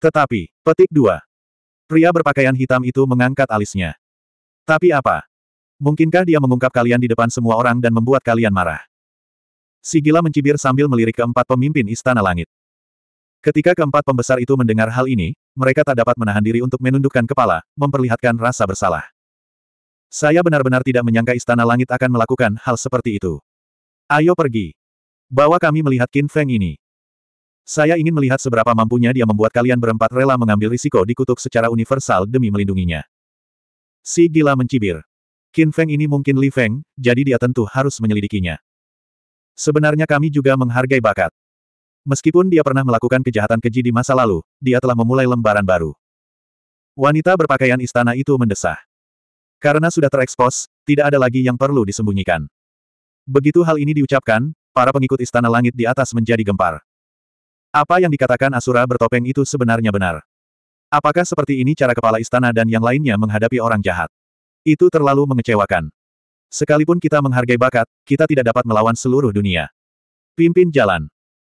Tetapi, petik dua. Pria berpakaian hitam itu mengangkat alisnya. Tapi apa? Mungkinkah dia mengungkap kalian di depan semua orang dan membuat kalian marah? Sigila mencibir sambil melirik keempat pemimpin Istana Langit. Ketika keempat pembesar itu mendengar hal ini, mereka tak dapat menahan diri untuk menundukkan kepala, memperlihatkan rasa bersalah. Saya benar-benar tidak menyangka Istana Langit akan melakukan hal seperti itu. Ayo pergi. Bawa kami melihat Qin Feng ini. Saya ingin melihat seberapa mampunya dia membuat kalian berempat rela mengambil risiko dikutuk secara universal demi melindunginya. Si gila mencibir. Qin Feng ini mungkin Li Feng, jadi dia tentu harus menyelidikinya. Sebenarnya kami juga menghargai bakat. Meskipun dia pernah melakukan kejahatan keji di masa lalu, dia telah memulai lembaran baru. Wanita berpakaian istana itu mendesah. Karena sudah terekspos, tidak ada lagi yang perlu disembunyikan. Begitu hal ini diucapkan, para pengikut istana langit di atas menjadi gempar. Apa yang dikatakan Asura bertopeng itu sebenarnya benar? Apakah seperti ini cara kepala istana dan yang lainnya menghadapi orang jahat? Itu terlalu mengecewakan. Sekalipun kita menghargai bakat, kita tidak dapat melawan seluruh dunia. Pimpin jalan.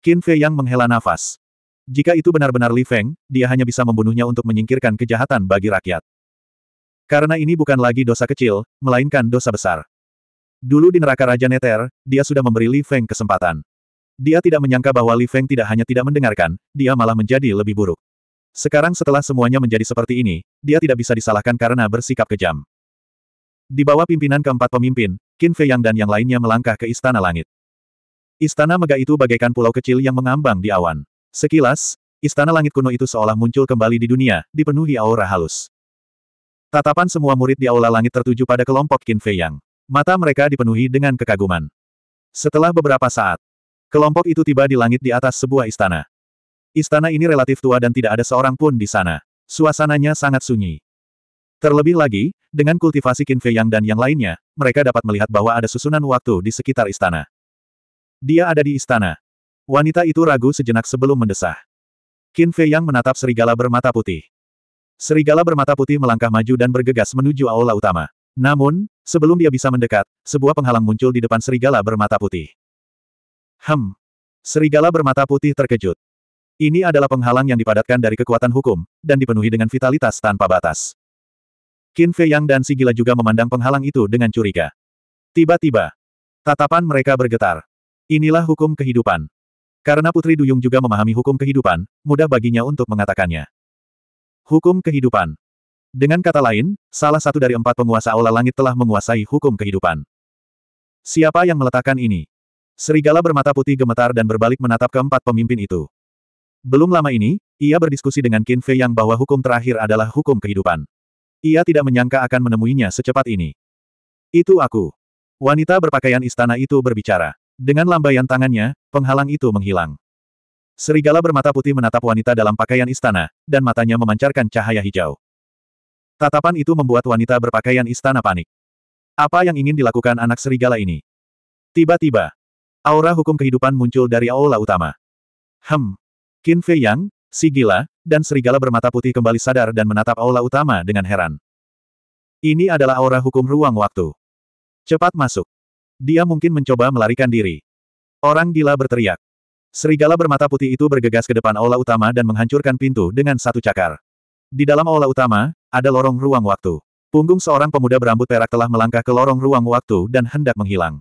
Qin Fei yang menghela nafas. Jika itu benar-benar Li Feng, dia hanya bisa membunuhnya untuk menyingkirkan kejahatan bagi rakyat. Karena ini bukan lagi dosa kecil, melainkan dosa besar. Dulu di neraka Raja Neter, dia sudah memberi Li Feng kesempatan. Dia tidak menyangka bahwa Li Feng tidak hanya tidak mendengarkan, dia malah menjadi lebih buruk. Sekarang setelah semuanya menjadi seperti ini, dia tidak bisa disalahkan karena bersikap kejam. Di bawah pimpinan keempat pemimpin, Qin Fei Yang dan yang lainnya melangkah ke Istana Langit. Istana Mega itu bagaikan pulau kecil yang mengambang di awan. Sekilas, Istana Langit kuno itu seolah muncul kembali di dunia, dipenuhi aura halus. Tatapan semua murid di aula langit tertuju pada kelompok Qin Fei Yang. Mata mereka dipenuhi dengan kekaguman. Setelah beberapa saat, Kelompok itu tiba di langit di atas sebuah istana. Istana ini relatif tua dan tidak ada seorang pun di sana. Suasananya sangat sunyi. Terlebih lagi, dengan kultivasi Qin Fei Yang dan yang lainnya, mereka dapat melihat bahwa ada susunan waktu di sekitar istana. Dia ada di istana. Wanita itu ragu sejenak sebelum mendesah. Qin Fei Yang menatap serigala bermata putih. Serigala bermata putih melangkah maju dan bergegas menuju aula utama. Namun, sebelum dia bisa mendekat, sebuah penghalang muncul di depan serigala bermata putih. Hem. Serigala bermata putih terkejut. Ini adalah penghalang yang dipadatkan dari kekuatan hukum, dan dipenuhi dengan vitalitas tanpa batas. Qin Fei Yang dan si gila juga memandang penghalang itu dengan curiga. Tiba-tiba, tatapan mereka bergetar. Inilah hukum kehidupan. Karena Putri Duyung juga memahami hukum kehidupan, mudah baginya untuk mengatakannya. Hukum kehidupan. Dengan kata lain, salah satu dari empat penguasa aula langit telah menguasai hukum kehidupan. Siapa yang meletakkan ini? Serigala bermata putih gemetar dan berbalik menatap keempat pemimpin itu. Belum lama ini, ia berdiskusi dengan Qin Fei yang bahwa hukum terakhir adalah hukum kehidupan. Ia tidak menyangka akan menemuinya secepat ini. Itu aku. Wanita berpakaian istana itu berbicara. Dengan lambaian tangannya, penghalang itu menghilang. Serigala bermata putih menatap wanita dalam pakaian istana, dan matanya memancarkan cahaya hijau. Tatapan itu membuat wanita berpakaian istana panik. Apa yang ingin dilakukan anak serigala ini? Tiba-tiba, Aura hukum kehidupan muncul dari aula utama. Hem. Qin Fei Yang, si gila, dan serigala bermata putih kembali sadar dan menatap aula utama dengan heran. Ini adalah aura hukum ruang waktu. Cepat masuk. Dia mungkin mencoba melarikan diri. Orang gila berteriak. Serigala bermata putih itu bergegas ke depan aula utama dan menghancurkan pintu dengan satu cakar. Di dalam aula utama, ada lorong ruang waktu. Punggung seorang pemuda berambut perak telah melangkah ke lorong ruang waktu dan hendak menghilang.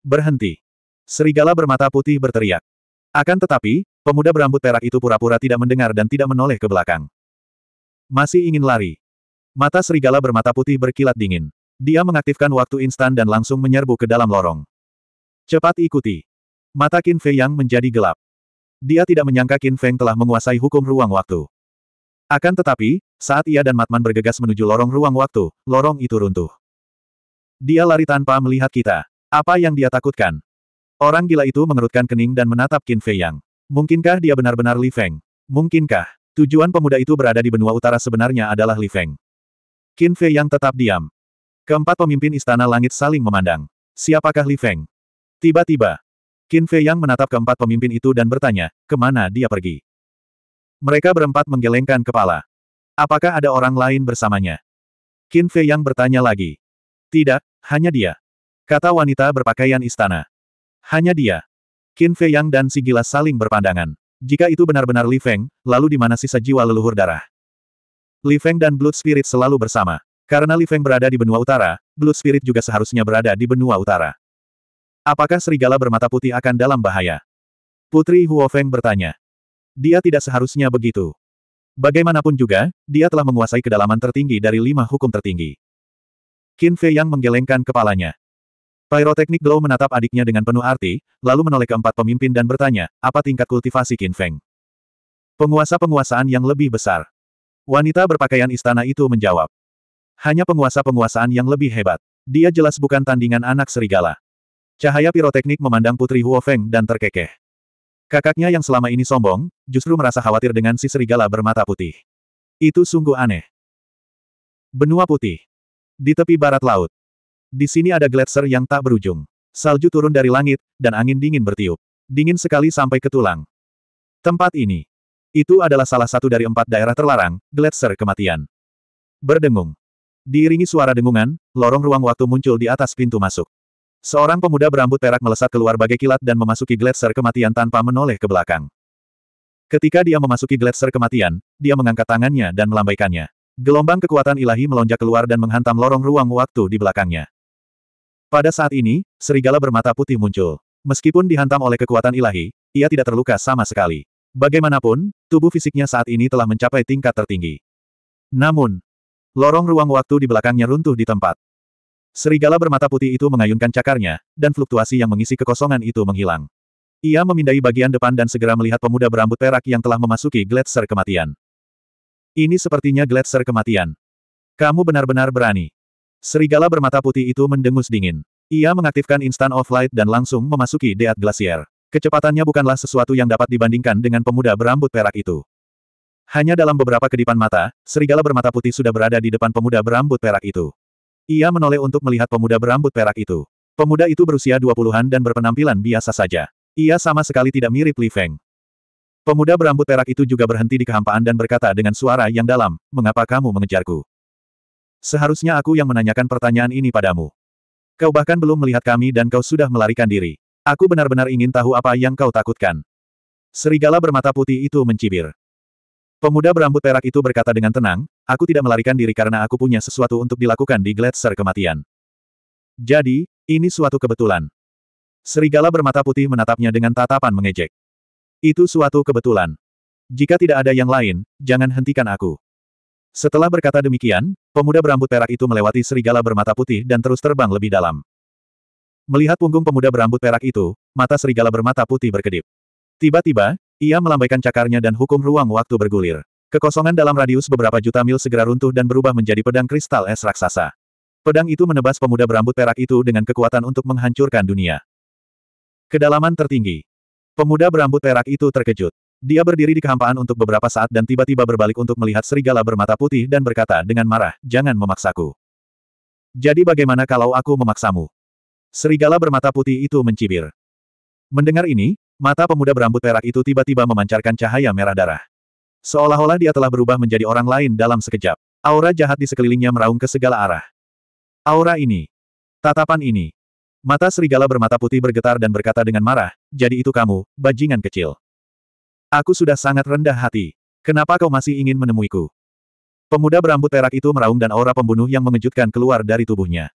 Berhenti. Serigala bermata putih berteriak. Akan tetapi, pemuda berambut perak itu pura-pura tidak mendengar dan tidak menoleh ke belakang. Masih ingin lari. Mata serigala bermata putih berkilat dingin. Dia mengaktifkan waktu instan dan langsung menyerbu ke dalam lorong. Cepat ikuti. Mata Qin Fei yang menjadi gelap. Dia tidak menyangka Qin Feng telah menguasai hukum ruang waktu. Akan tetapi, saat ia dan Matman bergegas menuju lorong ruang waktu, lorong itu runtuh. Dia lari tanpa melihat kita. Apa yang dia takutkan? Orang gila itu mengerutkan kening dan menatap Qin Fei Yang. Mungkinkah dia benar-benar Li Feng? Mungkinkah? Tujuan pemuda itu berada di benua utara sebenarnya adalah Li Feng. Qin Fei Yang tetap diam. Keempat pemimpin istana langit saling memandang. Siapakah Li Feng? Tiba-tiba, Qin Fei Yang menatap keempat pemimpin itu dan bertanya, kemana dia pergi? Mereka berempat menggelengkan kepala. Apakah ada orang lain bersamanya? Qin Fei Yang bertanya lagi. Tidak, hanya dia. Kata wanita berpakaian istana. Hanya dia. Qin Fei Yang dan si gila saling berpandangan. Jika itu benar-benar Li Feng, lalu di mana sisa jiwa leluhur darah? Li Feng dan Blood Spirit selalu bersama. Karena Li Feng berada di benua utara, Blood Spirit juga seharusnya berada di benua utara. Apakah serigala bermata putih akan dalam bahaya? Putri Huo Feng bertanya. Dia tidak seharusnya begitu. Bagaimanapun juga, dia telah menguasai kedalaman tertinggi dari lima hukum tertinggi. Qin Fei Yang menggelengkan kepalanya. Pyroteknik Glow menatap adiknya dengan penuh arti, lalu menoleh keempat pemimpin dan bertanya, apa tingkat kultivasi Qin Feng? Penguasa-penguasaan yang lebih besar. Wanita berpakaian istana itu menjawab. Hanya penguasa-penguasaan yang lebih hebat. Dia jelas bukan tandingan anak serigala. Cahaya piroteknik memandang Putri Huo Feng dan terkekeh. Kakaknya yang selama ini sombong, justru merasa khawatir dengan si serigala bermata putih. Itu sungguh aneh. Benua putih. Di tepi barat laut, di sini ada gletser yang tak berujung. Salju turun dari langit, dan angin dingin bertiup. Dingin sekali sampai ke tulang. Tempat ini. Itu adalah salah satu dari empat daerah terlarang, gletser kematian. Berdengung. Diiringi suara dengungan, lorong ruang waktu muncul di atas pintu masuk. Seorang pemuda berambut perak melesat keluar bagai kilat dan memasuki gletser kematian tanpa menoleh ke belakang. Ketika dia memasuki gletser kematian, dia mengangkat tangannya dan melambaikannya. Gelombang kekuatan ilahi melonjak keluar dan menghantam lorong ruang waktu di belakangnya. Pada saat ini, serigala bermata putih muncul. Meskipun dihantam oleh kekuatan ilahi, ia tidak terluka sama sekali. Bagaimanapun, tubuh fisiknya saat ini telah mencapai tingkat tertinggi. Namun, lorong ruang waktu di belakangnya runtuh di tempat. Serigala bermata putih itu mengayunkan cakarnya, dan fluktuasi yang mengisi kekosongan itu menghilang. Ia memindai bagian depan dan segera melihat pemuda berambut perak yang telah memasuki gletser kematian. Ini sepertinya gletser kematian. Kamu benar-benar berani. Serigala bermata putih itu mendengus dingin. Ia mengaktifkan Instant of Light dan langsung memasuki Deat Glacier. Kecepatannya bukanlah sesuatu yang dapat dibandingkan dengan pemuda berambut perak itu. Hanya dalam beberapa kedipan mata, serigala bermata putih sudah berada di depan pemuda berambut perak itu. Ia menoleh untuk melihat pemuda berambut perak itu. Pemuda itu berusia 20-an dan berpenampilan biasa saja. Ia sama sekali tidak mirip Li Feng. Pemuda berambut perak itu juga berhenti di kehampaan dan berkata dengan suara yang dalam, mengapa kamu mengejarku? Seharusnya aku yang menanyakan pertanyaan ini padamu. Kau bahkan belum melihat kami dan kau sudah melarikan diri. Aku benar-benar ingin tahu apa yang kau takutkan. Serigala bermata putih itu mencibir. Pemuda berambut perak itu berkata dengan tenang, aku tidak melarikan diri karena aku punya sesuatu untuk dilakukan di Gletser kematian. Jadi, ini suatu kebetulan. Serigala bermata putih menatapnya dengan tatapan mengejek. Itu suatu kebetulan. Jika tidak ada yang lain, jangan hentikan aku. Setelah berkata demikian, pemuda berambut perak itu melewati serigala bermata putih dan terus terbang lebih dalam. Melihat punggung pemuda berambut perak itu, mata serigala bermata putih berkedip. Tiba-tiba, ia melambaikan cakarnya dan hukum ruang waktu bergulir. Kekosongan dalam radius beberapa juta mil segera runtuh dan berubah menjadi pedang kristal es raksasa. Pedang itu menebas pemuda berambut perak itu dengan kekuatan untuk menghancurkan dunia. Kedalaman tertinggi. Pemuda berambut perak itu terkejut. Dia berdiri di kehampaan untuk beberapa saat dan tiba-tiba berbalik untuk melihat serigala bermata putih dan berkata dengan marah, jangan memaksaku. Jadi bagaimana kalau aku memaksamu? Serigala bermata putih itu mencibir. Mendengar ini, mata pemuda berambut perak itu tiba-tiba memancarkan cahaya merah darah. Seolah-olah dia telah berubah menjadi orang lain dalam sekejap. Aura jahat di sekelilingnya meraung ke segala arah. Aura ini. Tatapan ini. Mata serigala bermata putih bergetar dan berkata dengan marah, jadi itu kamu, bajingan kecil. Aku sudah sangat rendah hati. Kenapa kau masih ingin menemuiku? Pemuda berambut perak itu meraung dan aura pembunuh yang mengejutkan keluar dari tubuhnya.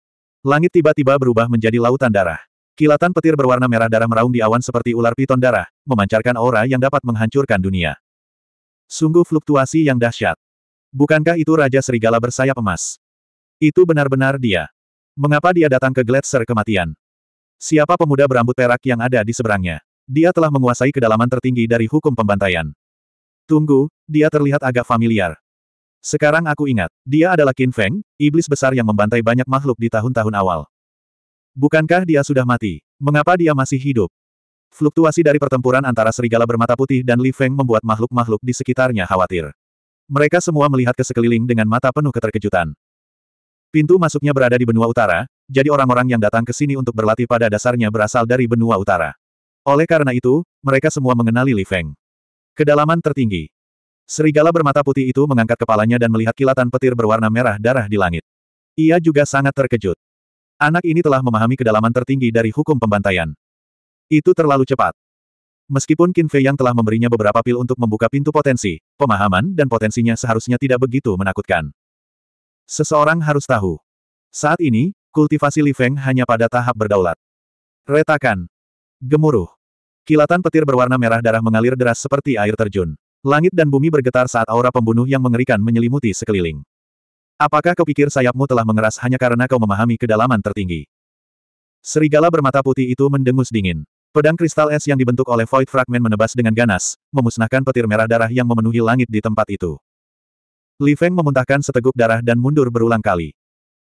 Langit tiba-tiba berubah menjadi lautan darah. Kilatan petir berwarna merah darah meraung di awan seperti ular piton darah, memancarkan aura yang dapat menghancurkan dunia. Sungguh fluktuasi yang dahsyat. Bukankah itu Raja Serigala bersayap emas? Itu benar-benar dia. Mengapa dia datang ke Gletser kematian? Siapa pemuda berambut perak yang ada di seberangnya? Dia telah menguasai kedalaman tertinggi dari hukum pembantaian. Tunggu, dia terlihat agak familiar. Sekarang aku ingat, dia adalah Qin Feng, iblis besar yang membantai banyak makhluk di tahun-tahun awal. Bukankah dia sudah mati? Mengapa dia masih hidup? Fluktuasi dari pertempuran antara serigala bermata putih dan Li Feng membuat makhluk-makhluk di sekitarnya khawatir. Mereka semua melihat ke sekeliling dengan mata penuh keterkejutan. Pintu masuknya berada di benua utara, jadi orang-orang yang datang ke sini untuk berlatih pada dasarnya berasal dari benua utara. Oleh karena itu, mereka semua mengenali Li Feng. Kedalaman tertinggi. Serigala bermata putih itu mengangkat kepalanya dan melihat kilatan petir berwarna merah darah di langit. Ia juga sangat terkejut. Anak ini telah memahami kedalaman tertinggi dari hukum pembantaian. Itu terlalu cepat. Meskipun Qin Fei yang telah memberinya beberapa pil untuk membuka pintu potensi, pemahaman dan potensinya seharusnya tidak begitu menakutkan. Seseorang harus tahu. Saat ini, kultivasi Li Feng hanya pada tahap berdaulat. Retakan. Gemuruh. Kilatan petir berwarna merah darah mengalir deras seperti air terjun. Langit dan bumi bergetar saat aura pembunuh yang mengerikan menyelimuti sekeliling. Apakah kau pikir sayapmu telah mengeras hanya karena kau memahami kedalaman tertinggi? Serigala bermata putih itu mendengus dingin. Pedang kristal es yang dibentuk oleh Void Fragment menebas dengan ganas, memusnahkan petir merah darah yang memenuhi langit di tempat itu. Li Feng memuntahkan seteguk darah dan mundur berulang kali.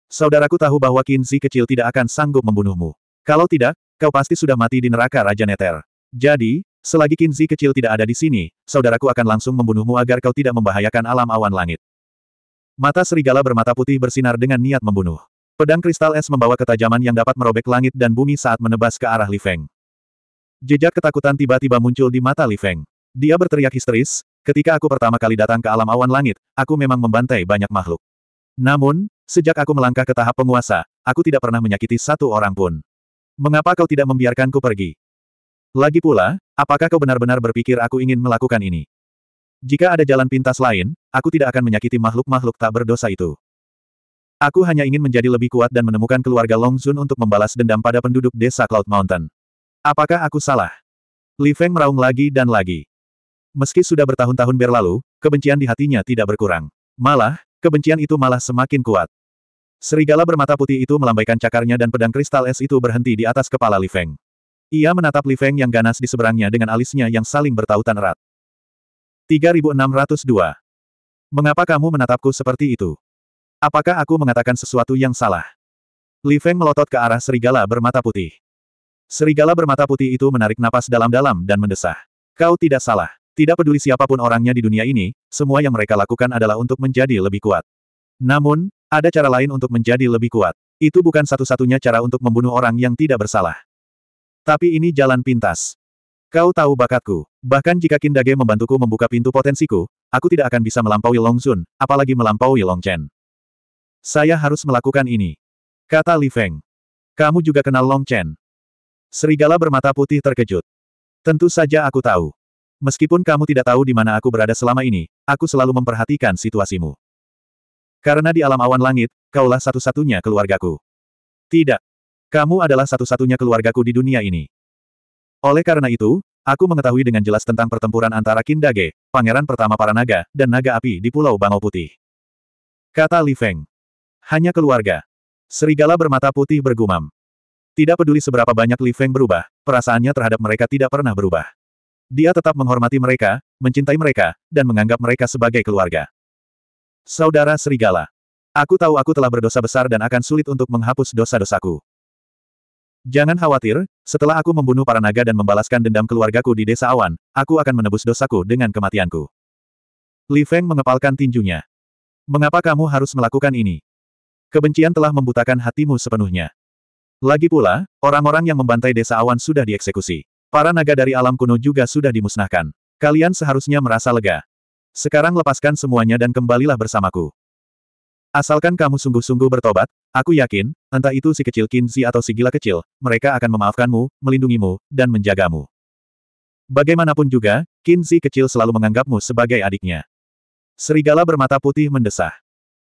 Saudaraku tahu bahwa Qin Zi kecil tidak akan sanggup membunuhmu. Kalau tidak, Kau pasti sudah mati di neraka Raja Neter. Jadi, selagi Kinzi kecil tidak ada di sini, saudaraku akan langsung membunuhmu agar kau tidak membahayakan alam awan langit. Mata serigala bermata putih bersinar dengan niat membunuh. Pedang kristal es membawa ketajaman yang dapat merobek langit dan bumi saat menebas ke arah Li Feng. Jejak ketakutan tiba-tiba muncul di mata Li Feng. Dia berteriak histeris, ketika aku pertama kali datang ke alam awan langit, aku memang membantai banyak makhluk. Namun, sejak aku melangkah ke tahap penguasa, aku tidak pernah menyakiti satu orang pun. Mengapa kau tidak membiarkanku pergi? Lagi pula, apakah kau benar-benar berpikir aku ingin melakukan ini? Jika ada jalan pintas lain, aku tidak akan menyakiti makhluk-makhluk tak berdosa itu. Aku hanya ingin menjadi lebih kuat dan menemukan keluarga Long Zun untuk membalas dendam pada penduduk desa Cloud Mountain. Apakah aku salah? Li Feng meraung lagi dan lagi. Meski sudah bertahun-tahun berlalu, kebencian di hatinya tidak berkurang. Malah, kebencian itu malah semakin kuat. Serigala bermata putih itu melambaikan cakarnya dan pedang kristal es itu berhenti di atas kepala Li Feng. Ia menatap Li Feng yang ganas di seberangnya dengan alisnya yang saling bertautan erat. 3602. Mengapa kamu menatapku seperti itu? Apakah aku mengatakan sesuatu yang salah? Li Feng melotot ke arah serigala bermata putih. Serigala bermata putih itu menarik napas dalam-dalam dan mendesah. Kau tidak salah. Tidak peduli siapapun orangnya di dunia ini, semua yang mereka lakukan adalah untuk menjadi lebih kuat. Namun, ada cara lain untuk menjadi lebih kuat. Itu bukan satu-satunya cara untuk membunuh orang yang tidak bersalah. Tapi ini jalan pintas. Kau tahu bakatku. Bahkan jika Kindage membantuku membuka pintu potensiku, aku tidak akan bisa melampaui Long Zun, apalagi melampaui Long Chen. Saya harus melakukan ini. Kata Li Feng. Kamu juga kenal Long Chen. Serigala bermata putih terkejut. Tentu saja aku tahu. Meskipun kamu tidak tahu di mana aku berada selama ini, aku selalu memperhatikan situasimu. Karena di alam awan langit, kaulah satu-satunya keluargaku. Tidak. Kamu adalah satu-satunya keluargaku di dunia ini. Oleh karena itu, aku mengetahui dengan jelas tentang pertempuran antara Kindage, pangeran pertama para naga, dan naga api di Pulau Bangau Putih. Kata Li Feng. Hanya keluarga. Serigala bermata putih bergumam. Tidak peduli seberapa banyak Li Feng berubah, perasaannya terhadap mereka tidak pernah berubah. Dia tetap menghormati mereka, mencintai mereka, dan menganggap mereka sebagai keluarga. Saudara Serigala. Aku tahu aku telah berdosa besar dan akan sulit untuk menghapus dosa-dosaku. Jangan khawatir, setelah aku membunuh para naga dan membalaskan dendam keluargaku di desa awan, aku akan menebus dosaku dengan kematianku. Li Feng mengepalkan tinjunya. Mengapa kamu harus melakukan ini? Kebencian telah membutakan hatimu sepenuhnya. Lagi pula, orang-orang yang membantai desa awan sudah dieksekusi. Para naga dari alam kuno juga sudah dimusnahkan. Kalian seharusnya merasa lega. Sekarang lepaskan semuanya dan kembalilah bersamaku. Asalkan kamu sungguh-sungguh bertobat, aku yakin, entah itu si kecil Kinzi atau si gila kecil, mereka akan memaafkanmu, melindungimu, dan menjagamu. Bagaimanapun juga, Kinzi kecil selalu menganggapmu sebagai adiknya. Serigala bermata putih mendesah.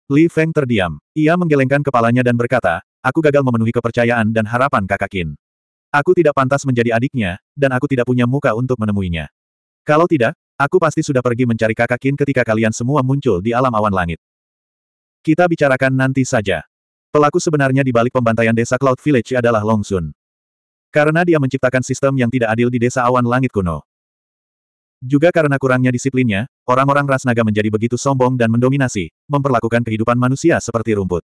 Li Feng terdiam. Ia menggelengkan kepalanya dan berkata, aku gagal memenuhi kepercayaan dan harapan kakak Kin. Aku tidak pantas menjadi adiknya, dan aku tidak punya muka untuk menemuinya. Kalau tidak, Aku pasti sudah pergi mencari kakak Kin ketika kalian semua muncul di alam awan langit. Kita bicarakan nanti saja. Pelaku sebenarnya di balik pembantaian desa Cloud Village adalah Long Sun. Karena dia menciptakan sistem yang tidak adil di desa awan langit kuno. Juga karena kurangnya disiplinnya, orang-orang ras naga menjadi begitu sombong dan mendominasi, memperlakukan kehidupan manusia seperti rumput.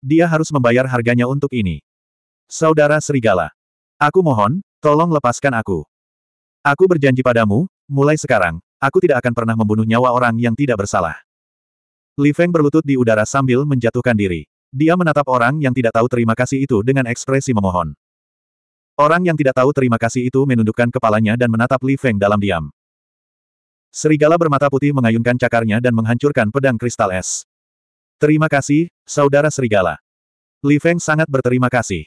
Dia harus membayar harganya untuk ini. Saudara Serigala. Aku mohon, tolong lepaskan aku. Aku berjanji padamu, Mulai sekarang, aku tidak akan pernah membunuh nyawa orang yang tidak bersalah. Li Feng berlutut di udara sambil menjatuhkan diri. Dia menatap orang yang tidak tahu terima kasih itu dengan ekspresi memohon. Orang yang tidak tahu terima kasih itu menundukkan kepalanya dan menatap Li Feng dalam diam. Serigala bermata putih mengayunkan cakarnya dan menghancurkan pedang kristal es. Terima kasih, Saudara Serigala. Li Feng sangat berterima kasih.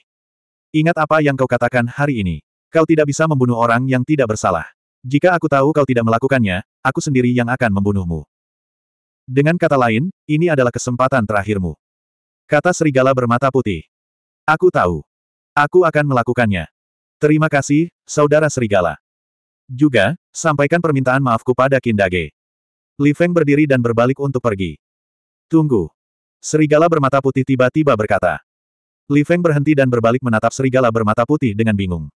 Ingat apa yang kau katakan hari ini. Kau tidak bisa membunuh orang yang tidak bersalah. Jika aku tahu kau tidak melakukannya, aku sendiri yang akan membunuhmu. Dengan kata lain, ini adalah kesempatan terakhirmu. Kata serigala bermata putih. Aku tahu. Aku akan melakukannya. Terima kasih, saudara serigala. Juga, sampaikan permintaan maafku pada Kindage. Li Feng berdiri dan berbalik untuk pergi. Tunggu. Serigala bermata putih tiba-tiba berkata. Li Feng berhenti dan berbalik menatap serigala bermata putih dengan bingung.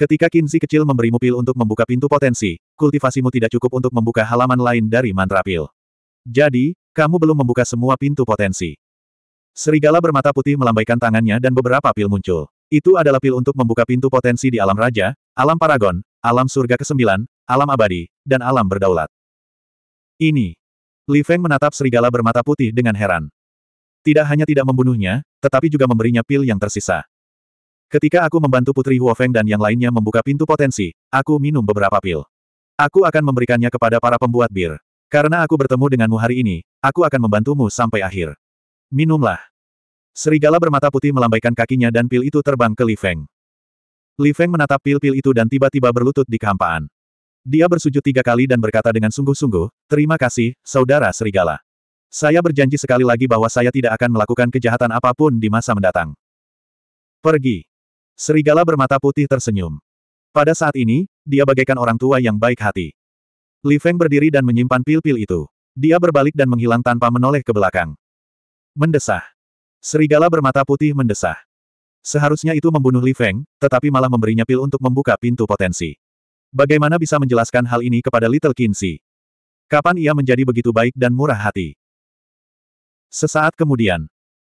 Ketika Kinzi kecil memberimu pil untuk membuka pintu potensi, kultivasimu tidak cukup untuk membuka halaman lain dari mantra pil. Jadi, kamu belum membuka semua pintu potensi. Serigala bermata putih melambaikan tangannya dan beberapa pil muncul. Itu adalah pil untuk membuka pintu potensi di alam raja, alam paragon, alam surga ke kesembilan, alam abadi, dan alam berdaulat. Ini. Li Feng menatap serigala bermata putih dengan heran. Tidak hanya tidak membunuhnya, tetapi juga memberinya pil yang tersisa. Ketika aku membantu Putri Huofeng dan yang lainnya membuka pintu potensi, aku minum beberapa pil. Aku akan memberikannya kepada para pembuat bir. Karena aku bertemu denganmu hari ini, aku akan membantumu sampai akhir. Minumlah. Serigala bermata putih melambaikan kakinya dan pil itu terbang ke Li Feng. Li Feng menatap pil-pil itu dan tiba-tiba berlutut di kehampaan. Dia bersujud tiga kali dan berkata dengan sungguh-sungguh, terima kasih, saudara Serigala. Saya berjanji sekali lagi bahwa saya tidak akan melakukan kejahatan apapun di masa mendatang. Pergi. Serigala bermata putih tersenyum. Pada saat ini, dia bagaikan orang tua yang baik hati. Li Feng berdiri dan menyimpan pil-pil itu. Dia berbalik dan menghilang tanpa menoleh ke belakang. Mendesah. Serigala bermata putih mendesah. Seharusnya itu membunuh Li Feng, tetapi malah memberinya pil untuk membuka pintu potensi. Bagaimana bisa menjelaskan hal ini kepada Little Kinsey? Kapan ia menjadi begitu baik dan murah hati? Sesaat kemudian,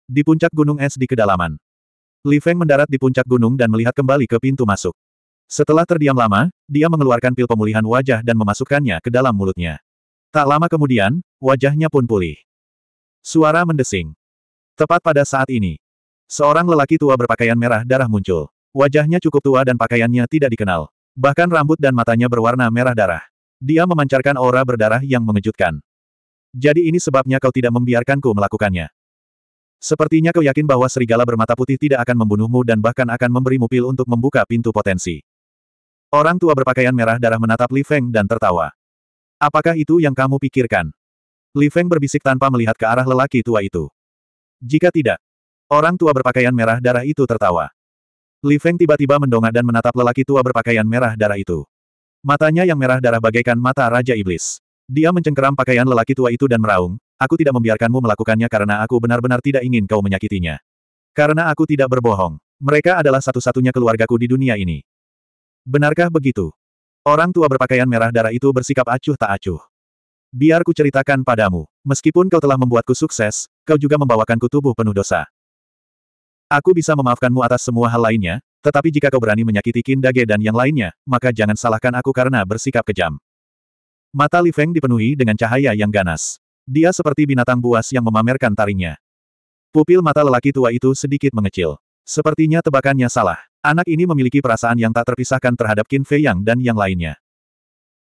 di puncak gunung es di kedalaman, Li Feng mendarat di puncak gunung dan melihat kembali ke pintu masuk. Setelah terdiam lama, dia mengeluarkan pil pemulihan wajah dan memasukkannya ke dalam mulutnya. Tak lama kemudian, wajahnya pun pulih. Suara mendesing. Tepat pada saat ini, seorang lelaki tua berpakaian merah darah muncul. Wajahnya cukup tua dan pakaiannya tidak dikenal. Bahkan rambut dan matanya berwarna merah darah. Dia memancarkan aura berdarah yang mengejutkan. Jadi ini sebabnya kau tidak membiarkanku melakukannya. Sepertinya kau yakin bahwa serigala bermata putih tidak akan membunuhmu dan bahkan akan memberimu pil untuk membuka pintu potensi. Orang tua berpakaian merah darah menatap Li Feng dan tertawa. Apakah itu yang kamu pikirkan? Li Feng berbisik tanpa melihat ke arah lelaki tua itu. Jika tidak, orang tua berpakaian merah darah itu tertawa. Li Feng tiba-tiba mendongak dan menatap lelaki tua berpakaian merah darah itu. Matanya yang merah darah bagaikan mata Raja Iblis. Dia mencengkeram pakaian lelaki tua itu dan meraung, Aku tidak membiarkanmu melakukannya karena aku benar-benar tidak ingin kau menyakitinya. Karena aku tidak berbohong. Mereka adalah satu-satunya keluargaku di dunia ini. Benarkah begitu? Orang tua berpakaian merah darah itu bersikap acuh tak acuh. Biar ku ceritakan padamu, meskipun kau telah membuatku sukses, kau juga membawakanku tubuh penuh dosa. Aku bisa memaafkanmu atas semua hal lainnya, tetapi jika kau berani menyakiti Kindage dan yang lainnya, maka jangan salahkan aku karena bersikap kejam. Mata Li Feng dipenuhi dengan cahaya yang ganas. Dia seperti binatang buas yang memamerkan taringnya. Pupil mata lelaki tua itu sedikit mengecil. Sepertinya tebakannya salah. Anak ini memiliki perasaan yang tak terpisahkan terhadap Qin Fei Yang dan yang lainnya.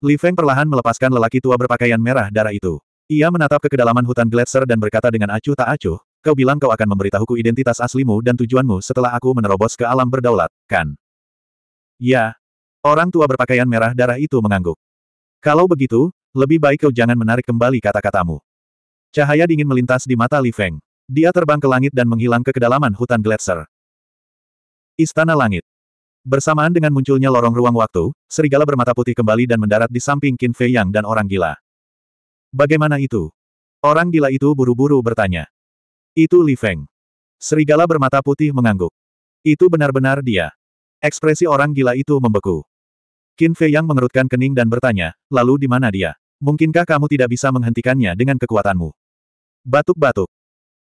Li Feng perlahan melepaskan lelaki tua berpakaian merah darah itu. Ia menatap ke kedalaman hutan gletser dan berkata dengan acuh tak acuh, kau bilang kau akan memberitahuku identitas aslimu dan tujuanmu setelah aku menerobos ke alam berdaulat, kan? Ya. Orang tua berpakaian merah darah itu mengangguk. Kalau begitu, lebih baik kau jangan menarik kembali kata-katamu. Cahaya dingin melintas di mata Li Feng. Dia terbang ke langit dan menghilang ke kedalaman hutan gletser. Istana Langit Bersamaan dengan munculnya lorong ruang waktu, serigala bermata putih kembali dan mendarat di samping Qin Fei Yang dan orang gila. Bagaimana itu? Orang gila itu buru-buru bertanya. Itu Li Feng. Serigala bermata putih mengangguk. Itu benar-benar dia. Ekspresi orang gila itu membeku. Qin Fei Yang mengerutkan kening dan bertanya, lalu di mana dia? Mungkinkah kamu tidak bisa menghentikannya dengan kekuatanmu? Batuk-batuk.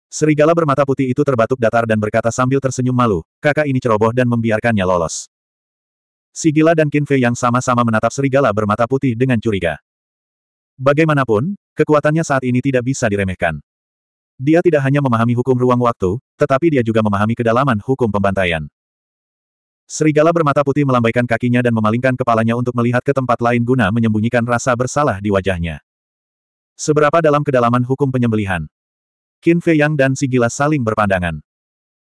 Serigala bermata putih itu terbatuk datar dan berkata sambil tersenyum malu, kakak ini ceroboh dan membiarkannya lolos. Sigila dan Kinfe yang sama-sama menatap serigala bermata putih dengan curiga. Bagaimanapun, kekuatannya saat ini tidak bisa diremehkan. Dia tidak hanya memahami hukum ruang waktu, tetapi dia juga memahami kedalaman hukum pembantaian. Serigala bermata putih melambaikan kakinya dan memalingkan kepalanya untuk melihat ke tempat lain guna menyembunyikan rasa bersalah di wajahnya. Seberapa dalam kedalaman hukum penyembelihan? Qin Fei Yang dan si saling berpandangan.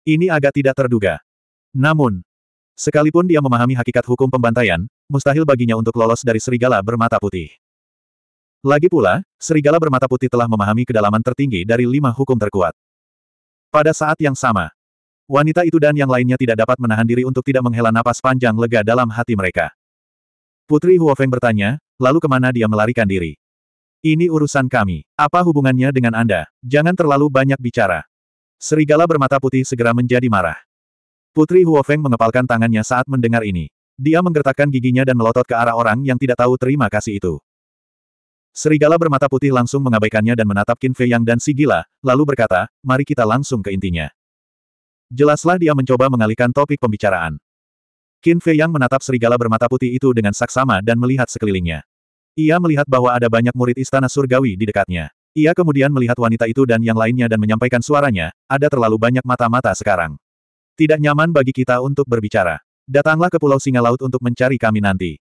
Ini agak tidak terduga. Namun, sekalipun dia memahami hakikat hukum pembantaian, mustahil baginya untuk lolos dari serigala bermata putih. Lagi pula, serigala bermata putih telah memahami kedalaman tertinggi dari lima hukum terkuat. Pada saat yang sama, wanita itu dan yang lainnya tidak dapat menahan diri untuk tidak menghela napas panjang lega dalam hati mereka. Putri Huofeng bertanya, lalu kemana dia melarikan diri? Ini urusan kami. Apa hubungannya dengan Anda? Jangan terlalu banyak bicara. Serigala bermata putih segera menjadi marah. Putri Huofeng mengepalkan tangannya saat mendengar ini. Dia menggertakkan giginya dan melotot ke arah orang yang tidak tahu terima kasih itu. Serigala bermata putih langsung mengabaikannya dan menatap Qin Fei Yang dan si gila, lalu berkata, mari kita langsung ke intinya. Jelaslah dia mencoba mengalihkan topik pembicaraan. Qin Fei Yang menatap serigala bermata putih itu dengan saksama dan melihat sekelilingnya. Ia melihat bahwa ada banyak murid istana surgawi di dekatnya. Ia kemudian melihat wanita itu dan yang lainnya dan menyampaikan suaranya, ada terlalu banyak mata-mata sekarang. Tidak nyaman bagi kita untuk berbicara. Datanglah ke Pulau Singa Laut untuk mencari kami nanti.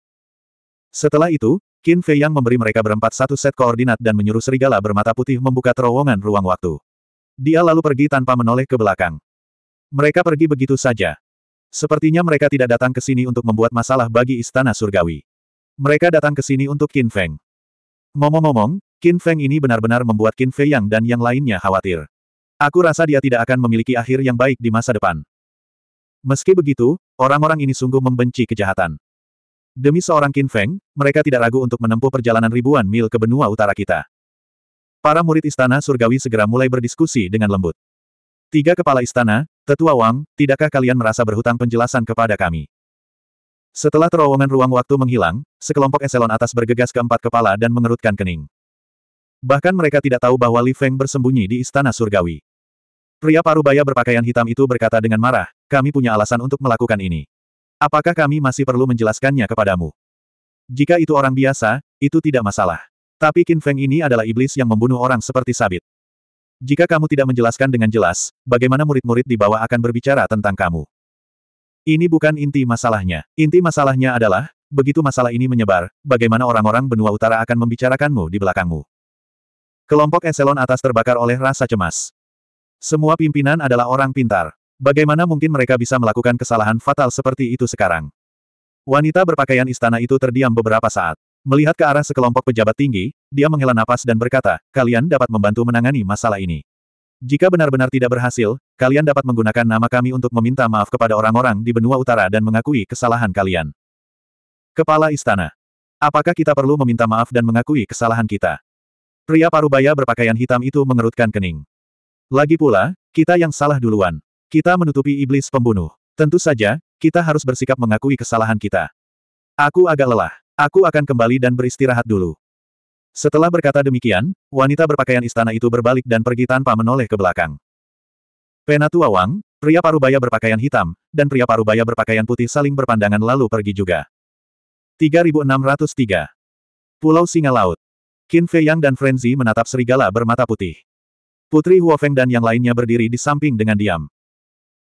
Setelah itu, Qin Fei Yang memberi mereka berempat satu set koordinat dan menyuruh serigala bermata putih membuka terowongan ruang waktu. Dia lalu pergi tanpa menoleh ke belakang. Mereka pergi begitu saja. Sepertinya mereka tidak datang ke sini untuk membuat masalah bagi istana surgawi. Mereka datang ke sini untuk Qin Feng. Ngomong-ngomong, Qin Feng ini benar-benar membuat Qin Fei Yang dan yang lainnya khawatir. Aku rasa dia tidak akan memiliki akhir yang baik di masa depan. Meski begitu, orang-orang ini sungguh membenci kejahatan. Demi seorang Qin Feng, mereka tidak ragu untuk menempuh perjalanan ribuan mil ke benua utara kita. Para murid istana surgawi segera mulai berdiskusi dengan lembut. Tiga kepala istana, Tetua Wang, tidakkah kalian merasa berhutang penjelasan kepada kami? Setelah terowongan ruang waktu menghilang, sekelompok eselon atas bergegas keempat kepala dan mengerutkan kening. Bahkan mereka tidak tahu bahwa Li Feng bersembunyi di istana surgawi. Pria parubaya berpakaian hitam itu berkata dengan marah, kami punya alasan untuk melakukan ini. Apakah kami masih perlu menjelaskannya kepadamu? Jika itu orang biasa, itu tidak masalah. Tapi Qin Feng ini adalah iblis yang membunuh orang seperti sabit. Jika kamu tidak menjelaskan dengan jelas, bagaimana murid-murid di bawah akan berbicara tentang kamu? Ini bukan inti masalahnya. Inti masalahnya adalah, begitu masalah ini menyebar, bagaimana orang-orang benua utara akan membicarakanmu di belakangmu. Kelompok eselon atas terbakar oleh rasa cemas. Semua pimpinan adalah orang pintar. Bagaimana mungkin mereka bisa melakukan kesalahan fatal seperti itu sekarang? Wanita berpakaian istana itu terdiam beberapa saat. Melihat ke arah sekelompok pejabat tinggi, dia menghela napas dan berkata, kalian dapat membantu menangani masalah ini. Jika benar-benar tidak berhasil, Kalian dapat menggunakan nama kami untuk meminta maaf kepada orang-orang di benua utara dan mengakui kesalahan kalian. Kepala Istana. Apakah kita perlu meminta maaf dan mengakui kesalahan kita? Pria parubaya berpakaian hitam itu mengerutkan kening. Lagi pula, kita yang salah duluan. Kita menutupi iblis pembunuh. Tentu saja, kita harus bersikap mengakui kesalahan kita. Aku agak lelah. Aku akan kembali dan beristirahat dulu. Setelah berkata demikian, wanita berpakaian istana itu berbalik dan pergi tanpa menoleh ke belakang. Penatua Wang, pria parubaya berpakaian hitam, dan pria parubaya berpakaian putih saling berpandangan lalu pergi juga. 3603. Pulau Singa Laut. Qin Fei Yang dan Frenzy menatap serigala bermata putih. Putri Huofeng dan yang lainnya berdiri di samping dengan diam.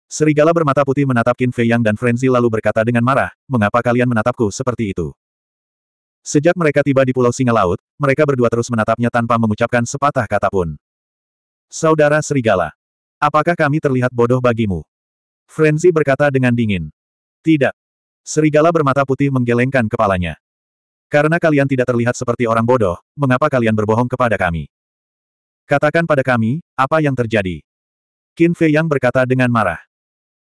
Serigala bermata putih menatap Qin Fei Yang dan Frenzy lalu berkata dengan marah, mengapa kalian menatapku seperti itu? Sejak mereka tiba di Pulau Singa Laut, mereka berdua terus menatapnya tanpa mengucapkan sepatah kata pun. Saudara Serigala. Apakah kami terlihat bodoh bagimu? Frenzy berkata dengan dingin. Tidak. Serigala bermata putih menggelengkan kepalanya. Karena kalian tidak terlihat seperti orang bodoh, mengapa kalian berbohong kepada kami? Katakan pada kami, apa yang terjadi? Qin Fei Yang berkata dengan marah.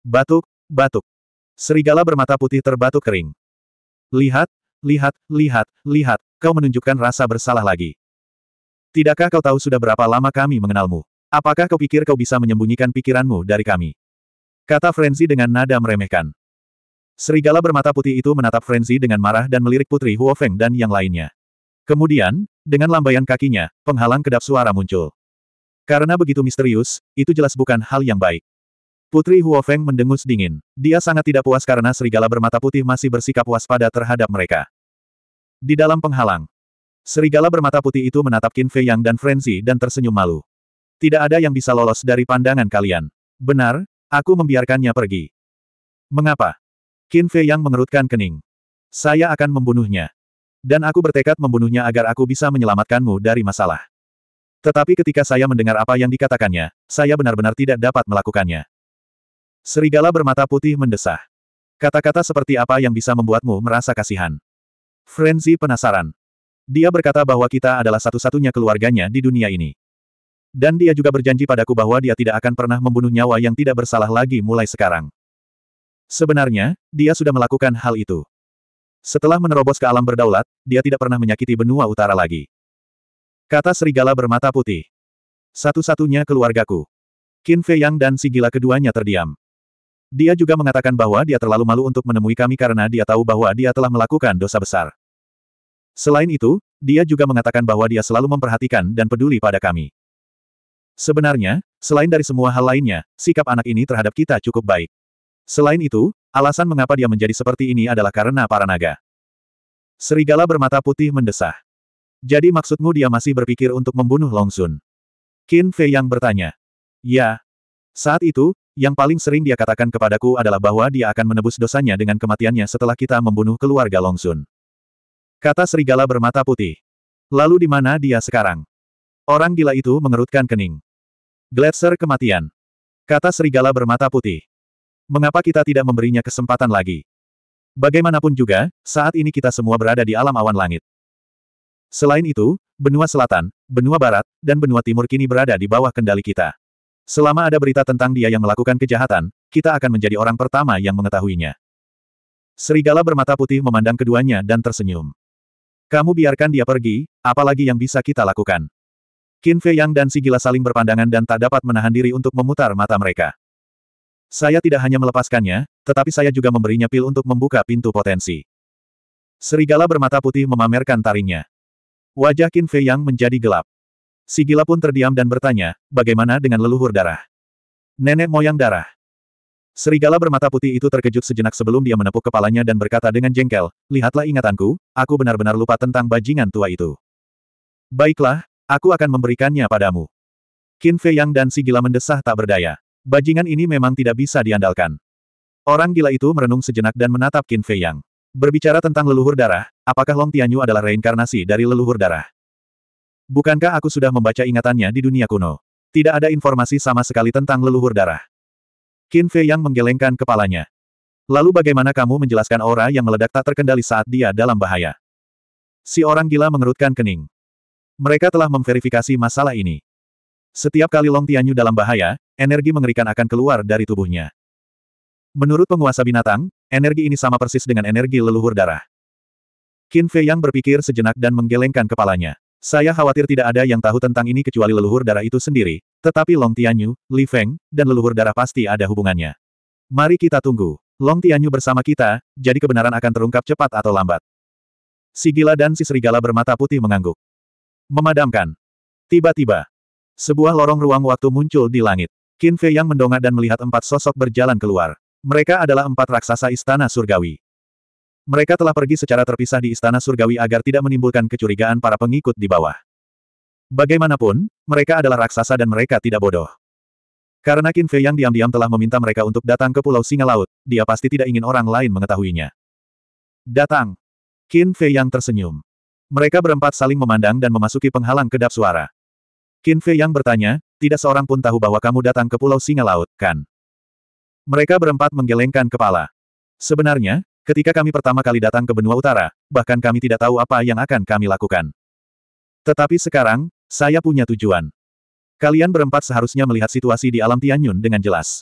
Batuk, batuk. Serigala bermata putih terbatuk kering. Lihat, lihat, lihat, lihat, kau menunjukkan rasa bersalah lagi. Tidakkah kau tahu sudah berapa lama kami mengenalmu? Apakah kau pikir kau bisa menyembunyikan pikiranmu dari kami? Kata Frenzy dengan nada meremehkan. Serigala bermata putih itu menatap Frenzy dengan marah dan melirik Putri Huofeng dan yang lainnya. Kemudian, dengan lambaian kakinya, penghalang kedap suara muncul. Karena begitu misterius, itu jelas bukan hal yang baik. Putri Huofeng mendengus dingin. Dia sangat tidak puas karena serigala bermata putih masih bersikap waspada terhadap mereka. Di dalam penghalang, serigala bermata putih itu menatap Qin Fei Yang dan Frenzy dan tersenyum malu. Tidak ada yang bisa lolos dari pandangan kalian. Benar, aku membiarkannya pergi. Mengapa? Qin Fei yang mengerutkan kening. Saya akan membunuhnya. Dan aku bertekad membunuhnya agar aku bisa menyelamatkanmu dari masalah. Tetapi ketika saya mendengar apa yang dikatakannya, saya benar-benar tidak dapat melakukannya. Serigala bermata putih mendesah. Kata-kata seperti apa yang bisa membuatmu merasa kasihan? Frenzy penasaran. Dia berkata bahwa kita adalah satu-satunya keluarganya di dunia ini. Dan dia juga berjanji padaku bahwa dia tidak akan pernah membunuh nyawa yang tidak bersalah lagi mulai sekarang. Sebenarnya, dia sudah melakukan hal itu. Setelah menerobos ke alam berdaulat, dia tidak pernah menyakiti benua utara lagi. Kata serigala bermata putih. Satu-satunya keluargaku. Qin Fei Yang dan si gila keduanya terdiam. Dia juga mengatakan bahwa dia terlalu malu untuk menemui kami karena dia tahu bahwa dia telah melakukan dosa besar. Selain itu, dia juga mengatakan bahwa dia selalu memperhatikan dan peduli pada kami. Sebenarnya, selain dari semua hal lainnya, sikap anak ini terhadap kita cukup baik. Selain itu, alasan mengapa dia menjadi seperti ini adalah karena para naga. Serigala bermata putih mendesah. Jadi maksudmu dia masih berpikir untuk membunuh Long Sun? Qin Fei yang bertanya. Ya. Saat itu, yang paling sering dia katakan kepadaku adalah bahwa dia akan menebus dosanya dengan kematiannya setelah kita membunuh keluarga Long Sun. Kata serigala bermata putih. Lalu di mana dia sekarang? Orang gila itu mengerutkan kening. Gletser kematian. Kata serigala bermata putih. Mengapa kita tidak memberinya kesempatan lagi? Bagaimanapun juga, saat ini kita semua berada di alam awan langit. Selain itu, benua selatan, benua barat, dan benua timur kini berada di bawah kendali kita. Selama ada berita tentang dia yang melakukan kejahatan, kita akan menjadi orang pertama yang mengetahuinya. Serigala bermata putih memandang keduanya dan tersenyum. Kamu biarkan dia pergi, apalagi yang bisa kita lakukan. Qin Fei Yang dan si gila saling berpandangan dan tak dapat menahan diri untuk memutar mata mereka. Saya tidak hanya melepaskannya, tetapi saya juga memberinya pil untuk membuka pintu potensi. Serigala bermata putih memamerkan taringnya. Wajah Qin Fei Yang menjadi gelap. Si gila pun terdiam dan bertanya, bagaimana dengan leluhur darah? Nenek moyang darah. Serigala bermata putih itu terkejut sejenak sebelum dia menepuk kepalanya dan berkata dengan jengkel, Lihatlah ingatanku, aku benar-benar lupa tentang bajingan tua itu. Baiklah, Aku akan memberikannya padamu. Qin Fei Yang dan si gila mendesah tak berdaya. Bajingan ini memang tidak bisa diandalkan. Orang gila itu merenung sejenak dan menatap Qin Fei Yang. Berbicara tentang leluhur darah, apakah Long Tianyu adalah reinkarnasi dari leluhur darah? Bukankah aku sudah membaca ingatannya di dunia kuno? Tidak ada informasi sama sekali tentang leluhur darah. Qin Fei Yang menggelengkan kepalanya. Lalu bagaimana kamu menjelaskan aura yang meledak tak terkendali saat dia dalam bahaya? Si orang gila mengerutkan kening. Mereka telah memverifikasi masalah ini. Setiap kali Long Tianyu dalam bahaya, energi mengerikan akan keluar dari tubuhnya. Menurut penguasa binatang, energi ini sama persis dengan energi leluhur darah. Qin Fei Yang berpikir sejenak dan menggelengkan kepalanya. Saya khawatir tidak ada yang tahu tentang ini kecuali leluhur darah itu sendiri, tetapi Long Tianyu, Li Feng, dan leluhur darah pasti ada hubungannya. Mari kita tunggu. Long Tianyu bersama kita, jadi kebenaran akan terungkap cepat atau lambat. Si gila dan si serigala bermata putih mengangguk. Memadamkan. Tiba-tiba, sebuah lorong ruang waktu muncul di langit. Qin Fei yang mendongak dan melihat empat sosok berjalan keluar. Mereka adalah empat raksasa istana surgawi. Mereka telah pergi secara terpisah di istana surgawi agar tidak menimbulkan kecurigaan para pengikut di bawah. Bagaimanapun, mereka adalah raksasa dan mereka tidak bodoh. Karena Qin Fei yang diam-diam telah meminta mereka untuk datang ke Pulau Singa Laut, dia pasti tidak ingin orang lain mengetahuinya. Datang. Qin Fei yang tersenyum. Mereka berempat saling memandang dan memasuki penghalang kedap suara. Qin Fei yang bertanya, tidak seorang pun tahu bahwa kamu datang ke Pulau Singa Laut, kan? Mereka berempat menggelengkan kepala. Sebenarnya, ketika kami pertama kali datang ke benua utara, bahkan kami tidak tahu apa yang akan kami lakukan. Tetapi sekarang, saya punya tujuan. Kalian berempat seharusnya melihat situasi di alam Tianyun dengan jelas.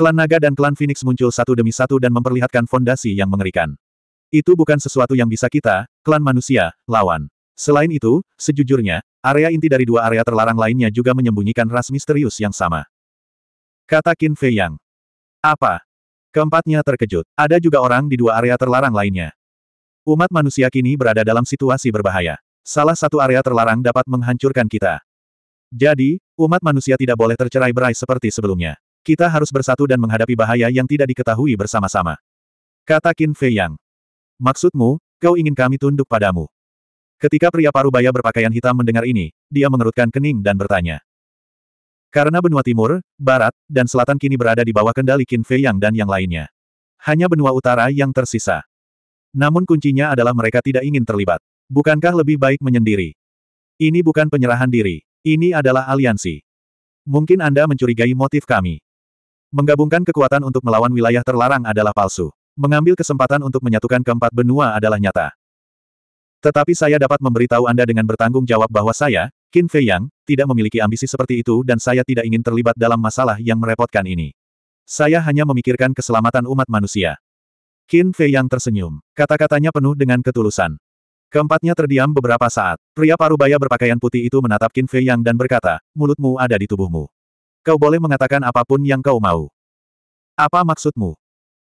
Klan Naga dan klan Phoenix muncul satu demi satu dan memperlihatkan fondasi yang mengerikan. Itu bukan sesuatu yang bisa kita, klan manusia, lawan. Selain itu, sejujurnya, area inti dari dua area terlarang lainnya juga menyembunyikan ras misterius yang sama. Kata Qin Fei Yang. Apa? Keempatnya terkejut. Ada juga orang di dua area terlarang lainnya. Umat manusia kini berada dalam situasi berbahaya. Salah satu area terlarang dapat menghancurkan kita. Jadi, umat manusia tidak boleh tercerai berai seperti sebelumnya. Kita harus bersatu dan menghadapi bahaya yang tidak diketahui bersama-sama. Kata Qin Fei Yang. Maksudmu, kau ingin kami tunduk padamu? Ketika pria parubaya berpakaian hitam mendengar ini, dia mengerutkan kening dan bertanya. Karena benua timur, barat, dan selatan kini berada di bawah kendali Qin Fei Yang dan yang lainnya. Hanya benua utara yang tersisa. Namun kuncinya adalah mereka tidak ingin terlibat. Bukankah lebih baik menyendiri? Ini bukan penyerahan diri. Ini adalah aliansi. Mungkin Anda mencurigai motif kami. Menggabungkan kekuatan untuk melawan wilayah terlarang adalah palsu. Mengambil kesempatan untuk menyatukan keempat benua adalah nyata. Tetapi saya dapat memberitahu Anda dengan bertanggung jawab bahwa saya, Qin Fei Yang, tidak memiliki ambisi seperti itu dan saya tidak ingin terlibat dalam masalah yang merepotkan ini. Saya hanya memikirkan keselamatan umat manusia. Qin Fei Yang tersenyum. Kata-katanya penuh dengan ketulusan. Keempatnya terdiam beberapa saat. Pria parubaya berpakaian putih itu menatap Qin Fei Yang dan berkata, mulutmu ada di tubuhmu. Kau boleh mengatakan apapun yang kau mau. Apa maksudmu?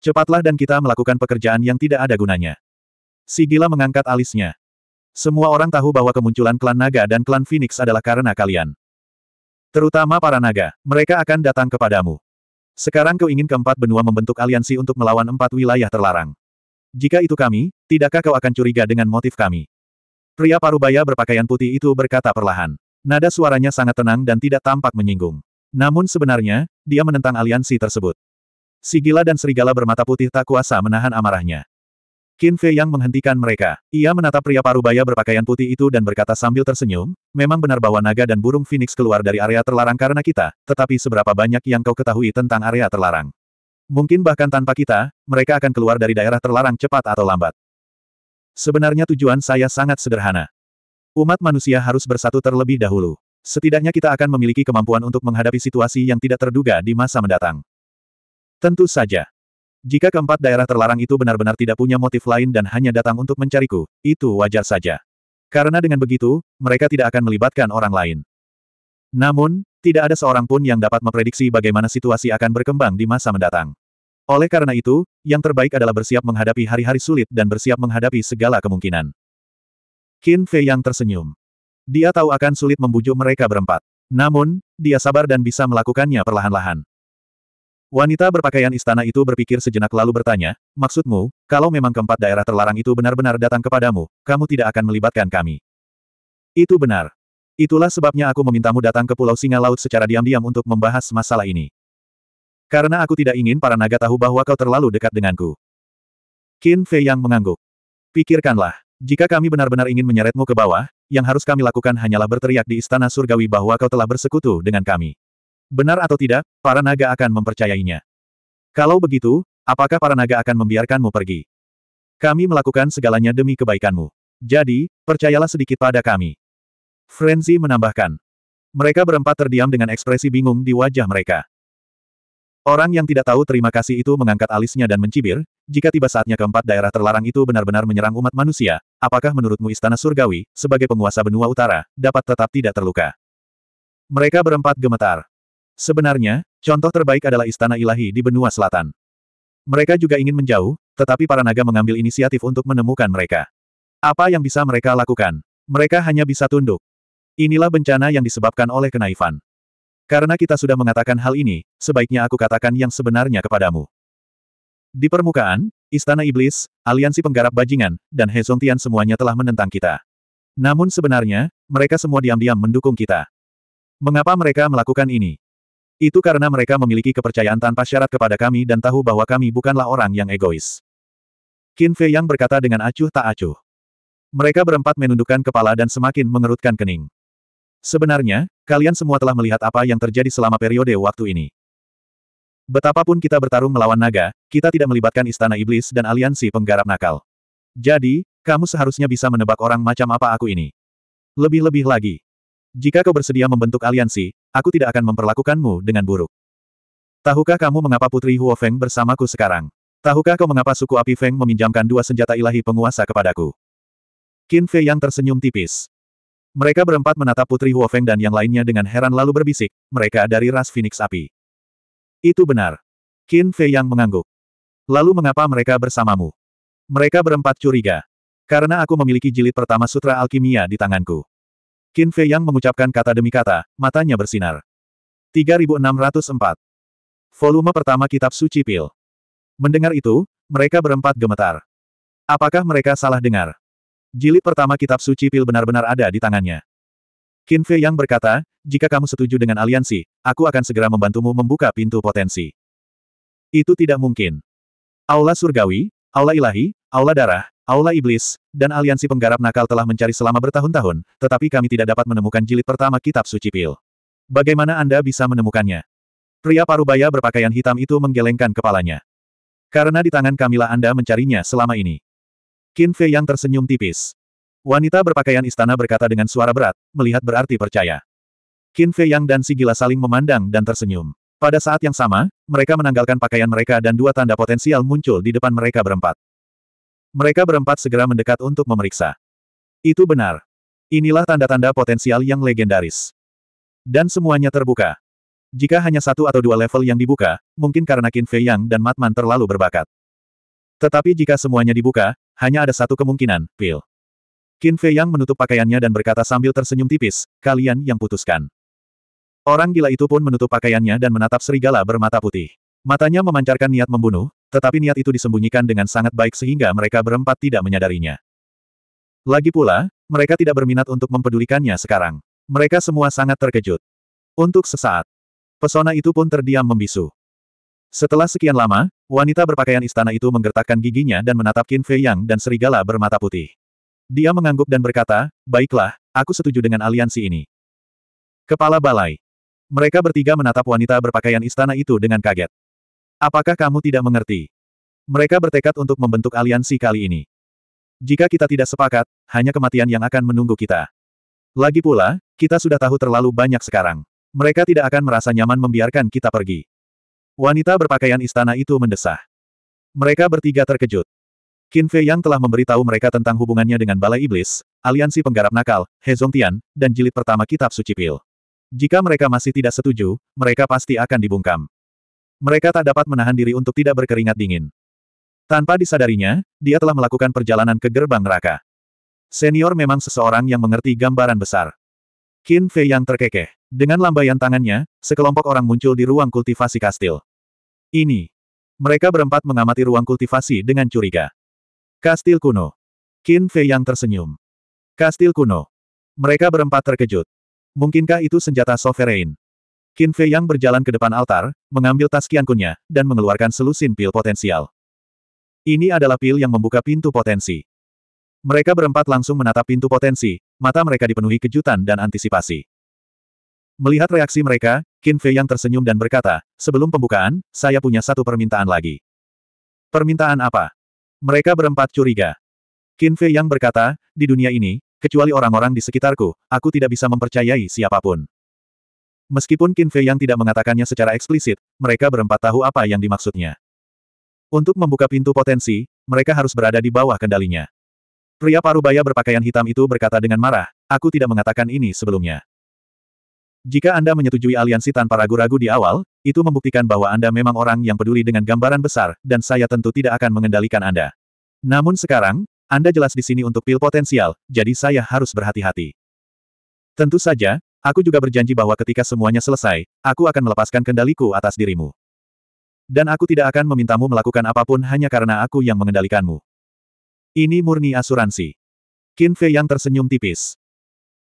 Cepatlah dan kita melakukan pekerjaan yang tidak ada gunanya. Si gila mengangkat alisnya. Semua orang tahu bahwa kemunculan klan naga dan klan Phoenix adalah karena kalian. Terutama para naga, mereka akan datang kepadamu. Sekarang kau ingin keempat benua membentuk aliansi untuk melawan empat wilayah terlarang. Jika itu kami, tidakkah kau akan curiga dengan motif kami? Pria parubaya berpakaian putih itu berkata perlahan. Nada suaranya sangat tenang dan tidak tampak menyinggung. Namun sebenarnya, dia menentang aliansi tersebut. Sigila dan serigala bermata putih tak kuasa menahan amarahnya. Qin Fei yang menghentikan mereka. Ia menatap pria parubaya berpakaian putih itu dan berkata sambil tersenyum, memang benar bahwa naga dan burung phoenix keluar dari area terlarang karena kita, tetapi seberapa banyak yang kau ketahui tentang area terlarang. Mungkin bahkan tanpa kita, mereka akan keluar dari daerah terlarang cepat atau lambat. Sebenarnya tujuan saya sangat sederhana. Umat manusia harus bersatu terlebih dahulu. Setidaknya kita akan memiliki kemampuan untuk menghadapi situasi yang tidak terduga di masa mendatang. Tentu saja. Jika keempat daerah terlarang itu benar-benar tidak punya motif lain dan hanya datang untuk mencariku, itu wajar saja. Karena dengan begitu, mereka tidak akan melibatkan orang lain. Namun, tidak ada seorang pun yang dapat memprediksi bagaimana situasi akan berkembang di masa mendatang. Oleh karena itu, yang terbaik adalah bersiap menghadapi hari-hari sulit dan bersiap menghadapi segala kemungkinan. Qin Fei yang tersenyum. Dia tahu akan sulit membujuk mereka berempat. Namun, dia sabar dan bisa melakukannya perlahan-lahan. Wanita berpakaian istana itu berpikir sejenak lalu bertanya, maksudmu, kalau memang keempat daerah terlarang itu benar-benar datang kepadamu, kamu tidak akan melibatkan kami. Itu benar. Itulah sebabnya aku memintamu datang ke Pulau Singa Laut secara diam-diam untuk membahas masalah ini. Karena aku tidak ingin para naga tahu bahwa kau terlalu dekat denganku. Qin Fei yang mengangguk. Pikirkanlah, jika kami benar-benar ingin menyeretmu ke bawah, yang harus kami lakukan hanyalah berteriak di istana surgawi bahwa kau telah bersekutu dengan kami. Benar atau tidak, para naga akan mempercayainya. Kalau begitu, apakah para naga akan membiarkanmu pergi? Kami melakukan segalanya demi kebaikanmu. Jadi, percayalah sedikit pada kami. Frenzy menambahkan. Mereka berempat terdiam dengan ekspresi bingung di wajah mereka. Orang yang tidak tahu terima kasih itu mengangkat alisnya dan mencibir, jika tiba saatnya keempat daerah terlarang itu benar-benar menyerang umat manusia, apakah menurutmu istana surgawi, sebagai penguasa benua utara, dapat tetap tidak terluka? Mereka berempat gemetar. Sebenarnya, contoh terbaik adalah istana ilahi di benua selatan. Mereka juga ingin menjauh, tetapi para naga mengambil inisiatif untuk menemukan mereka. Apa yang bisa mereka lakukan? Mereka hanya bisa tunduk. Inilah bencana yang disebabkan oleh kenaifan. Karena kita sudah mengatakan hal ini, sebaiknya aku katakan yang sebenarnya kepadamu. Di permukaan, Istana Iblis, Aliansi Penggarap Bajingan, dan hezontian semuanya telah menentang kita. Namun sebenarnya, mereka semua diam-diam mendukung kita. Mengapa mereka melakukan ini? Itu karena mereka memiliki kepercayaan tanpa syarat kepada kami dan tahu bahwa kami bukanlah orang yang egois. Qin Fei Yang berkata dengan acuh tak acuh. Mereka berempat menundukkan kepala dan semakin mengerutkan kening. Sebenarnya, kalian semua telah melihat apa yang terjadi selama periode waktu ini. Betapapun kita bertarung melawan naga, kita tidak melibatkan istana iblis dan aliansi penggarap nakal. Jadi, kamu seharusnya bisa menebak orang macam apa aku ini. Lebih-lebih lagi, jika kau bersedia membentuk aliansi, aku tidak akan memperlakukanmu dengan buruk. Tahukah kamu mengapa Putri Huo Feng bersamaku sekarang? Tahukah kau mengapa suku api Feng meminjamkan dua senjata ilahi penguasa kepadaku? Qin Fei yang tersenyum tipis. Mereka berempat menatap Putri Huo Feng dan yang lainnya dengan heran lalu berbisik, mereka dari ras Phoenix api. Itu benar. Qin Fei yang mengangguk. Lalu mengapa mereka bersamamu? Mereka berempat curiga. Karena aku memiliki jilid pertama sutra alkimia di tanganku. Qin Fei Yang mengucapkan kata demi kata, matanya bersinar. 3604. Volume pertama Kitab Suci Pil. Mendengar itu, mereka berempat gemetar. Apakah mereka salah dengar? Jilid pertama Kitab Suci Pil benar-benar ada di tangannya. Qin Fei Yang berkata, jika kamu setuju dengan aliansi, aku akan segera membantumu membuka pintu potensi. Itu tidak mungkin. Aula surgawi, aula ilahi, aula darah, Aula Iblis, dan aliansi penggarap nakal telah mencari selama bertahun-tahun, tetapi kami tidak dapat menemukan jilid pertama kitab suci pil. Bagaimana Anda bisa menemukannya? Pria parubaya berpakaian hitam itu menggelengkan kepalanya. Karena di tangan kamilah Anda mencarinya selama ini. Qin Fei yang tersenyum tipis. Wanita berpakaian istana berkata dengan suara berat, melihat berarti percaya. Qin Fei Yang dan si gila saling memandang dan tersenyum. Pada saat yang sama, mereka menanggalkan pakaian mereka dan dua tanda potensial muncul di depan mereka berempat. Mereka berempat segera mendekat untuk memeriksa. Itu benar. Inilah tanda-tanda potensial yang legendaris. Dan semuanya terbuka. Jika hanya satu atau dua level yang dibuka, mungkin karena Qin Fei Yang dan Matman terlalu berbakat. Tetapi jika semuanya dibuka, hanya ada satu kemungkinan, Pil. Qin Fei Yang menutup pakaiannya dan berkata sambil tersenyum tipis, kalian yang putuskan. Orang gila itu pun menutup pakaiannya dan menatap serigala bermata putih. Matanya memancarkan niat membunuh, tetapi niat itu disembunyikan dengan sangat baik sehingga mereka berempat tidak menyadarinya. Lagi pula, mereka tidak berminat untuk mempedulikannya sekarang. Mereka semua sangat terkejut. Untuk sesaat, pesona itu pun terdiam membisu. Setelah sekian lama, wanita berpakaian istana itu menggertakkan giginya dan menatap Qin Fei Yang dan serigala bermata putih. Dia mengangguk dan berkata, baiklah, aku setuju dengan aliansi ini. Kepala Balai. Mereka bertiga menatap wanita berpakaian istana itu dengan kaget. Apakah kamu tidak mengerti? Mereka bertekad untuk membentuk aliansi kali ini. Jika kita tidak sepakat, hanya kematian yang akan menunggu kita. Lagi pula, kita sudah tahu terlalu banyak sekarang. Mereka tidak akan merasa nyaman membiarkan kita pergi. Wanita berpakaian istana itu mendesah. Mereka bertiga terkejut. Qin Fei yang telah memberitahu mereka tentang hubungannya dengan Balai Iblis, Aliansi Penggarap Nakal, Hezong Tian, dan jilid pertama Kitab Suci Pil. Jika mereka masih tidak setuju, mereka pasti akan dibungkam. Mereka tak dapat menahan diri untuk tidak berkeringat dingin. Tanpa disadarinya, dia telah melakukan perjalanan ke gerbang neraka. Senior memang seseorang yang mengerti gambaran besar. Qin Fei yang terkekeh. Dengan lambaian tangannya, sekelompok orang muncul di ruang kultivasi kastil. Ini. Mereka berempat mengamati ruang kultivasi dengan curiga. Kastil kuno. Qin Fei yang tersenyum. Kastil kuno. Mereka berempat terkejut. Mungkinkah itu senjata sovereign? Qin Fei Yang berjalan ke depan altar, mengambil tas kiankunnya, dan mengeluarkan selusin pil potensial. Ini adalah pil yang membuka pintu potensi. Mereka berempat langsung menatap pintu potensi, mata mereka dipenuhi kejutan dan antisipasi. Melihat reaksi mereka, Qin Fei Yang tersenyum dan berkata, sebelum pembukaan, saya punya satu permintaan lagi. Permintaan apa? Mereka berempat curiga. Qin Fei Yang berkata, di dunia ini, kecuali orang-orang di sekitarku, aku tidak bisa mempercayai siapapun. Meskipun Qin Fei yang tidak mengatakannya secara eksplisit, mereka berempat tahu apa yang dimaksudnya. Untuk membuka pintu potensi, mereka harus berada di bawah kendalinya. Pria parubaya berpakaian hitam itu berkata dengan marah, aku tidak mengatakan ini sebelumnya. Jika Anda menyetujui aliansi tanpa ragu-ragu di awal, itu membuktikan bahwa Anda memang orang yang peduli dengan gambaran besar, dan saya tentu tidak akan mengendalikan Anda. Namun sekarang, Anda jelas di sini untuk pil potensial, jadi saya harus berhati-hati. Tentu saja, Aku juga berjanji bahwa ketika semuanya selesai, aku akan melepaskan kendaliku atas dirimu. Dan aku tidak akan memintamu melakukan apapun hanya karena aku yang mengendalikanmu. Ini murni asuransi. Qin Fei yang tersenyum tipis.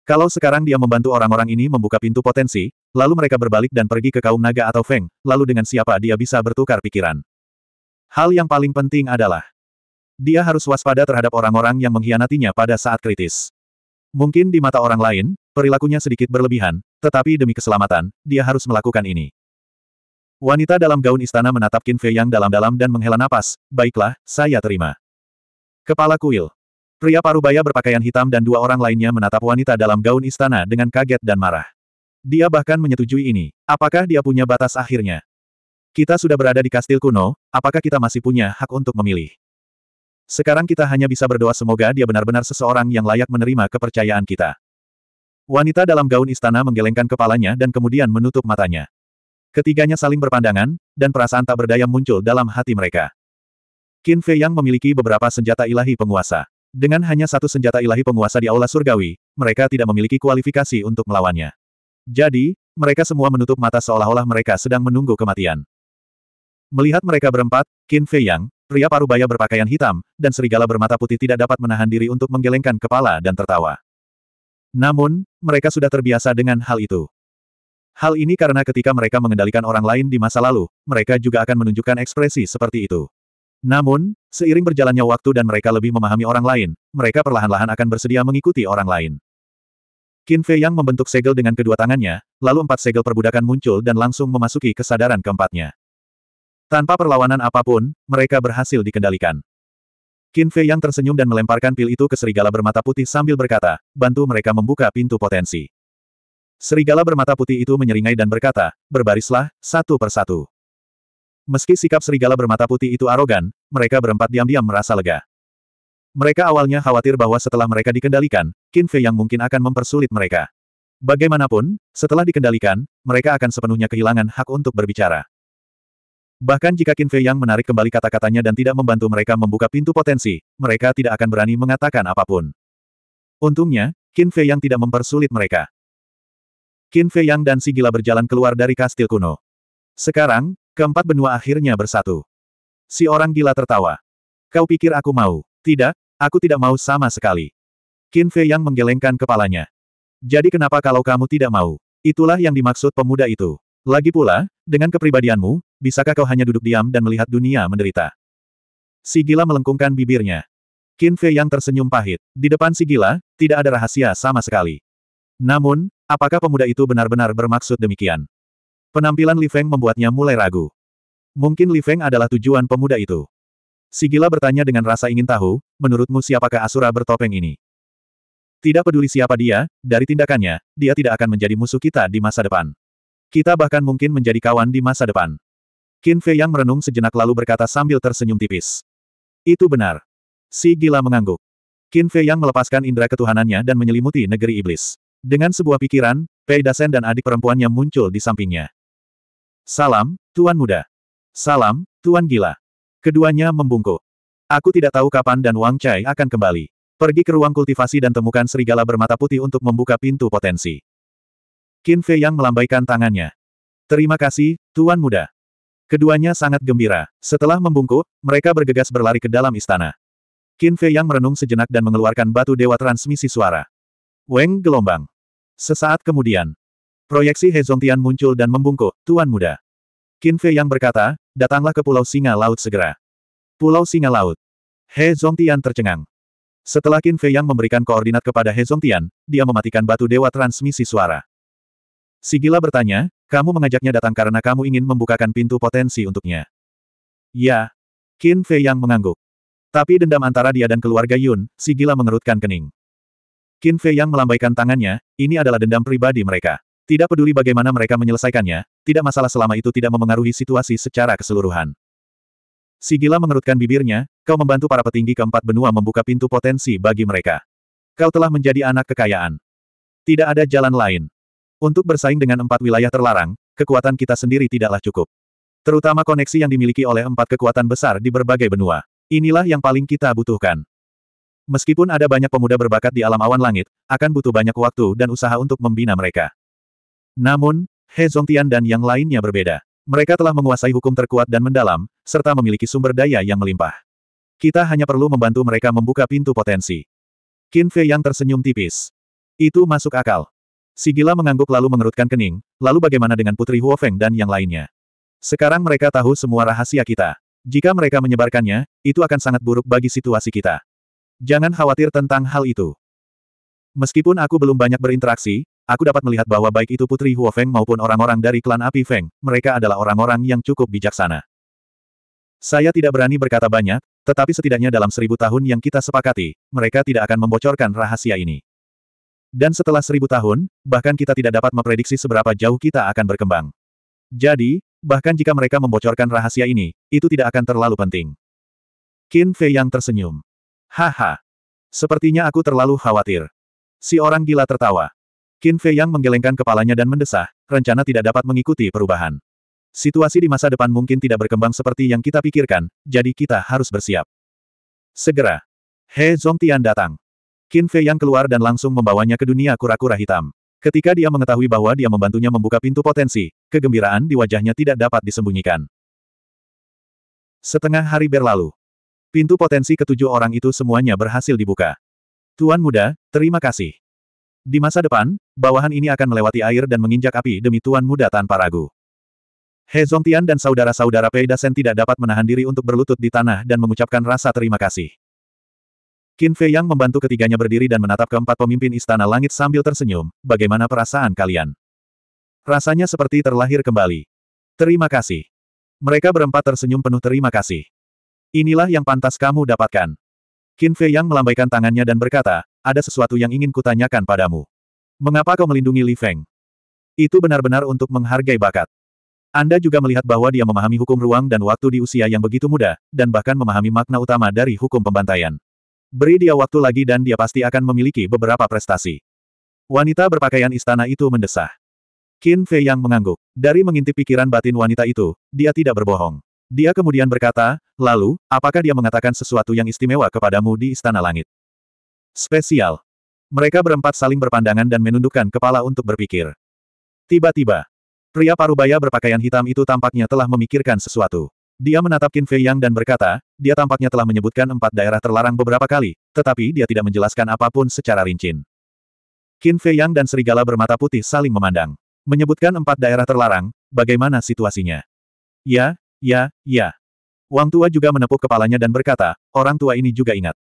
Kalau sekarang dia membantu orang-orang ini membuka pintu potensi, lalu mereka berbalik dan pergi ke kaum naga atau Feng, lalu dengan siapa dia bisa bertukar pikiran. Hal yang paling penting adalah, dia harus waspada terhadap orang-orang yang mengkhianatinya pada saat kritis. Mungkin di mata orang lain, Perilakunya sedikit berlebihan, tetapi demi keselamatan, dia harus melakukan ini. Wanita dalam gaun istana menatap Qin Fei yang dalam-dalam dan menghela napas, baiklah, saya terima. Kepala kuil. Pria parubaya berpakaian hitam dan dua orang lainnya menatap wanita dalam gaun istana dengan kaget dan marah. Dia bahkan menyetujui ini. Apakah dia punya batas akhirnya? Kita sudah berada di kastil kuno, apakah kita masih punya hak untuk memilih? Sekarang kita hanya bisa berdoa semoga dia benar-benar seseorang yang layak menerima kepercayaan kita. Wanita dalam gaun istana menggelengkan kepalanya dan kemudian menutup matanya. Ketiganya saling berpandangan, dan perasaan tak berdaya muncul dalam hati mereka. Qin Fei yang memiliki beberapa senjata ilahi penguasa. Dengan hanya satu senjata ilahi penguasa di Aula Surgawi, mereka tidak memiliki kualifikasi untuk melawannya. Jadi, mereka semua menutup mata seolah-olah mereka sedang menunggu kematian. Melihat mereka berempat, Qin Fei Yang, pria parubaya berpakaian hitam, dan serigala bermata putih tidak dapat menahan diri untuk menggelengkan kepala dan tertawa. Namun, mereka sudah terbiasa dengan hal itu. Hal ini karena ketika mereka mengendalikan orang lain di masa lalu, mereka juga akan menunjukkan ekspresi seperti itu. Namun, seiring berjalannya waktu dan mereka lebih memahami orang lain, mereka perlahan-lahan akan bersedia mengikuti orang lain. Qin Fei Yang membentuk segel dengan kedua tangannya, lalu empat segel perbudakan muncul dan langsung memasuki kesadaran keempatnya. Tanpa perlawanan apapun, mereka berhasil dikendalikan. Qin Fei yang tersenyum dan melemparkan pil itu ke serigala bermata putih sambil berkata, bantu mereka membuka pintu potensi. Serigala bermata putih itu menyeringai dan berkata, berbarislah, satu persatu. Meski sikap serigala bermata putih itu arogan, mereka berempat diam-diam merasa lega. Mereka awalnya khawatir bahwa setelah mereka dikendalikan, Qin Fei yang mungkin akan mempersulit mereka. Bagaimanapun, setelah dikendalikan, mereka akan sepenuhnya kehilangan hak untuk berbicara. Bahkan jika Qin Fei yang menarik kembali kata-katanya dan tidak membantu mereka membuka pintu potensi, mereka tidak akan berani mengatakan apapun. Untungnya, Qin Fei yang tidak mempersulit mereka. Qin Fei yang dan si gila berjalan keluar dari kastil kuno. Sekarang, keempat benua akhirnya bersatu. Si orang gila tertawa. Kau pikir aku mau? Tidak, aku tidak mau sama sekali. Qin Fei yang menggelengkan kepalanya. Jadi kenapa kalau kamu tidak mau? Itulah yang dimaksud pemuda itu. Lagi pula, dengan kepribadianmu, bisakah kau hanya duduk diam dan melihat dunia menderita? Sigila melengkungkan bibirnya. Qin Fei yang tersenyum pahit. Di depan Sigila, tidak ada rahasia sama sekali. Namun, apakah pemuda itu benar-benar bermaksud demikian? Penampilan Li Feng membuatnya mulai ragu. Mungkin Li Feng adalah tujuan pemuda itu. Sigila bertanya dengan rasa ingin tahu, menurutmu siapakah Asura bertopeng ini? Tidak peduli siapa dia, dari tindakannya, dia tidak akan menjadi musuh kita di masa depan. Kita bahkan mungkin menjadi kawan di masa depan. Qin Fei yang merenung sejenak lalu berkata sambil tersenyum tipis. Itu benar. Si gila mengangguk. Qin Fei yang melepaskan indera ketuhanannya dan menyelimuti negeri iblis. Dengan sebuah pikiran, Pei Dasen dan adik perempuannya muncul di sampingnya. Salam, Tuan Muda. Salam, Tuan Gila. Keduanya membungkuk. Aku tidak tahu kapan dan Wang Chai akan kembali. Pergi ke ruang kultivasi dan temukan serigala bermata putih untuk membuka pintu potensi. Qin Fei yang melambaikan tangannya. Terima kasih, Tuan Muda. Keduanya sangat gembira. Setelah membungkuk, mereka bergegas berlari ke dalam istana. Qin Fei yang merenung sejenak dan mengeluarkan batu dewa transmisi suara. Weng gelombang. Sesaat kemudian, proyeksi Hezongtian muncul dan membungkuk, Tuan Muda. Qin Fei yang berkata, datanglah ke Pulau Singa Laut segera. Pulau Singa Laut. He Zongtian tercengang. Setelah Qin Fei yang memberikan koordinat kepada He Zongtian, dia mematikan batu dewa transmisi suara. Sigila bertanya, kamu mengajaknya datang karena kamu ingin membukakan pintu potensi untuknya. Ya. Qin Fei yang mengangguk. Tapi dendam antara dia dan keluarga Yun, Sigila mengerutkan kening. Qin Fei yang melambaikan tangannya, ini adalah dendam pribadi mereka. Tidak peduli bagaimana mereka menyelesaikannya, tidak masalah selama itu tidak memengaruhi situasi secara keseluruhan. Sigila mengerutkan bibirnya, kau membantu para petinggi keempat benua membuka pintu potensi bagi mereka. Kau telah menjadi anak kekayaan. Tidak ada jalan lain. Untuk bersaing dengan empat wilayah terlarang, kekuatan kita sendiri tidaklah cukup. Terutama koneksi yang dimiliki oleh empat kekuatan besar di berbagai benua. Inilah yang paling kita butuhkan. Meskipun ada banyak pemuda berbakat di alam awan langit, akan butuh banyak waktu dan usaha untuk membina mereka. Namun, He Zongtian dan yang lainnya berbeda. Mereka telah menguasai hukum terkuat dan mendalam, serta memiliki sumber daya yang melimpah. Kita hanya perlu membantu mereka membuka pintu potensi. Qin Fei yang tersenyum tipis. Itu masuk akal. Sigila mengangguk lalu mengerutkan kening, lalu bagaimana dengan Putri Huofeng dan yang lainnya? Sekarang mereka tahu semua rahasia kita. Jika mereka menyebarkannya, itu akan sangat buruk bagi situasi kita. Jangan khawatir tentang hal itu. Meskipun aku belum banyak berinteraksi, aku dapat melihat bahwa baik itu Putri Huofeng maupun orang-orang dari klan Api Feng, mereka adalah orang-orang yang cukup bijaksana. Saya tidak berani berkata banyak, tetapi setidaknya dalam seribu tahun yang kita sepakati, mereka tidak akan membocorkan rahasia ini. Dan setelah seribu tahun, bahkan kita tidak dapat memprediksi seberapa jauh kita akan berkembang. Jadi, bahkan jika mereka membocorkan rahasia ini, itu tidak akan terlalu penting. Qin Fei yang tersenyum. Haha. Sepertinya aku terlalu khawatir. Si orang gila tertawa. Qin Fei yang menggelengkan kepalanya dan mendesah, rencana tidak dapat mengikuti perubahan. Situasi di masa depan mungkin tidak berkembang seperti yang kita pikirkan, jadi kita harus bersiap. Segera. He Zongtian datang. Qin Fei Yang keluar dan langsung membawanya ke dunia kura-kura hitam. Ketika dia mengetahui bahwa dia membantunya membuka pintu potensi, kegembiraan di wajahnya tidak dapat disembunyikan. Setengah hari berlalu. Pintu potensi ketujuh orang itu semuanya berhasil dibuka. Tuan muda, terima kasih. Di masa depan, bawahan ini akan melewati air dan menginjak api demi tuan muda tanpa ragu. He Zongtian dan saudara-saudara Pei Dasen tidak dapat menahan diri untuk berlutut di tanah dan mengucapkan rasa terima kasih. Qin Fei Yang membantu ketiganya berdiri dan menatap keempat pemimpin istana langit sambil tersenyum, bagaimana perasaan kalian? Rasanya seperti terlahir kembali. Terima kasih. Mereka berempat tersenyum penuh terima kasih. Inilah yang pantas kamu dapatkan. Qin Fei Yang melambaikan tangannya dan berkata, ada sesuatu yang ingin kutanyakan padamu. Mengapa kau melindungi Li Feng? Itu benar-benar untuk menghargai bakat. Anda juga melihat bahwa dia memahami hukum ruang dan waktu di usia yang begitu muda, dan bahkan memahami makna utama dari hukum pembantaian. Beri dia waktu lagi dan dia pasti akan memiliki beberapa prestasi. Wanita berpakaian istana itu mendesah. Qin Fei yang mengangguk. Dari mengintip pikiran batin wanita itu, dia tidak berbohong. Dia kemudian berkata, lalu, apakah dia mengatakan sesuatu yang istimewa kepadamu di Istana Langit? Spesial. Mereka berempat saling berpandangan dan menundukkan kepala untuk berpikir. Tiba-tiba, pria parubaya berpakaian hitam itu tampaknya telah memikirkan sesuatu. Dia menatap Qin Fei Yang dan berkata, dia tampaknya telah menyebutkan empat daerah terlarang beberapa kali, tetapi dia tidak menjelaskan apapun secara rinci. Qin Fei Yang dan serigala bermata putih saling memandang. Menyebutkan empat daerah terlarang, bagaimana situasinya? Ya, ya, ya. Wang Tua juga menepuk kepalanya dan berkata, orang tua ini juga ingat.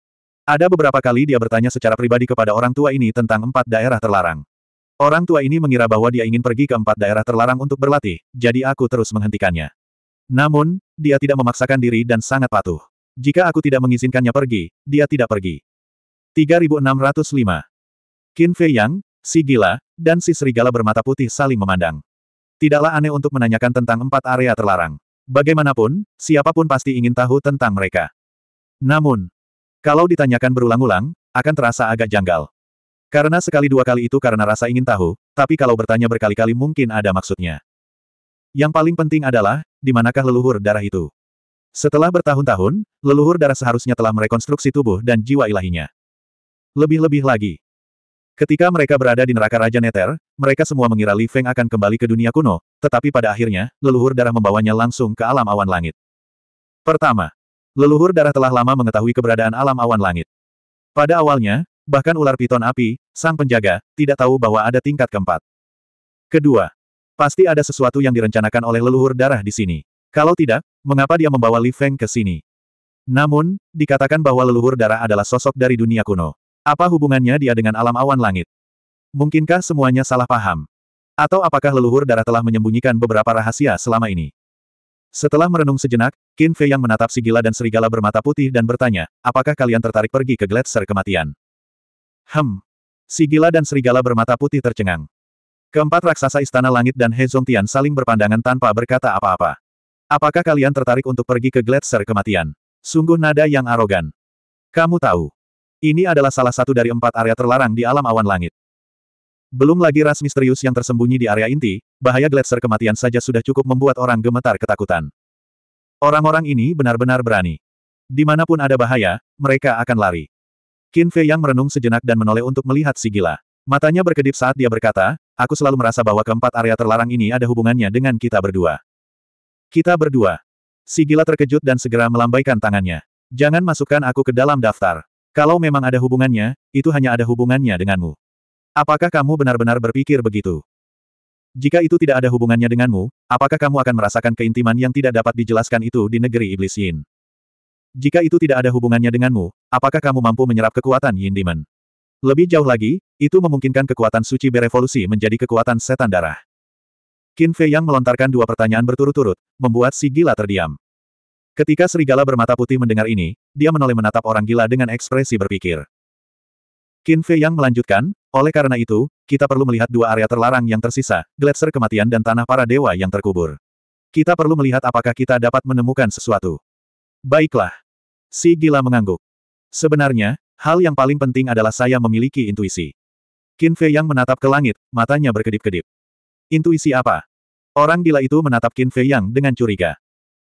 Ada beberapa kali dia bertanya secara pribadi kepada orang tua ini tentang empat daerah terlarang. Orang tua ini mengira bahwa dia ingin pergi ke empat daerah terlarang untuk berlatih, jadi aku terus menghentikannya. Namun, dia tidak memaksakan diri dan sangat patuh. Jika aku tidak mengizinkannya pergi, dia tidak pergi. 3605. Qin Fei Yang, si gila, dan si serigala bermata putih saling memandang. Tidaklah aneh untuk menanyakan tentang empat area terlarang. Bagaimanapun, siapapun pasti ingin tahu tentang mereka. Namun, kalau ditanyakan berulang-ulang, akan terasa agak janggal. Karena sekali dua kali itu karena rasa ingin tahu, tapi kalau bertanya berkali-kali mungkin ada maksudnya. Yang paling penting adalah, di manakah leluhur darah itu? Setelah bertahun-tahun, leluhur darah seharusnya telah merekonstruksi tubuh dan jiwa ilahinya. Lebih-lebih lagi. Ketika mereka berada di neraka Raja Neter, mereka semua mengira Li Feng akan kembali ke dunia kuno, tetapi pada akhirnya, leluhur darah membawanya langsung ke alam awan langit. Pertama, leluhur darah telah lama mengetahui keberadaan alam awan langit. Pada awalnya, bahkan ular piton api, sang penjaga, tidak tahu bahwa ada tingkat keempat. Kedua, Pasti ada sesuatu yang direncanakan oleh leluhur darah di sini. Kalau tidak, mengapa dia membawa Li Feng ke sini? Namun, dikatakan bahwa leluhur darah adalah sosok dari dunia kuno. Apa hubungannya dia dengan alam awan langit? Mungkinkah semuanya salah paham? Atau apakah leluhur darah telah menyembunyikan beberapa rahasia selama ini? Setelah merenung sejenak, Qin Fei yang menatap si gila dan Serigala bermata putih dan bertanya, apakah kalian tertarik pergi ke Gletser kematian? Hem. gila dan Serigala bermata putih tercengang. Keempat raksasa Istana Langit dan He Zongtian saling berpandangan tanpa berkata apa-apa. Apakah kalian tertarik untuk pergi ke Gletser kematian? Sungguh nada yang arogan. Kamu tahu. Ini adalah salah satu dari empat area terlarang di alam awan langit. Belum lagi ras misterius yang tersembunyi di area inti, bahaya Gletser kematian saja sudah cukup membuat orang gemetar ketakutan. Orang-orang ini benar-benar berani. Dimanapun ada bahaya, mereka akan lari. Qin Fei yang merenung sejenak dan menoleh untuk melihat si gila. Matanya berkedip saat dia berkata, aku selalu merasa bahwa keempat area terlarang ini ada hubungannya dengan kita berdua. Kita berdua. Si gila terkejut dan segera melambaikan tangannya. Jangan masukkan aku ke dalam daftar. Kalau memang ada hubungannya, itu hanya ada hubungannya denganmu. Apakah kamu benar-benar berpikir begitu? Jika itu tidak ada hubungannya denganmu, apakah kamu akan merasakan keintiman yang tidak dapat dijelaskan itu di negeri iblis Yin? Jika itu tidak ada hubungannya denganmu, apakah kamu mampu menyerap kekuatan Yin Demon? Lebih jauh lagi, itu memungkinkan kekuatan suci berevolusi menjadi kekuatan setan darah. Qin Fei yang melontarkan dua pertanyaan berturut-turut, membuat si gila terdiam. Ketika serigala bermata putih mendengar ini, dia menoleh menatap orang gila dengan ekspresi berpikir. Qin Fei yang melanjutkan, oleh karena itu, kita perlu melihat dua area terlarang yang tersisa, gletser kematian dan tanah para dewa yang terkubur. Kita perlu melihat apakah kita dapat menemukan sesuatu. Baiklah. Si gila mengangguk. Sebenarnya, Hal yang paling penting adalah saya memiliki intuisi. Qin Fei Yang menatap ke langit, matanya berkedip-kedip. Intuisi apa? Orang gila itu menatap Qin Fei Yang dengan curiga.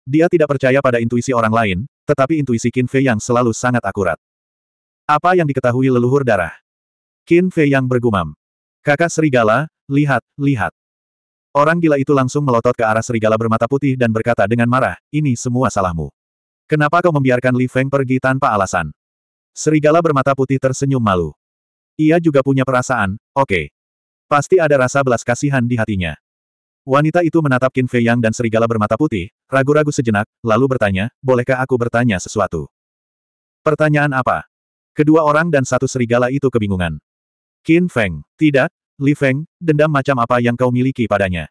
Dia tidak percaya pada intuisi orang lain, tetapi intuisi Qin Fei Yang selalu sangat akurat. Apa yang diketahui leluhur darah? Qin Fei Yang bergumam. Kakak serigala, lihat, lihat. Orang gila itu langsung melotot ke arah serigala bermata putih dan berkata dengan marah, ini semua salahmu. Kenapa kau membiarkan Li Feng pergi tanpa alasan? Serigala bermata putih tersenyum malu. Ia juga punya perasaan, oke. Okay. Pasti ada rasa belas kasihan di hatinya. Wanita itu menatap Qin Fei Yang dan serigala bermata putih, ragu-ragu sejenak, lalu bertanya, bolehkah aku bertanya sesuatu? Pertanyaan apa? Kedua orang dan satu serigala itu kebingungan. Qin Feng, tidak, Li Feng, dendam macam apa yang kau miliki padanya?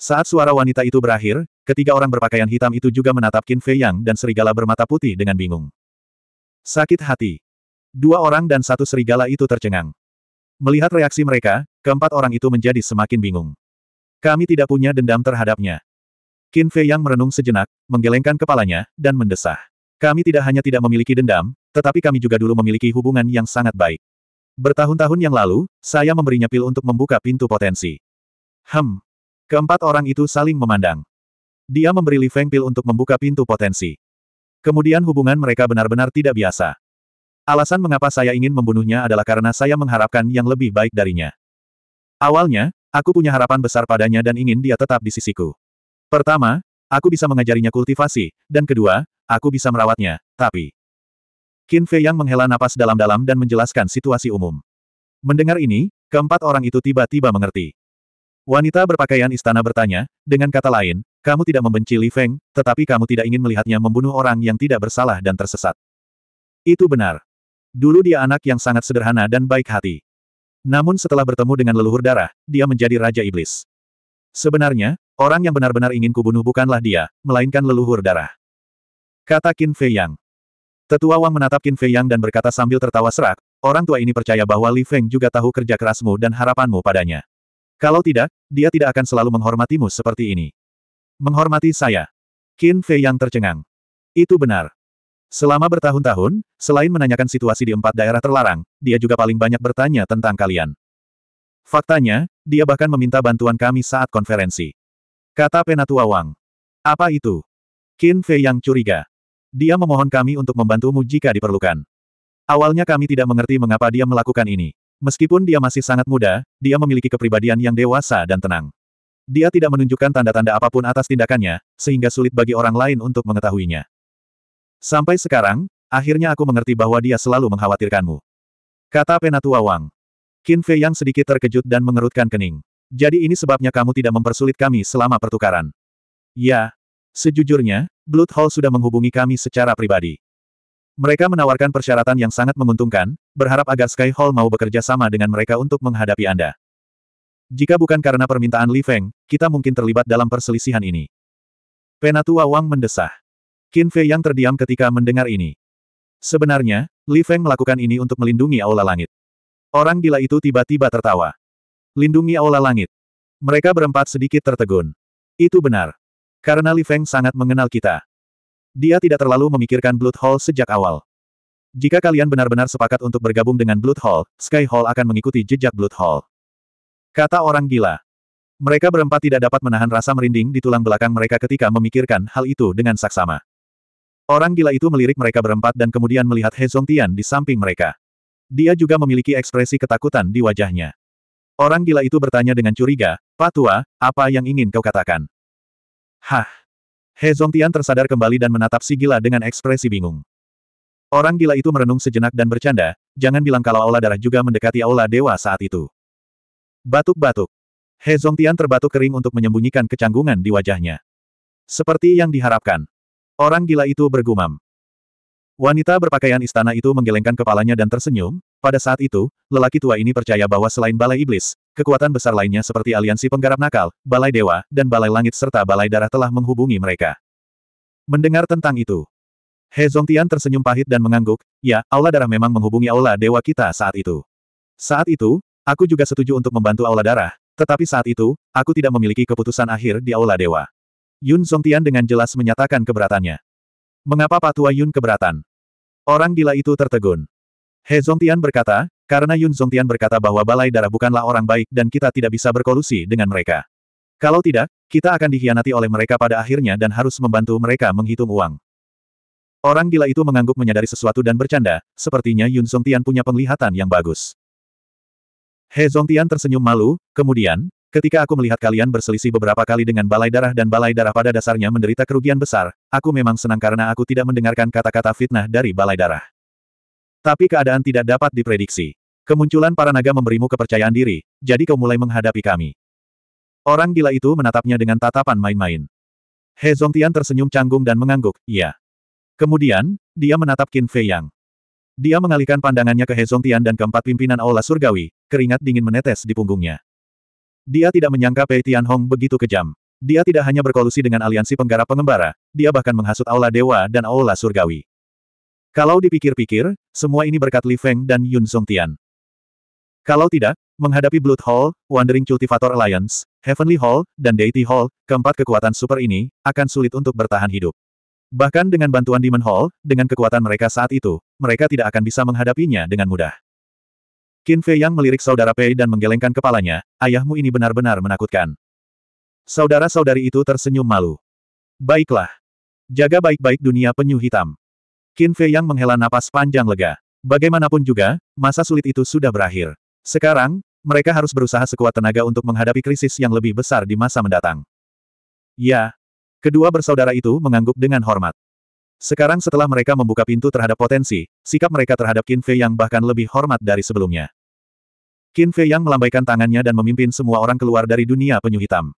Saat suara wanita itu berakhir, ketiga orang berpakaian hitam itu juga menatap Qin Fei Yang dan serigala bermata putih dengan bingung. Sakit hati. Dua orang dan satu serigala itu tercengang. Melihat reaksi mereka, keempat orang itu menjadi semakin bingung. Kami tidak punya dendam terhadapnya. Qin Fei yang merenung sejenak, menggelengkan kepalanya, dan mendesah. Kami tidak hanya tidak memiliki dendam, tetapi kami juga dulu memiliki hubungan yang sangat baik. Bertahun-tahun yang lalu, saya memberinya pil untuk membuka pintu potensi. Hem. Keempat orang itu saling memandang. Dia memberi Li Feng pil untuk membuka pintu potensi. Kemudian hubungan mereka benar-benar tidak biasa. Alasan mengapa saya ingin membunuhnya adalah karena saya mengharapkan yang lebih baik darinya. Awalnya, aku punya harapan besar padanya dan ingin dia tetap di sisiku. Pertama, aku bisa mengajarinya kultivasi, dan kedua, aku bisa merawatnya, tapi... Qin Fei yang menghela napas dalam-dalam dan menjelaskan situasi umum. Mendengar ini, keempat orang itu tiba-tiba mengerti. Wanita berpakaian istana bertanya, dengan kata lain, kamu tidak membenci Li Feng, tetapi kamu tidak ingin melihatnya membunuh orang yang tidak bersalah dan tersesat. Itu benar. Dulu dia anak yang sangat sederhana dan baik hati. Namun setelah bertemu dengan leluhur darah, dia menjadi Raja Iblis. Sebenarnya, orang yang benar-benar ingin kubunuh bukanlah dia, melainkan leluhur darah. Kata Qin Fei Yang. Tetua Wang menatap Qin Fei Yang dan berkata sambil tertawa serak, orang tua ini percaya bahwa Li Feng juga tahu kerja kerasmu dan harapanmu padanya. Kalau tidak, dia tidak akan selalu menghormatimu seperti ini. Menghormati saya. Qin Fei yang tercengang. Itu benar. Selama bertahun-tahun, selain menanyakan situasi di empat daerah terlarang, dia juga paling banyak bertanya tentang kalian. Faktanya, dia bahkan meminta bantuan kami saat konferensi. Kata Penatua Wang. Apa itu? Qin Fei yang curiga. Dia memohon kami untuk membantumu jika diperlukan. Awalnya kami tidak mengerti mengapa dia melakukan ini. Meskipun dia masih sangat muda, dia memiliki kepribadian yang dewasa dan tenang. Dia tidak menunjukkan tanda-tanda apapun atas tindakannya, sehingga sulit bagi orang lain untuk mengetahuinya. Sampai sekarang, akhirnya aku mengerti bahwa dia selalu mengkhawatirkanmu. Kata Penatua Wang. Qin Fei yang sedikit terkejut dan mengerutkan kening. Jadi ini sebabnya kamu tidak mempersulit kami selama pertukaran. Ya. Sejujurnya, Blood Hall sudah menghubungi kami secara pribadi. Mereka menawarkan persyaratan yang sangat menguntungkan, berharap agar Sky Hall mau bekerja sama dengan mereka untuk menghadapi Anda. Jika bukan karena permintaan Li Feng, kita mungkin terlibat dalam perselisihan ini. Penatua Wang mendesah. Qin Fei yang terdiam ketika mendengar ini. Sebenarnya, Li Feng melakukan ini untuk melindungi Aula Langit. Orang gila itu tiba-tiba tertawa. Lindungi Aula Langit. Mereka berempat sedikit tertegun. Itu benar. Karena Li Feng sangat mengenal kita. Dia tidak terlalu memikirkan Blood Hall sejak awal. Jika kalian benar-benar sepakat untuk bergabung dengan Blood Hall, Sky Hall akan mengikuti jejak Blood Hall. Kata orang gila. Mereka berempat tidak dapat menahan rasa merinding di tulang belakang mereka ketika memikirkan hal itu dengan saksama. Orang gila itu melirik mereka berempat dan kemudian melihat He Zongtian di samping mereka. Dia juga memiliki ekspresi ketakutan di wajahnya. Orang gila itu bertanya dengan curiga, Pak Tua, apa yang ingin kau katakan? Hah! He Zongtian tersadar kembali dan menatap si gila dengan ekspresi bingung. Orang gila itu merenung sejenak dan bercanda, jangan bilang kalau aula darah juga mendekati aula dewa saat itu. Batuk-batuk. He Zongtian terbatuk kering untuk menyembunyikan kecanggungan di wajahnya. Seperti yang diharapkan. Orang gila itu bergumam. Wanita berpakaian istana itu menggelengkan kepalanya dan tersenyum, pada saat itu, lelaki tua ini percaya bahwa selain balai iblis, kekuatan besar lainnya seperti aliansi penggarap nakal, balai dewa, dan balai langit serta balai darah telah menghubungi mereka. Mendengar tentang itu, He Zongtian tersenyum pahit dan mengangguk, ya, Allah darah memang menghubungi Allah dewa kita saat itu. Saat itu, Aku juga setuju untuk membantu Aula Darah, tetapi saat itu, aku tidak memiliki keputusan akhir di Aula Dewa. Yun Zongtian dengan jelas menyatakan keberatannya. Mengapa Patua Yun keberatan? Orang gila itu tertegun. He Zongtian berkata, karena Yun Zongtian berkata bahwa Balai Darah bukanlah orang baik dan kita tidak bisa berkolusi dengan mereka. Kalau tidak, kita akan dikhianati oleh mereka pada akhirnya dan harus membantu mereka menghitung uang. Orang gila itu mengangguk menyadari sesuatu dan bercanda, sepertinya Yun Tian punya penglihatan yang bagus. He Zongtian tersenyum malu, kemudian, ketika aku melihat kalian berselisih beberapa kali dengan balai darah dan balai darah pada dasarnya menderita kerugian besar, aku memang senang karena aku tidak mendengarkan kata-kata fitnah dari balai darah. Tapi keadaan tidak dapat diprediksi. Kemunculan para naga memberimu kepercayaan diri, jadi kau mulai menghadapi kami. Orang gila itu menatapnya dengan tatapan main-main. He Zongtian tersenyum canggung dan mengangguk, iya. Kemudian, dia menatap Qin Fei Yang. Dia mengalihkan pandangannya ke Hezong Tian dan keempat pimpinan Aula Surgawi, keringat dingin menetes di punggungnya. Dia tidak menyangka Pei Tian Hong begitu kejam. Dia tidak hanya berkolusi dengan aliansi penggarap pengembara, dia bahkan menghasut Aula Dewa dan Aula Surgawi. Kalau dipikir-pikir, semua ini berkat Li Feng dan Yun Song Tian. Kalau tidak, menghadapi Blood Hall, Wandering Cultivator Alliance, Heavenly Hall, dan Deity Hall, keempat kekuatan super ini, akan sulit untuk bertahan hidup. Bahkan dengan bantuan Demon Hall, dengan kekuatan mereka saat itu, mereka tidak akan bisa menghadapinya dengan mudah. Qin Fei Yang melirik saudara Pei dan menggelengkan kepalanya, ayahmu ini benar-benar menakutkan. Saudara-saudari itu tersenyum malu. Baiklah. Jaga baik-baik dunia penyu hitam. Qin Fei Yang menghela napas panjang lega. Bagaimanapun juga, masa sulit itu sudah berakhir. Sekarang, mereka harus berusaha sekuat tenaga untuk menghadapi krisis yang lebih besar di masa mendatang. Ya, Kedua bersaudara itu mengangguk dengan hormat. Sekarang setelah mereka membuka pintu terhadap potensi, sikap mereka terhadap Qin Fei Yang bahkan lebih hormat dari sebelumnya. Qin Fei Yang melambaikan tangannya dan memimpin semua orang keluar dari dunia penyu hitam.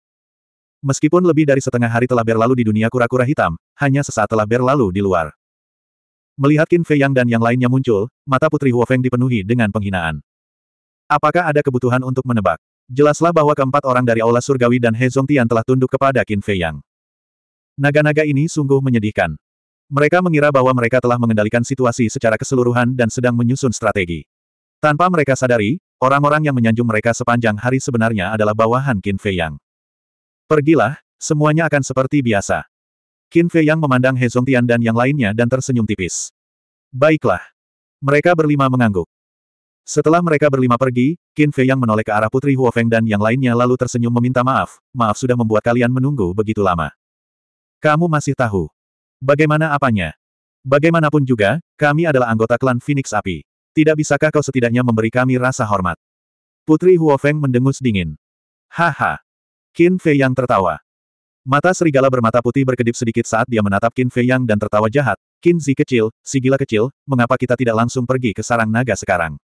Meskipun lebih dari setengah hari telah berlalu di dunia kura-kura hitam, hanya sesaat telah berlalu di luar. Melihat Qin Fei Yang dan yang lainnya muncul, mata Putri Huofeng dipenuhi dengan penghinaan. Apakah ada kebutuhan untuk menebak? Jelaslah bahwa keempat orang dari Aula Surgawi dan Hezong Tian telah tunduk kepada Qin Fei Yang. Naga-naga ini sungguh menyedihkan. Mereka mengira bahwa mereka telah mengendalikan situasi secara keseluruhan dan sedang menyusun strategi. Tanpa mereka sadari, orang-orang yang menyanjung mereka sepanjang hari sebenarnya adalah bawahan Qin Fei Yang. Pergilah, semuanya akan seperti biasa. Qin Fei Yang memandang He Zongtian dan yang lainnya dan tersenyum tipis. Baiklah. Mereka berlima mengangguk. Setelah mereka berlima pergi, Qin Fei Yang menoleh ke arah Putri Huofeng dan yang lainnya lalu tersenyum meminta maaf, maaf sudah membuat kalian menunggu begitu lama. Kamu masih tahu. Bagaimana apanya? Bagaimanapun juga, kami adalah anggota klan Phoenix Api. Tidak bisakah kau setidaknya memberi kami rasa hormat? Putri Huofeng mendengus dingin. Haha. Qin Fei yang tertawa. Mata serigala bermata putih berkedip sedikit saat dia menatap Qin Fei Yang dan tertawa jahat. Qin Zi kecil, si gila kecil, mengapa kita tidak langsung pergi ke sarang naga sekarang?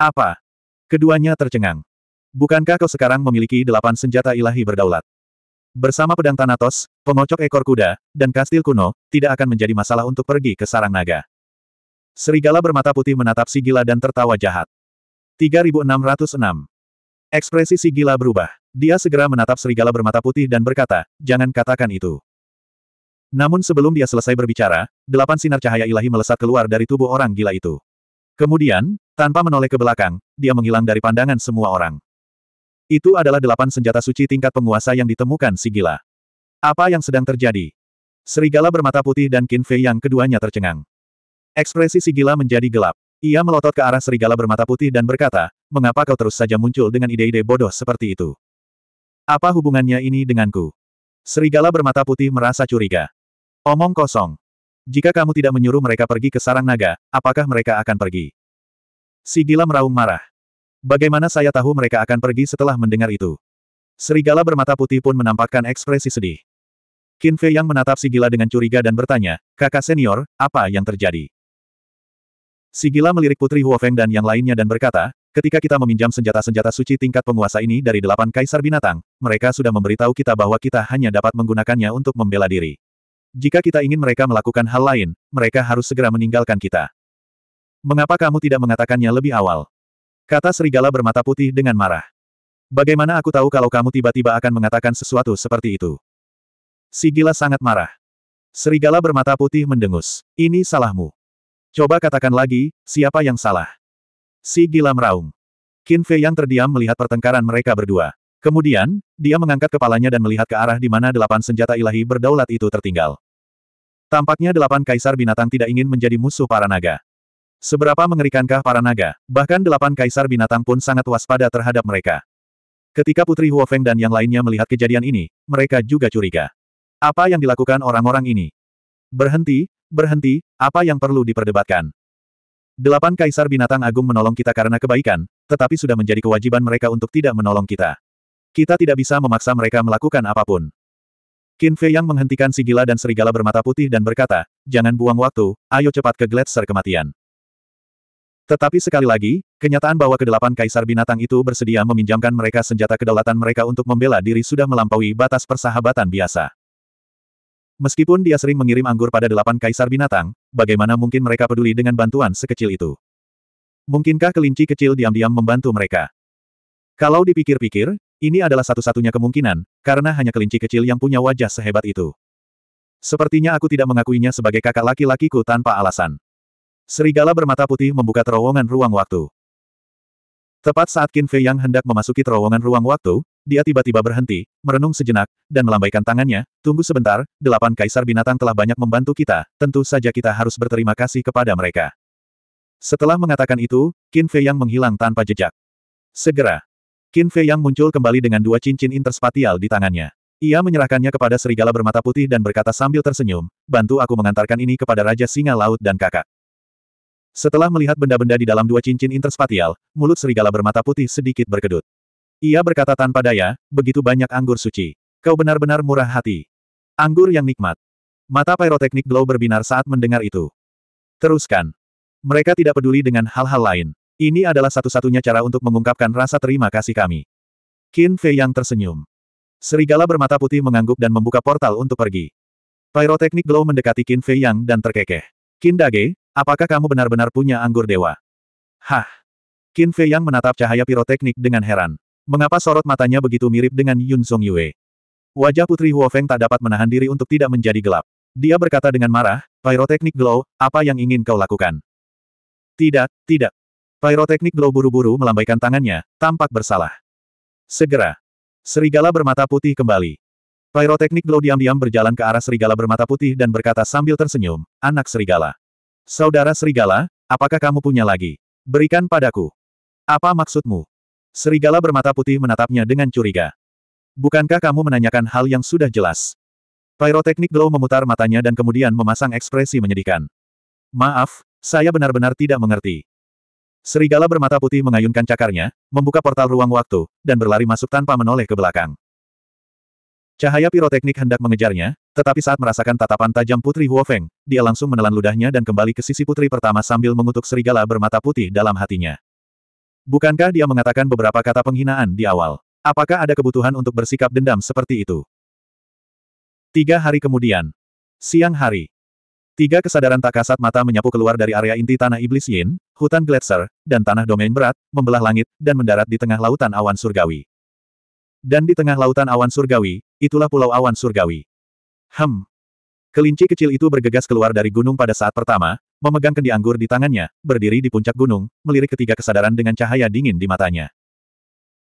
Apa? Keduanya tercengang. Bukankah kau sekarang memiliki delapan senjata ilahi berdaulat? Bersama pedang Thanatos, pengocok ekor kuda, dan kastil kuno, tidak akan menjadi masalah untuk pergi ke sarang naga. Serigala bermata putih menatap si gila dan tertawa jahat. 3606. Ekspresi si gila berubah. Dia segera menatap serigala bermata putih dan berkata, jangan katakan itu. Namun sebelum dia selesai berbicara, delapan sinar cahaya ilahi melesat keluar dari tubuh orang gila itu. Kemudian, tanpa menoleh ke belakang, dia menghilang dari pandangan semua orang. Itu adalah delapan senjata suci tingkat penguasa yang ditemukan Sigila. Apa yang sedang terjadi? Serigala bermata putih dan Qin Fei yang keduanya tercengang. Ekspresi Sigila menjadi gelap. Ia melotot ke arah serigala bermata putih dan berkata, mengapa kau terus saja muncul dengan ide-ide bodoh seperti itu? Apa hubungannya ini denganku? Serigala bermata putih merasa curiga. Omong kosong. Jika kamu tidak menyuruh mereka pergi ke sarang naga, apakah mereka akan pergi? Sigila meraung marah. Bagaimana saya tahu mereka akan pergi setelah mendengar itu? Serigala bermata putih pun menampakkan ekspresi sedih. Qin Fei yang menatap Sigila dengan curiga dan bertanya, kakak senior, apa yang terjadi? Sigila melirik Putri Feng dan yang lainnya dan berkata, ketika kita meminjam senjata-senjata suci tingkat penguasa ini dari delapan kaisar binatang, mereka sudah memberitahu kita bahwa kita hanya dapat menggunakannya untuk membela diri. Jika kita ingin mereka melakukan hal lain, mereka harus segera meninggalkan kita. Mengapa kamu tidak mengatakannya lebih awal? Kata serigala bermata putih dengan marah. Bagaimana aku tahu kalau kamu tiba-tiba akan mengatakan sesuatu seperti itu? Si sangat marah. Serigala bermata putih mendengus. Ini salahmu. Coba katakan lagi, siapa yang salah? Si meraung. Qin Fei yang terdiam melihat pertengkaran mereka berdua. Kemudian, dia mengangkat kepalanya dan melihat ke arah di mana delapan senjata ilahi berdaulat itu tertinggal. Tampaknya delapan kaisar binatang tidak ingin menjadi musuh para naga. Seberapa mengerikankah para naga, bahkan delapan kaisar binatang pun sangat waspada terhadap mereka. Ketika Putri Huofeng dan yang lainnya melihat kejadian ini, mereka juga curiga. Apa yang dilakukan orang-orang ini? Berhenti, berhenti, apa yang perlu diperdebatkan? Delapan kaisar binatang agung menolong kita karena kebaikan, tetapi sudah menjadi kewajiban mereka untuk tidak menolong kita. Kita tidak bisa memaksa mereka melakukan apapun. Qin Fei yang menghentikan si gila dan serigala bermata putih dan berkata, jangan buang waktu, ayo cepat ke gletser kematian. Tetapi sekali lagi, kenyataan bahwa kedelapan kaisar binatang itu bersedia meminjamkan mereka senjata kedaulatan mereka untuk membela diri sudah melampaui batas persahabatan biasa. Meskipun dia sering mengirim anggur pada delapan kaisar binatang, bagaimana mungkin mereka peduli dengan bantuan sekecil itu? Mungkinkah kelinci kecil diam-diam membantu mereka? Kalau dipikir-pikir, ini adalah satu-satunya kemungkinan, karena hanya kelinci kecil yang punya wajah sehebat itu. Sepertinya aku tidak mengakuinya sebagai kakak laki-lakiku tanpa alasan. Serigala bermata putih membuka terowongan ruang waktu. Tepat saat Qin Fei yang hendak memasuki terowongan ruang waktu, dia tiba-tiba berhenti, merenung sejenak, dan melambaikan tangannya, tunggu sebentar, delapan kaisar binatang telah banyak membantu kita, tentu saja kita harus berterima kasih kepada mereka. Setelah mengatakan itu, Qin Fei yang menghilang tanpa jejak. Segera, Qin Fei yang muncul kembali dengan dua cincin interspatial di tangannya. Ia menyerahkannya kepada serigala bermata putih dan berkata sambil tersenyum, bantu aku mengantarkan ini kepada Raja Singa Laut dan kakak. Setelah melihat benda-benda di dalam dua cincin interspatial, mulut serigala bermata putih sedikit berkedut. Ia berkata tanpa daya, begitu banyak anggur suci. Kau benar-benar murah hati. Anggur yang nikmat. Mata pyroteknik glow berbinar saat mendengar itu. Teruskan. Mereka tidak peduli dengan hal-hal lain. Ini adalah satu-satunya cara untuk mengungkapkan rasa terima kasih kami. Qin Fei yang tersenyum. Serigala bermata putih mengangguk dan membuka portal untuk pergi. Pyroteknik Glow mendekati Qin Fei Yang dan terkekeh. Qin Dage, Apakah kamu benar-benar punya anggur dewa? Hah! Qin Fei Yang menatap cahaya piroteknik dengan heran. Mengapa sorot matanya begitu mirip dengan Yun Song Yue? Wajah Putri Huo Feng tak dapat menahan diri untuk tidak menjadi gelap. Dia berkata dengan marah, Pyroteknik Glow, apa yang ingin kau lakukan? Tidak, tidak. Pyroteknik Glow buru-buru melambaikan tangannya, tampak bersalah. Segera. Serigala bermata putih kembali. Pyroteknik Glow diam-diam berjalan ke arah serigala bermata putih dan berkata sambil tersenyum, anak serigala. Saudara Serigala, apakah kamu punya lagi? Berikan padaku. Apa maksudmu? Serigala bermata putih menatapnya dengan curiga. Bukankah kamu menanyakan hal yang sudah jelas? Pyroteknik Glow memutar matanya dan kemudian memasang ekspresi menyedihkan. Maaf, saya benar-benar tidak mengerti. Serigala bermata putih mengayunkan cakarnya, membuka portal ruang waktu, dan berlari masuk tanpa menoleh ke belakang. Cahaya piroteknik hendak mengejarnya, tetapi saat merasakan tatapan tajam Putri Huofeng, dia langsung menelan ludahnya dan kembali ke sisi Putri pertama sambil mengutuk serigala bermata putih dalam hatinya. Bukankah dia mengatakan beberapa kata penghinaan di awal? Apakah ada kebutuhan untuk bersikap dendam seperti itu? Tiga hari kemudian. Siang hari. Tiga kesadaran tak kasat mata menyapu keluar dari area inti tanah iblis Yin, hutan gletser, dan tanah domain berat, membelah langit, dan mendarat di tengah lautan awan surgawi. Dan di tengah lautan awan surgawi, itulah pulau awan surgawi. Hem. Kelinci kecil itu bergegas keluar dari gunung pada saat pertama, memegang kendi anggur di tangannya, berdiri di puncak gunung, melirik ketiga kesadaran dengan cahaya dingin di matanya.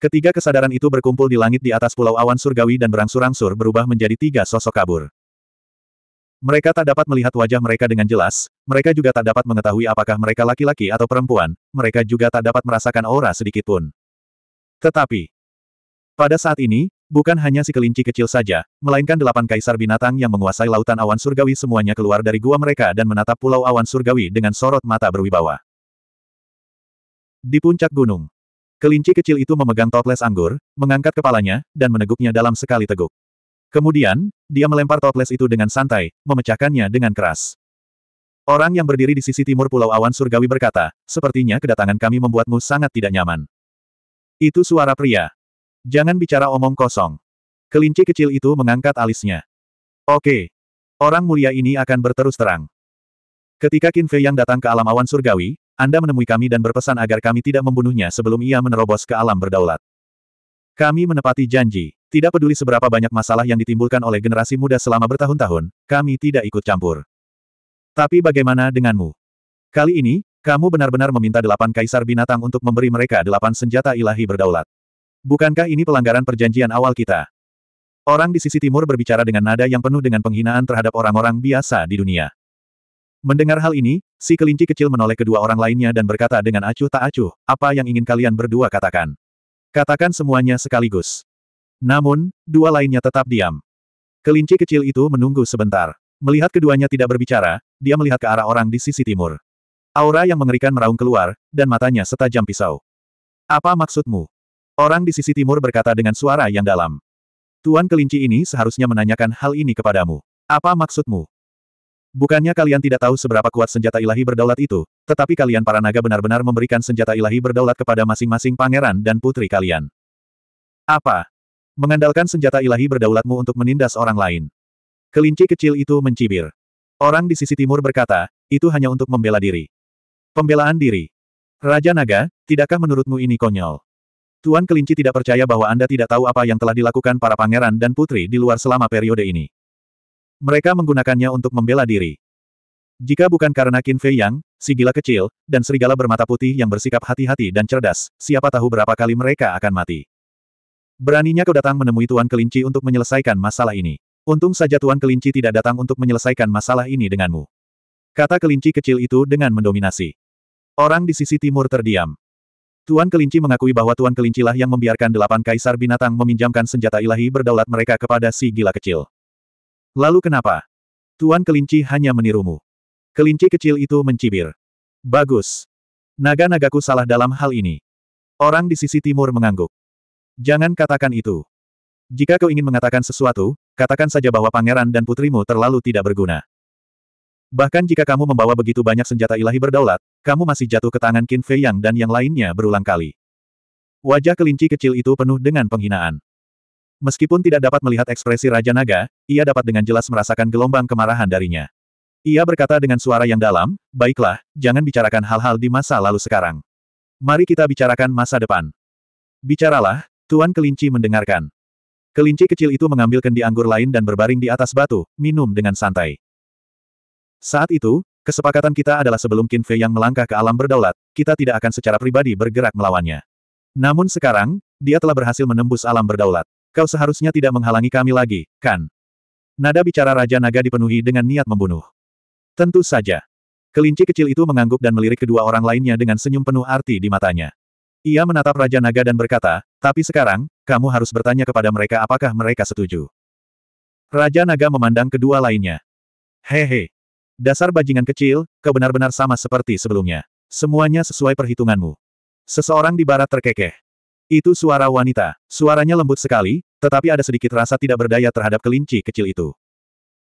Ketiga kesadaran itu berkumpul di langit di atas pulau awan surgawi dan berangsur-angsur berubah menjadi tiga sosok kabur. Mereka tak dapat melihat wajah mereka dengan jelas, mereka juga tak dapat mengetahui apakah mereka laki-laki atau perempuan, mereka juga tak dapat merasakan aura sedikitpun. Tetapi, pada saat ini, bukan hanya si kelinci kecil saja, melainkan delapan kaisar binatang yang menguasai lautan awan surgawi semuanya keluar dari gua mereka dan menatap pulau awan surgawi dengan sorot mata berwibawa. Di puncak gunung, kelinci kecil itu memegang toples anggur, mengangkat kepalanya, dan meneguknya dalam sekali teguk. Kemudian, dia melempar toples itu dengan santai, memecahkannya dengan keras. Orang yang berdiri di sisi timur pulau awan surgawi berkata, sepertinya kedatangan kami membuatmu sangat tidak nyaman. Itu suara pria, Jangan bicara omong kosong. Kelinci kecil itu mengangkat alisnya. Oke. Orang mulia ini akan berterus terang. Ketika Qin Fei yang datang ke alam awan surgawi, Anda menemui kami dan berpesan agar kami tidak membunuhnya sebelum ia menerobos ke alam berdaulat. Kami menepati janji. Tidak peduli seberapa banyak masalah yang ditimbulkan oleh generasi muda selama bertahun-tahun, kami tidak ikut campur. Tapi bagaimana denganmu? Kali ini, kamu benar-benar meminta delapan kaisar binatang untuk memberi mereka delapan senjata ilahi berdaulat. Bukankah ini pelanggaran perjanjian awal kita? Orang di sisi timur berbicara dengan nada yang penuh dengan penghinaan terhadap orang-orang biasa di dunia. Mendengar hal ini, si kelinci kecil menoleh kedua orang lainnya dan berkata dengan acuh tak acuh, apa yang ingin kalian berdua katakan? Katakan semuanya sekaligus. Namun, dua lainnya tetap diam. Kelinci kecil itu menunggu sebentar. Melihat keduanya tidak berbicara, dia melihat ke arah orang di sisi timur. Aura yang mengerikan meraung keluar, dan matanya setajam pisau. Apa maksudmu? Orang di sisi timur berkata dengan suara yang dalam. Tuan kelinci ini seharusnya menanyakan hal ini kepadamu. Apa maksudmu? Bukannya kalian tidak tahu seberapa kuat senjata ilahi berdaulat itu, tetapi kalian para naga benar-benar memberikan senjata ilahi berdaulat kepada masing-masing pangeran dan putri kalian. Apa? Mengandalkan senjata ilahi berdaulatmu untuk menindas orang lain. Kelinci kecil itu mencibir. Orang di sisi timur berkata, itu hanya untuk membela diri. Pembelaan diri. Raja Naga, tidakkah menurutmu ini konyol? Tuan Kelinci tidak percaya bahwa Anda tidak tahu apa yang telah dilakukan para pangeran dan putri di luar selama periode ini. Mereka menggunakannya untuk membela diri. Jika bukan karena Qin Fei Yang, si gila kecil, dan serigala bermata putih yang bersikap hati-hati dan cerdas, siapa tahu berapa kali mereka akan mati. Beraninya kau datang menemui Tuan Kelinci untuk menyelesaikan masalah ini. Untung saja Tuan Kelinci tidak datang untuk menyelesaikan masalah ini denganmu. Kata kelinci kecil itu dengan mendominasi. Orang di sisi timur terdiam. Tuan Kelinci mengakui bahwa Tuan Kelinci lah yang membiarkan delapan kaisar binatang meminjamkan senjata ilahi berdaulat mereka kepada si gila kecil. Lalu kenapa? Tuan Kelinci hanya menirumu. Kelinci kecil itu mencibir. Bagus. Naga-nagaku salah dalam hal ini. Orang di sisi timur mengangguk. Jangan katakan itu. Jika kau ingin mengatakan sesuatu, katakan saja bahwa pangeran dan putrimu terlalu tidak berguna. Bahkan jika kamu membawa begitu banyak senjata ilahi berdaulat, kamu masih jatuh ke tangan Qin Fei Yang dan yang lainnya berulang kali. Wajah kelinci kecil itu penuh dengan penghinaan. Meskipun tidak dapat melihat ekspresi Raja Naga, ia dapat dengan jelas merasakan gelombang kemarahan darinya. Ia berkata dengan suara yang dalam, baiklah, jangan bicarakan hal-hal di masa lalu sekarang. Mari kita bicarakan masa depan. Bicaralah, Tuan Kelinci mendengarkan. Kelinci kecil itu mengambil kendi anggur lain dan berbaring di atas batu, minum dengan santai. Saat itu, Kesepakatan kita adalah sebelum Qin Fei yang melangkah ke alam berdaulat, kita tidak akan secara pribadi bergerak melawannya. Namun sekarang, dia telah berhasil menembus alam berdaulat. Kau seharusnya tidak menghalangi kami lagi, kan? Nada bicara Raja Naga dipenuhi dengan niat membunuh. Tentu saja. Kelinci kecil itu mengangguk dan melirik kedua orang lainnya dengan senyum penuh arti di matanya. Ia menatap Raja Naga dan berkata, tapi sekarang, kamu harus bertanya kepada mereka apakah mereka setuju. Raja Naga memandang kedua lainnya. Hehe, Dasar bajingan kecil, kebenar benar sama seperti sebelumnya. Semuanya sesuai perhitunganmu. Seseorang di barat terkekeh. Itu suara wanita. Suaranya lembut sekali, tetapi ada sedikit rasa tidak berdaya terhadap kelinci kecil itu.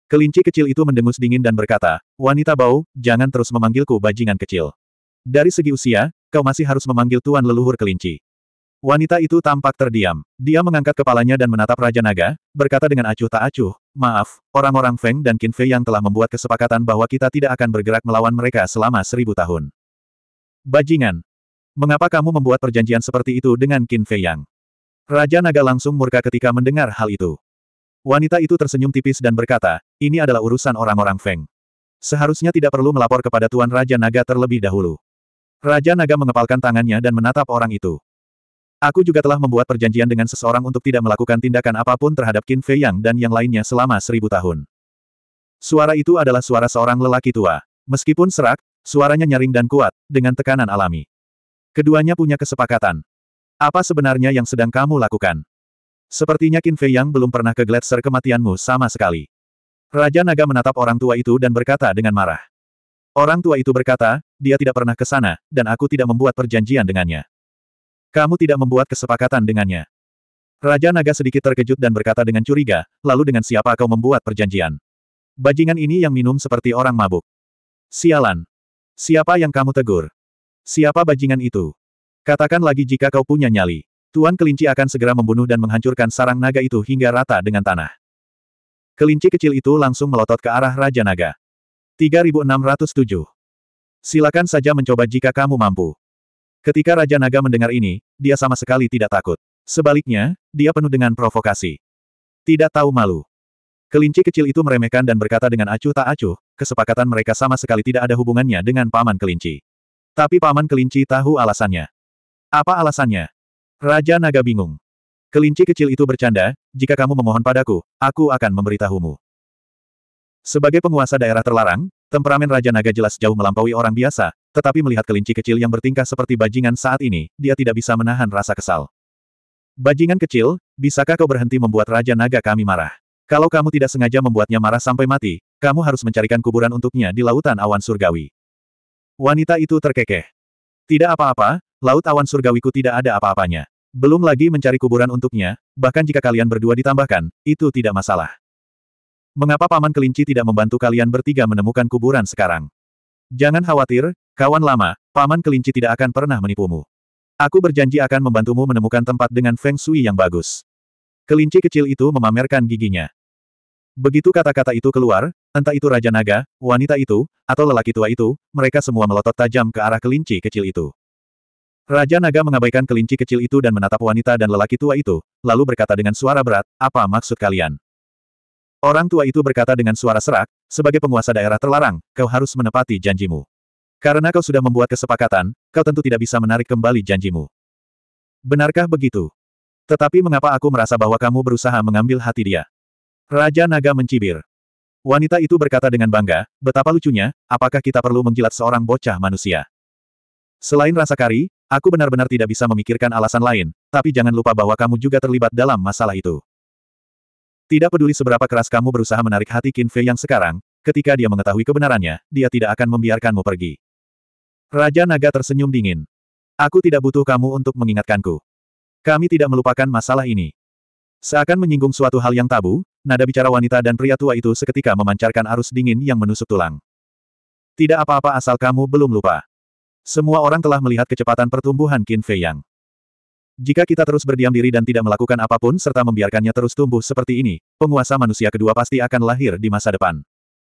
Kelinci kecil itu mendengus dingin dan berkata, Wanita bau, jangan terus memanggilku bajingan kecil. Dari segi usia, kau masih harus memanggil tuan leluhur kelinci. Wanita itu tampak terdiam. Dia mengangkat kepalanya dan menatap Raja Naga, berkata dengan acuh tak acuh, Maaf, orang-orang Feng dan Qin Fei yang telah membuat kesepakatan bahwa kita tidak akan bergerak melawan mereka selama seribu tahun. Bajingan! Mengapa kamu membuat perjanjian seperti itu dengan Qin Fei Yang? Raja Naga langsung murka ketika mendengar hal itu. Wanita itu tersenyum tipis dan berkata, ini adalah urusan orang-orang Feng. Seharusnya tidak perlu melapor kepada Tuan Raja Naga terlebih dahulu. Raja Naga mengepalkan tangannya dan menatap orang itu. Aku juga telah membuat perjanjian dengan seseorang untuk tidak melakukan tindakan apapun terhadap Qin Fei Yang dan yang lainnya selama seribu tahun. Suara itu adalah suara seorang lelaki tua. Meskipun serak, suaranya nyaring dan kuat, dengan tekanan alami. Keduanya punya kesepakatan. Apa sebenarnya yang sedang kamu lakukan? Sepertinya Qin Fei Yang belum pernah ke gletser kematianmu sama sekali. Raja Naga menatap orang tua itu dan berkata dengan marah. Orang tua itu berkata, dia tidak pernah ke sana, dan aku tidak membuat perjanjian dengannya. Kamu tidak membuat kesepakatan dengannya. Raja Naga sedikit terkejut dan berkata dengan curiga, lalu dengan siapa kau membuat perjanjian? Bajingan ini yang minum seperti orang mabuk. Sialan. Siapa yang kamu tegur? Siapa bajingan itu? Katakan lagi jika kau punya nyali. Tuan kelinci akan segera membunuh dan menghancurkan sarang naga itu hingga rata dengan tanah. Kelinci kecil itu langsung melotot ke arah Raja Naga. 3607. Silakan saja mencoba jika kamu mampu. Ketika Raja Naga mendengar ini, dia sama sekali tidak takut. Sebaliknya, dia penuh dengan provokasi. Tidak tahu malu. Kelinci kecil itu meremehkan dan berkata dengan acuh tak acuh, kesepakatan mereka sama sekali tidak ada hubungannya dengan paman kelinci. Tapi paman kelinci tahu alasannya. Apa alasannya? Raja Naga bingung. Kelinci kecil itu bercanda, jika kamu memohon padaku, aku akan memberitahumu. Sebagai penguasa daerah terlarang, Temperamen Raja Naga jelas jauh melampaui orang biasa, tetapi melihat kelinci kecil yang bertingkah seperti bajingan saat ini, dia tidak bisa menahan rasa kesal. Bajingan kecil, bisakah kau berhenti membuat Raja Naga kami marah? Kalau kamu tidak sengaja membuatnya marah sampai mati, kamu harus mencarikan kuburan untuknya di lautan awan surgawi. Wanita itu terkekeh. Tidak apa-apa, laut awan surgawiku tidak ada apa-apanya. Belum lagi mencari kuburan untuknya, bahkan jika kalian berdua ditambahkan, itu tidak masalah. Mengapa Paman Kelinci tidak membantu kalian bertiga menemukan kuburan sekarang? Jangan khawatir, kawan lama, Paman Kelinci tidak akan pernah menipumu. Aku berjanji akan membantumu menemukan tempat dengan feng shui yang bagus. Kelinci kecil itu memamerkan giginya. Begitu kata-kata itu keluar, entah itu Raja Naga, wanita itu, atau lelaki tua itu, mereka semua melotot tajam ke arah kelinci kecil itu. Raja Naga mengabaikan kelinci kecil itu dan menatap wanita dan lelaki tua itu, lalu berkata dengan suara berat, apa maksud kalian? Orang tua itu berkata dengan suara serak, sebagai penguasa daerah terlarang, kau harus menepati janjimu. Karena kau sudah membuat kesepakatan, kau tentu tidak bisa menarik kembali janjimu. Benarkah begitu? Tetapi mengapa aku merasa bahwa kamu berusaha mengambil hati dia? Raja Naga mencibir. Wanita itu berkata dengan bangga, betapa lucunya, apakah kita perlu menjilat seorang bocah manusia? Selain rasa kari, aku benar-benar tidak bisa memikirkan alasan lain, tapi jangan lupa bahwa kamu juga terlibat dalam masalah itu. Tidak peduli seberapa keras kamu berusaha menarik hati Qin Fei yang sekarang, ketika dia mengetahui kebenarannya, dia tidak akan membiarkanmu pergi. Raja Naga tersenyum dingin. Aku tidak butuh kamu untuk mengingatkanku. Kami tidak melupakan masalah ini. Seakan menyinggung suatu hal yang tabu, nada bicara wanita dan pria tua itu seketika memancarkan arus dingin yang menusuk tulang. Tidak apa-apa asal kamu belum lupa. Semua orang telah melihat kecepatan pertumbuhan Qin Fei Yang. Jika kita terus berdiam diri dan tidak melakukan apapun serta membiarkannya terus tumbuh seperti ini, penguasa manusia kedua pasti akan lahir di masa depan.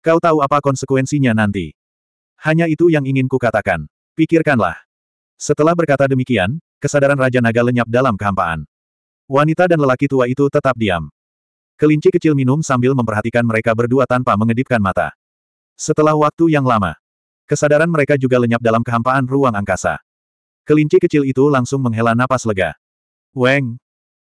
Kau tahu apa konsekuensinya nanti. Hanya itu yang ingin kukatakan. Pikirkanlah. Setelah berkata demikian, kesadaran Raja Naga lenyap dalam kehampaan. Wanita dan lelaki tua itu tetap diam. Kelinci kecil minum sambil memperhatikan mereka berdua tanpa mengedipkan mata. Setelah waktu yang lama, kesadaran mereka juga lenyap dalam kehampaan ruang angkasa. Kelinci kecil itu langsung menghela napas lega. Weng!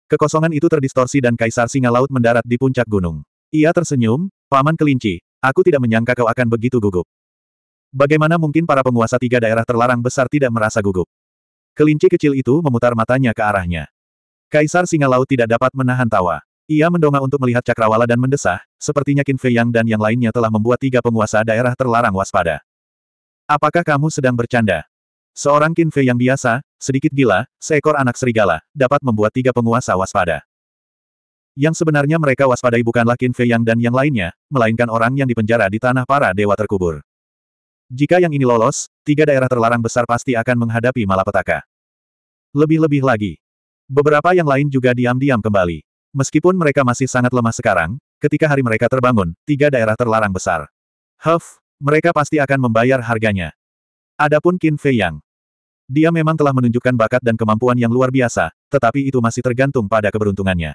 Kekosongan itu terdistorsi dan kaisar singa laut mendarat di puncak gunung. Ia tersenyum, Paman Kelinci, aku tidak menyangka kau akan begitu gugup. Bagaimana mungkin para penguasa tiga daerah terlarang besar tidak merasa gugup? Kelinci kecil itu memutar matanya ke arahnya. Kaisar singa laut tidak dapat menahan tawa. Ia mendongak untuk melihat cakrawala dan mendesah, sepertinya Qin Fei Yang dan yang lainnya telah membuat tiga penguasa daerah terlarang waspada. Apakah kamu sedang bercanda? Seorang Qin Fei yang biasa, sedikit gila, seekor anak serigala, dapat membuat tiga penguasa waspada. Yang sebenarnya mereka waspadai bukanlah Qin Fei yang dan yang lainnya, melainkan orang yang dipenjara di tanah para dewa terkubur. Jika yang ini lolos, tiga daerah terlarang besar pasti akan menghadapi malapetaka. Lebih-lebih lagi. Beberapa yang lain juga diam-diam kembali. Meskipun mereka masih sangat lemah sekarang, ketika hari mereka terbangun, tiga daerah terlarang besar. Huff, mereka pasti akan membayar harganya. Adapun Qin Fei Yang. Dia memang telah menunjukkan bakat dan kemampuan yang luar biasa, tetapi itu masih tergantung pada keberuntungannya.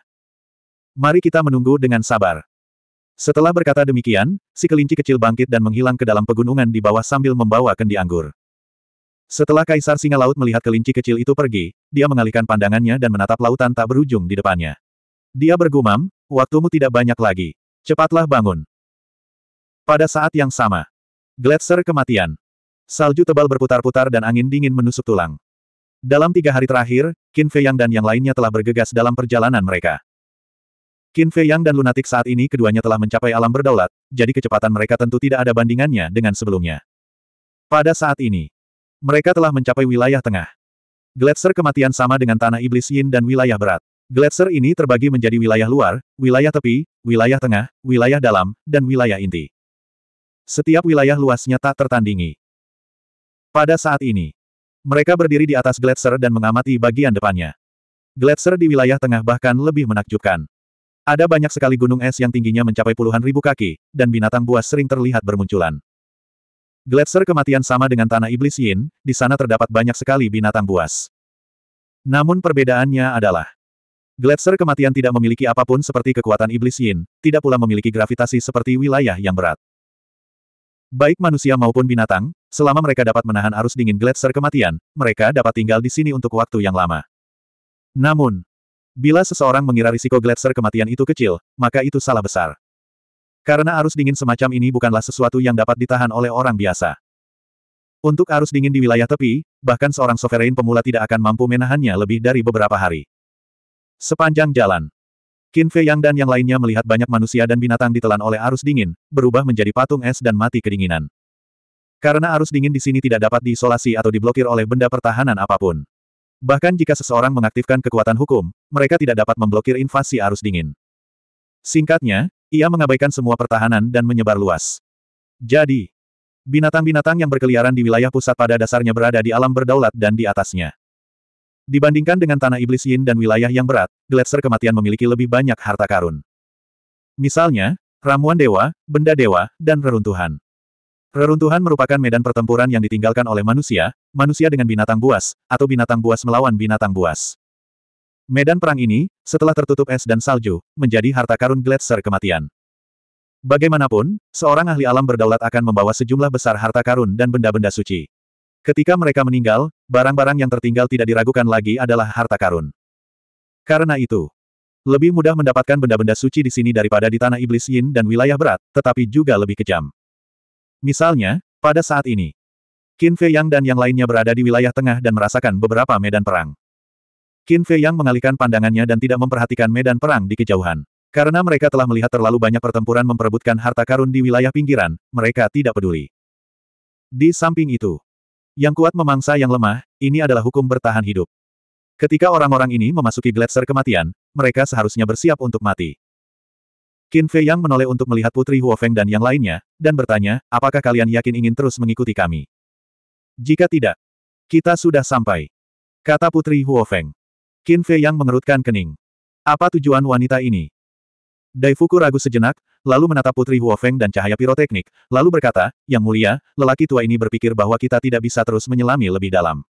Mari kita menunggu dengan sabar. Setelah berkata demikian, si kelinci kecil bangkit dan menghilang ke dalam pegunungan di bawah sambil membawa kendi anggur. Setelah Kaisar Singa Laut melihat kelinci kecil itu pergi, dia mengalihkan pandangannya dan menatap lautan tak berujung di depannya. Dia bergumam, waktumu tidak banyak lagi. Cepatlah bangun. Pada saat yang sama. Gletser kematian. Salju tebal berputar-putar dan angin dingin menusuk tulang. Dalam tiga hari terakhir, Qin Fei Yang dan yang lainnya telah bergegas dalam perjalanan mereka. Qin Fei Yang dan Lunatik saat ini keduanya telah mencapai alam berdaulat, jadi kecepatan mereka tentu tidak ada bandingannya dengan sebelumnya. Pada saat ini, mereka telah mencapai wilayah tengah. Gletser kematian sama dengan tanah iblis Yin dan wilayah berat. Gletser ini terbagi menjadi wilayah luar, wilayah tepi, wilayah tengah, wilayah dalam, dan wilayah inti. Setiap wilayah luasnya tak tertandingi. Pada saat ini, mereka berdiri di atas gletser dan mengamati bagian depannya. Gletser di wilayah tengah bahkan lebih menakjubkan. Ada banyak sekali gunung es yang tingginya mencapai puluhan ribu kaki, dan binatang buas sering terlihat bermunculan. Gletser kematian sama dengan tanah iblis Yin, di sana terdapat banyak sekali binatang buas. Namun perbedaannya adalah, Gletser kematian tidak memiliki apapun seperti kekuatan iblis Yin, tidak pula memiliki gravitasi seperti wilayah yang berat. Baik manusia maupun binatang, selama mereka dapat menahan arus dingin gletser kematian, mereka dapat tinggal di sini untuk waktu yang lama. Namun, bila seseorang mengira risiko gletser kematian itu kecil, maka itu salah besar. Karena arus dingin semacam ini bukanlah sesuatu yang dapat ditahan oleh orang biasa. Untuk arus dingin di wilayah tepi, bahkan seorang sovereign pemula tidak akan mampu menahannya lebih dari beberapa hari. Sepanjang jalan, Qin Fei Yang dan yang lainnya melihat banyak manusia dan binatang ditelan oleh arus dingin, berubah menjadi patung es dan mati kedinginan. Karena arus dingin di sini tidak dapat diisolasi atau diblokir oleh benda pertahanan apapun. Bahkan jika seseorang mengaktifkan kekuatan hukum, mereka tidak dapat memblokir invasi arus dingin. Singkatnya, ia mengabaikan semua pertahanan dan menyebar luas. Jadi, binatang-binatang yang berkeliaran di wilayah pusat pada dasarnya berada di alam berdaulat dan di atasnya. Dibandingkan dengan tanah iblis yin dan wilayah yang berat, gletser kematian memiliki lebih banyak harta karun. Misalnya, ramuan dewa, benda dewa, dan reruntuhan. Reruntuhan merupakan medan pertempuran yang ditinggalkan oleh manusia, manusia dengan binatang buas, atau binatang buas melawan binatang buas. Medan perang ini, setelah tertutup es dan salju, menjadi harta karun gletser kematian. Bagaimanapun, seorang ahli alam berdaulat akan membawa sejumlah besar harta karun dan benda-benda suci. Ketika mereka meninggal, barang-barang yang tertinggal tidak diragukan lagi adalah harta karun. Karena itu, lebih mudah mendapatkan benda-benda suci di sini daripada di tanah iblis Yin dan wilayah berat, tetapi juga lebih kejam. Misalnya, pada saat ini, Qin Fei Yang dan yang lainnya berada di wilayah tengah dan merasakan beberapa medan perang. Qin Fei Yang mengalihkan pandangannya dan tidak memperhatikan medan perang di kejauhan. Karena mereka telah melihat terlalu banyak pertempuran memperebutkan harta karun di wilayah pinggiran, mereka tidak peduli. Di samping itu, yang kuat memangsa yang lemah, ini adalah hukum bertahan hidup. Ketika orang-orang ini memasuki gletser kematian, mereka seharusnya bersiap untuk mati. Qin Fei Yang menoleh untuk melihat Putri Huofeng dan yang lainnya, dan bertanya, apakah kalian yakin ingin terus mengikuti kami? Jika tidak, kita sudah sampai. Kata Putri Huofeng. Qin Fei Yang mengerutkan kening. Apa tujuan wanita ini? Daifuku ragu sejenak, lalu menatap Putri Huofeng dan cahaya piroteknik, lalu berkata, Yang mulia, lelaki tua ini berpikir bahwa kita tidak bisa terus menyelami lebih dalam.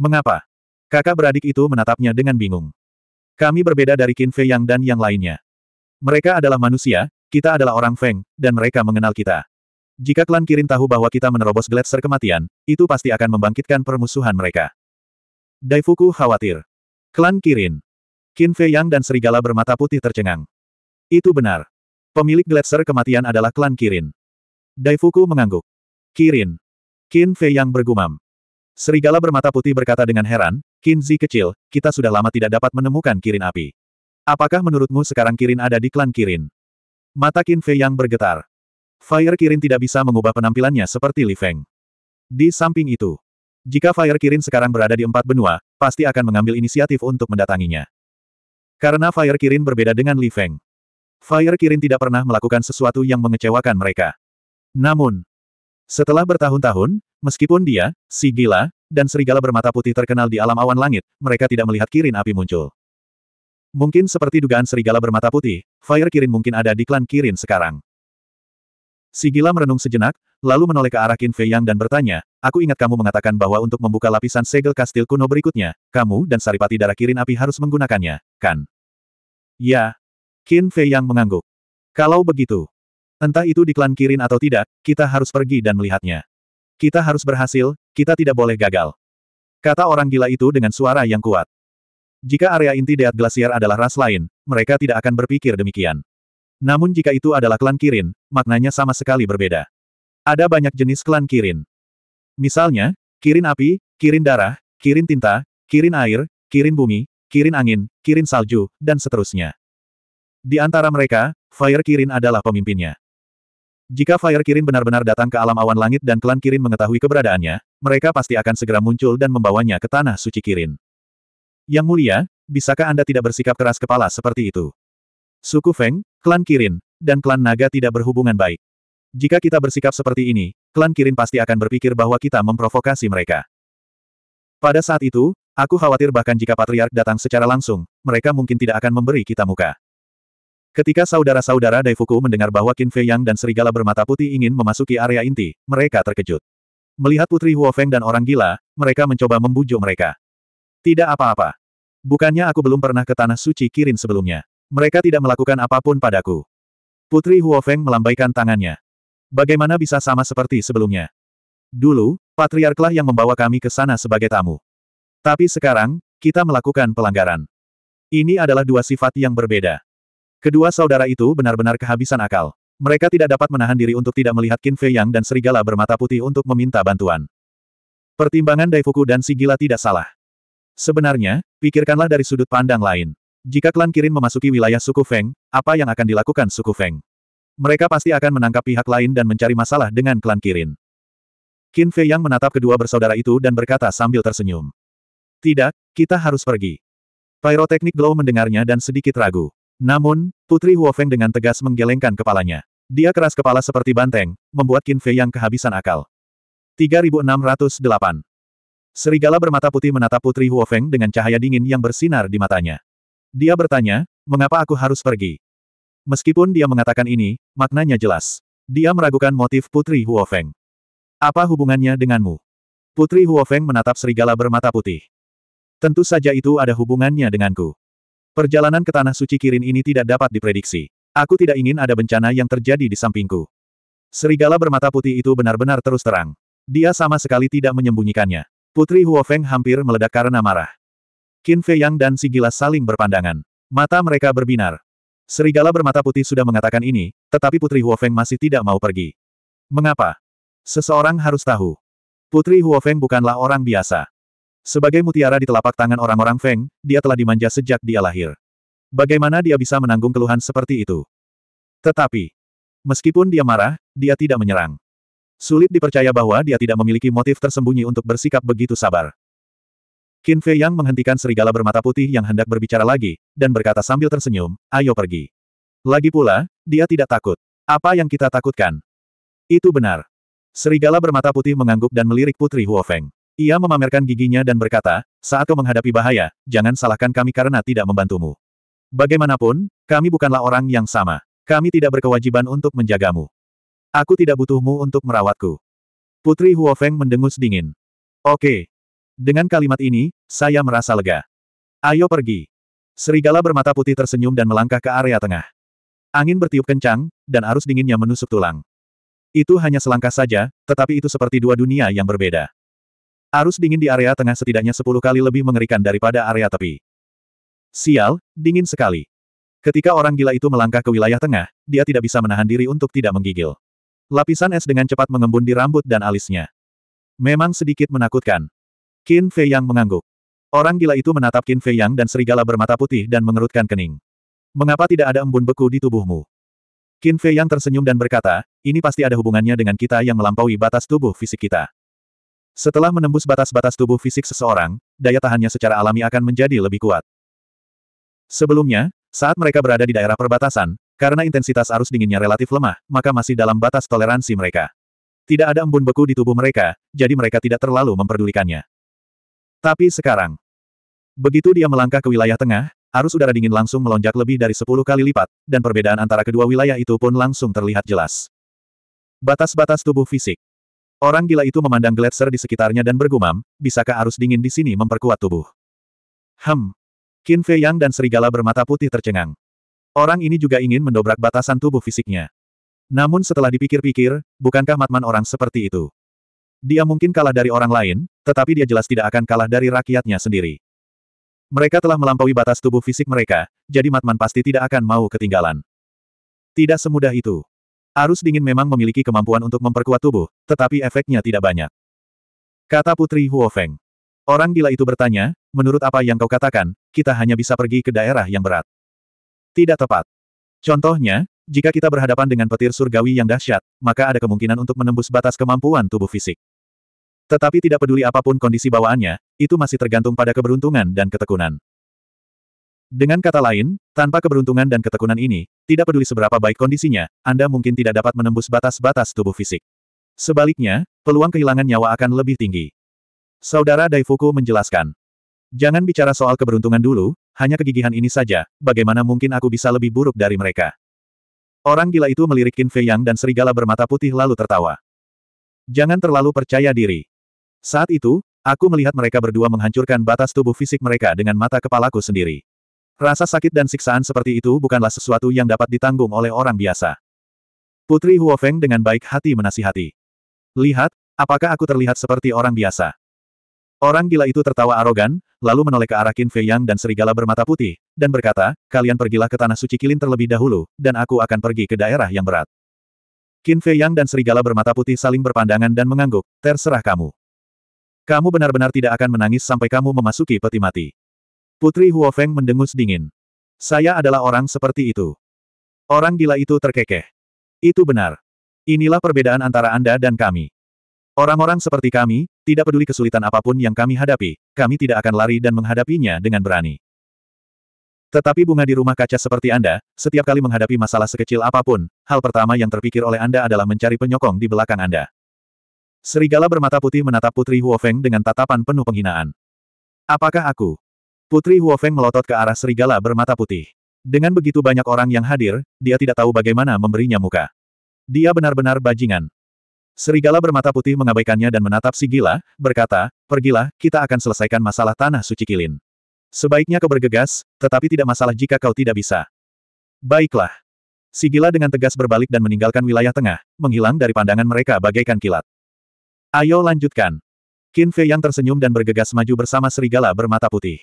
Mengapa? Kakak beradik itu menatapnya dengan bingung. Kami berbeda dari Qin Fei Yang dan yang lainnya. Mereka adalah manusia, kita adalah orang Feng, dan mereka mengenal kita. Jika klan Kirin tahu bahwa kita menerobos gletser kematian, itu pasti akan membangkitkan permusuhan mereka. Daifuku khawatir. Klan Kirin. Qin Fei Yang dan serigala bermata putih tercengang. Itu benar. Pemilik gletser kematian adalah klan Kirin. Daifuku mengangguk. Kirin. Qin Fei yang bergumam. Serigala bermata putih berkata dengan heran, Zi kecil, kita sudah lama tidak dapat menemukan Kirin api. Apakah menurutmu sekarang Kirin ada di klan Kirin? Mata Qin Fei yang bergetar. Fire Kirin tidak bisa mengubah penampilannya seperti Li Feng. Di samping itu, jika Fire Kirin sekarang berada di empat benua, pasti akan mengambil inisiatif untuk mendatanginya. Karena Fire Kirin berbeda dengan Li Feng. Fire Kirin tidak pernah melakukan sesuatu yang mengecewakan mereka. Namun, setelah bertahun-tahun, meskipun dia, si gila, dan serigala bermata putih terkenal di alam awan langit, mereka tidak melihat Kirin api muncul. Mungkin seperti dugaan serigala bermata putih, Fire Kirin mungkin ada di klan Kirin sekarang. Si gila merenung sejenak, lalu menoleh ke arah Qin Fei Yang dan bertanya, aku ingat kamu mengatakan bahwa untuk membuka lapisan segel kastil kuno berikutnya, kamu dan Saripati darah Kirin api harus menggunakannya, kan? Ya, Qin Fei Yang mengangguk. Kalau begitu, entah itu di klan Kirin atau tidak, kita harus pergi dan melihatnya. Kita harus berhasil, kita tidak boleh gagal. Kata orang gila itu dengan suara yang kuat. Jika area inti Deat Glacier adalah ras lain, mereka tidak akan berpikir demikian. Namun jika itu adalah klan Kirin, maknanya sama sekali berbeda. Ada banyak jenis klan Kirin. Misalnya, Kirin api, Kirin darah, Kirin tinta, Kirin air, Kirin bumi, Kirin angin, Kirin salju, dan seterusnya. Di antara mereka, Fire Kirin adalah pemimpinnya. Jika Fire Kirin benar-benar datang ke alam awan langit dan klan Kirin mengetahui keberadaannya, mereka pasti akan segera muncul dan membawanya ke tanah suci Kirin. Yang mulia, bisakah Anda tidak bersikap keras kepala seperti itu? Suku Feng, klan Kirin, dan klan Naga tidak berhubungan baik. Jika kita bersikap seperti ini, klan Kirin pasti akan berpikir bahwa kita memprovokasi mereka. Pada saat itu, aku khawatir bahkan jika Patriark datang secara langsung, mereka mungkin tidak akan memberi kita muka. Ketika saudara-saudara Daifuku mendengar bahwa Qin Fei Yang dan serigala bermata putih ingin memasuki area inti, mereka terkejut. Melihat Putri Huofeng dan orang gila, mereka mencoba membujuk mereka. Tidak apa-apa. Bukannya aku belum pernah ke Tanah Suci Kirin sebelumnya. Mereka tidak melakukan apapun padaku. Putri Huofeng melambaikan tangannya. Bagaimana bisa sama seperti sebelumnya? Dulu, Patriarklah yang membawa kami ke sana sebagai tamu. Tapi sekarang, kita melakukan pelanggaran. Ini adalah dua sifat yang berbeda. Kedua saudara itu benar-benar kehabisan akal. Mereka tidak dapat menahan diri untuk tidak melihat Qin Fei Yang dan serigala bermata putih untuk meminta bantuan. Pertimbangan Daifuku dan Sigila tidak salah. Sebenarnya, pikirkanlah dari sudut pandang lain. Jika klan Kirin memasuki wilayah suku Feng, apa yang akan dilakukan suku Feng? Mereka pasti akan menangkap pihak lain dan mencari masalah dengan klan Kirin. Qin Fei Yang menatap kedua bersaudara itu dan berkata sambil tersenyum. Tidak, kita harus pergi. Pyroteknik Glow mendengarnya dan sedikit ragu. Namun, Putri Huofeng dengan tegas menggelengkan kepalanya. Dia keras kepala seperti banteng, membuat Qin Fei yang kehabisan akal. 3608 Serigala bermata putih menatap Putri Huofeng dengan cahaya dingin yang bersinar di matanya. Dia bertanya, mengapa aku harus pergi? Meskipun dia mengatakan ini, maknanya jelas. Dia meragukan motif Putri Huofeng. Apa hubungannya denganmu? Putri Huofeng menatap serigala bermata putih. Tentu saja itu ada hubungannya denganku. Perjalanan ke Tanah Suci Kirin ini tidak dapat diprediksi. Aku tidak ingin ada bencana yang terjadi di sampingku. Serigala bermata putih itu benar-benar terus terang. Dia sama sekali tidak menyembunyikannya. Putri Huofeng hampir meledak karena marah. Qin Fei Yang dan si saling berpandangan. Mata mereka berbinar. Serigala bermata putih sudah mengatakan ini, tetapi Putri Huofeng masih tidak mau pergi. Mengapa? Seseorang harus tahu. Putri Huofeng bukanlah orang biasa. Sebagai mutiara di telapak tangan orang-orang Feng, dia telah dimanja sejak dia lahir. Bagaimana dia bisa menanggung keluhan seperti itu? Tetapi, meskipun dia marah, dia tidak menyerang. Sulit dipercaya bahwa dia tidak memiliki motif tersembunyi untuk bersikap begitu sabar. Qin Fei Yang menghentikan serigala bermata putih yang hendak berbicara lagi, dan berkata sambil tersenyum, ayo pergi. Lagi pula, dia tidak takut. Apa yang kita takutkan? Itu benar. Serigala bermata putih mengangguk dan melirik Putri Huofeng. Ia memamerkan giginya dan berkata, saat kau menghadapi bahaya, jangan salahkan kami karena tidak membantumu. Bagaimanapun, kami bukanlah orang yang sama. Kami tidak berkewajiban untuk menjagamu. Aku tidak butuhmu untuk merawatku. Putri Huofeng mendengus dingin. Oke. Dengan kalimat ini, saya merasa lega. Ayo pergi. Serigala bermata putih tersenyum dan melangkah ke area tengah. Angin bertiup kencang, dan arus dinginnya menusuk tulang. Itu hanya selangkah saja, tetapi itu seperti dua dunia yang berbeda. Arus dingin di area tengah setidaknya sepuluh kali lebih mengerikan daripada area tepi. Sial, dingin sekali. Ketika orang gila itu melangkah ke wilayah tengah, dia tidak bisa menahan diri untuk tidak menggigil. Lapisan es dengan cepat mengembun di rambut dan alisnya. Memang sedikit menakutkan. Qin Fei Yang mengangguk. Orang gila itu menatap Qin Fei Yang dan serigala bermata putih dan mengerutkan kening. Mengapa tidak ada embun beku di tubuhmu? Qin Fei Yang tersenyum dan berkata, ini pasti ada hubungannya dengan kita yang melampaui batas tubuh fisik kita. Setelah menembus batas-batas tubuh fisik seseorang, daya tahannya secara alami akan menjadi lebih kuat. Sebelumnya, saat mereka berada di daerah perbatasan, karena intensitas arus dinginnya relatif lemah, maka masih dalam batas toleransi mereka. Tidak ada embun beku di tubuh mereka, jadi mereka tidak terlalu memperdulikannya. Tapi sekarang, begitu dia melangkah ke wilayah tengah, arus udara dingin langsung melonjak lebih dari 10 kali lipat, dan perbedaan antara kedua wilayah itu pun langsung terlihat jelas. Batas-batas tubuh fisik Orang gila itu memandang gletser di sekitarnya dan bergumam, bisakah arus dingin di sini memperkuat tubuh? Hem. Qin Fei Yang dan serigala bermata putih tercengang. Orang ini juga ingin mendobrak batasan tubuh fisiknya. Namun setelah dipikir-pikir, bukankah Matman orang seperti itu? Dia mungkin kalah dari orang lain, tetapi dia jelas tidak akan kalah dari rakyatnya sendiri. Mereka telah melampaui batas tubuh fisik mereka, jadi Matman pasti tidak akan mau ketinggalan. Tidak semudah itu. Arus dingin memang memiliki kemampuan untuk memperkuat tubuh, tetapi efeknya tidak banyak. Kata Putri Huofeng. Orang gila itu bertanya, menurut apa yang kau katakan, kita hanya bisa pergi ke daerah yang berat. Tidak tepat. Contohnya, jika kita berhadapan dengan petir surgawi yang dahsyat, maka ada kemungkinan untuk menembus batas kemampuan tubuh fisik. Tetapi tidak peduli apapun kondisi bawaannya, itu masih tergantung pada keberuntungan dan ketekunan. Dengan kata lain, tanpa keberuntungan dan ketekunan ini, tidak peduli seberapa baik kondisinya, Anda mungkin tidak dapat menembus batas-batas tubuh fisik. Sebaliknya, peluang kehilangan nyawa akan lebih tinggi. Saudara Daifuku menjelaskan. Jangan bicara soal keberuntungan dulu, hanya kegigihan ini saja, bagaimana mungkin aku bisa lebih buruk dari mereka. Orang gila itu melirik Qin Fei Yang dan serigala bermata putih lalu tertawa. Jangan terlalu percaya diri. Saat itu, aku melihat mereka berdua menghancurkan batas tubuh fisik mereka dengan mata kepalaku sendiri. Rasa sakit dan siksaan seperti itu bukanlah sesuatu yang dapat ditanggung oleh orang biasa. Putri Huofeng dengan baik hati menasihati. Lihat, apakah aku terlihat seperti orang biasa? Orang gila itu tertawa arogan, lalu menoleh ke arah Qin Fei Yang dan serigala bermata putih, dan berkata, kalian pergilah ke Tanah Suci Kilin terlebih dahulu, dan aku akan pergi ke daerah yang berat. Qin Fei Yang dan serigala bermata putih saling berpandangan dan mengangguk, terserah kamu. Kamu benar-benar tidak akan menangis sampai kamu memasuki peti mati. Putri Huofeng mendengus dingin. Saya adalah orang seperti itu. Orang gila itu terkekeh. Itu benar. Inilah perbedaan antara Anda dan kami. Orang-orang seperti kami, tidak peduli kesulitan apapun yang kami hadapi, kami tidak akan lari dan menghadapinya dengan berani. Tetapi bunga di rumah kaca seperti Anda, setiap kali menghadapi masalah sekecil apapun, hal pertama yang terpikir oleh Anda adalah mencari penyokong di belakang Anda. Serigala bermata putih menatap Putri Huofeng dengan tatapan penuh penghinaan. Apakah aku? Putri Huofeng melotot ke arah serigala bermata putih. Dengan begitu banyak orang yang hadir, dia tidak tahu bagaimana memberinya muka. Dia benar-benar bajingan. Serigala bermata putih mengabaikannya dan menatap si gila, berkata, pergilah, kita akan selesaikan masalah tanah suci kilin. Sebaiknya kau bergegas, tetapi tidak masalah jika kau tidak bisa. Baiklah. Si gila dengan tegas berbalik dan meninggalkan wilayah tengah, menghilang dari pandangan mereka bagaikan kilat. Ayo lanjutkan. Qin Fei yang tersenyum dan bergegas maju bersama serigala bermata putih.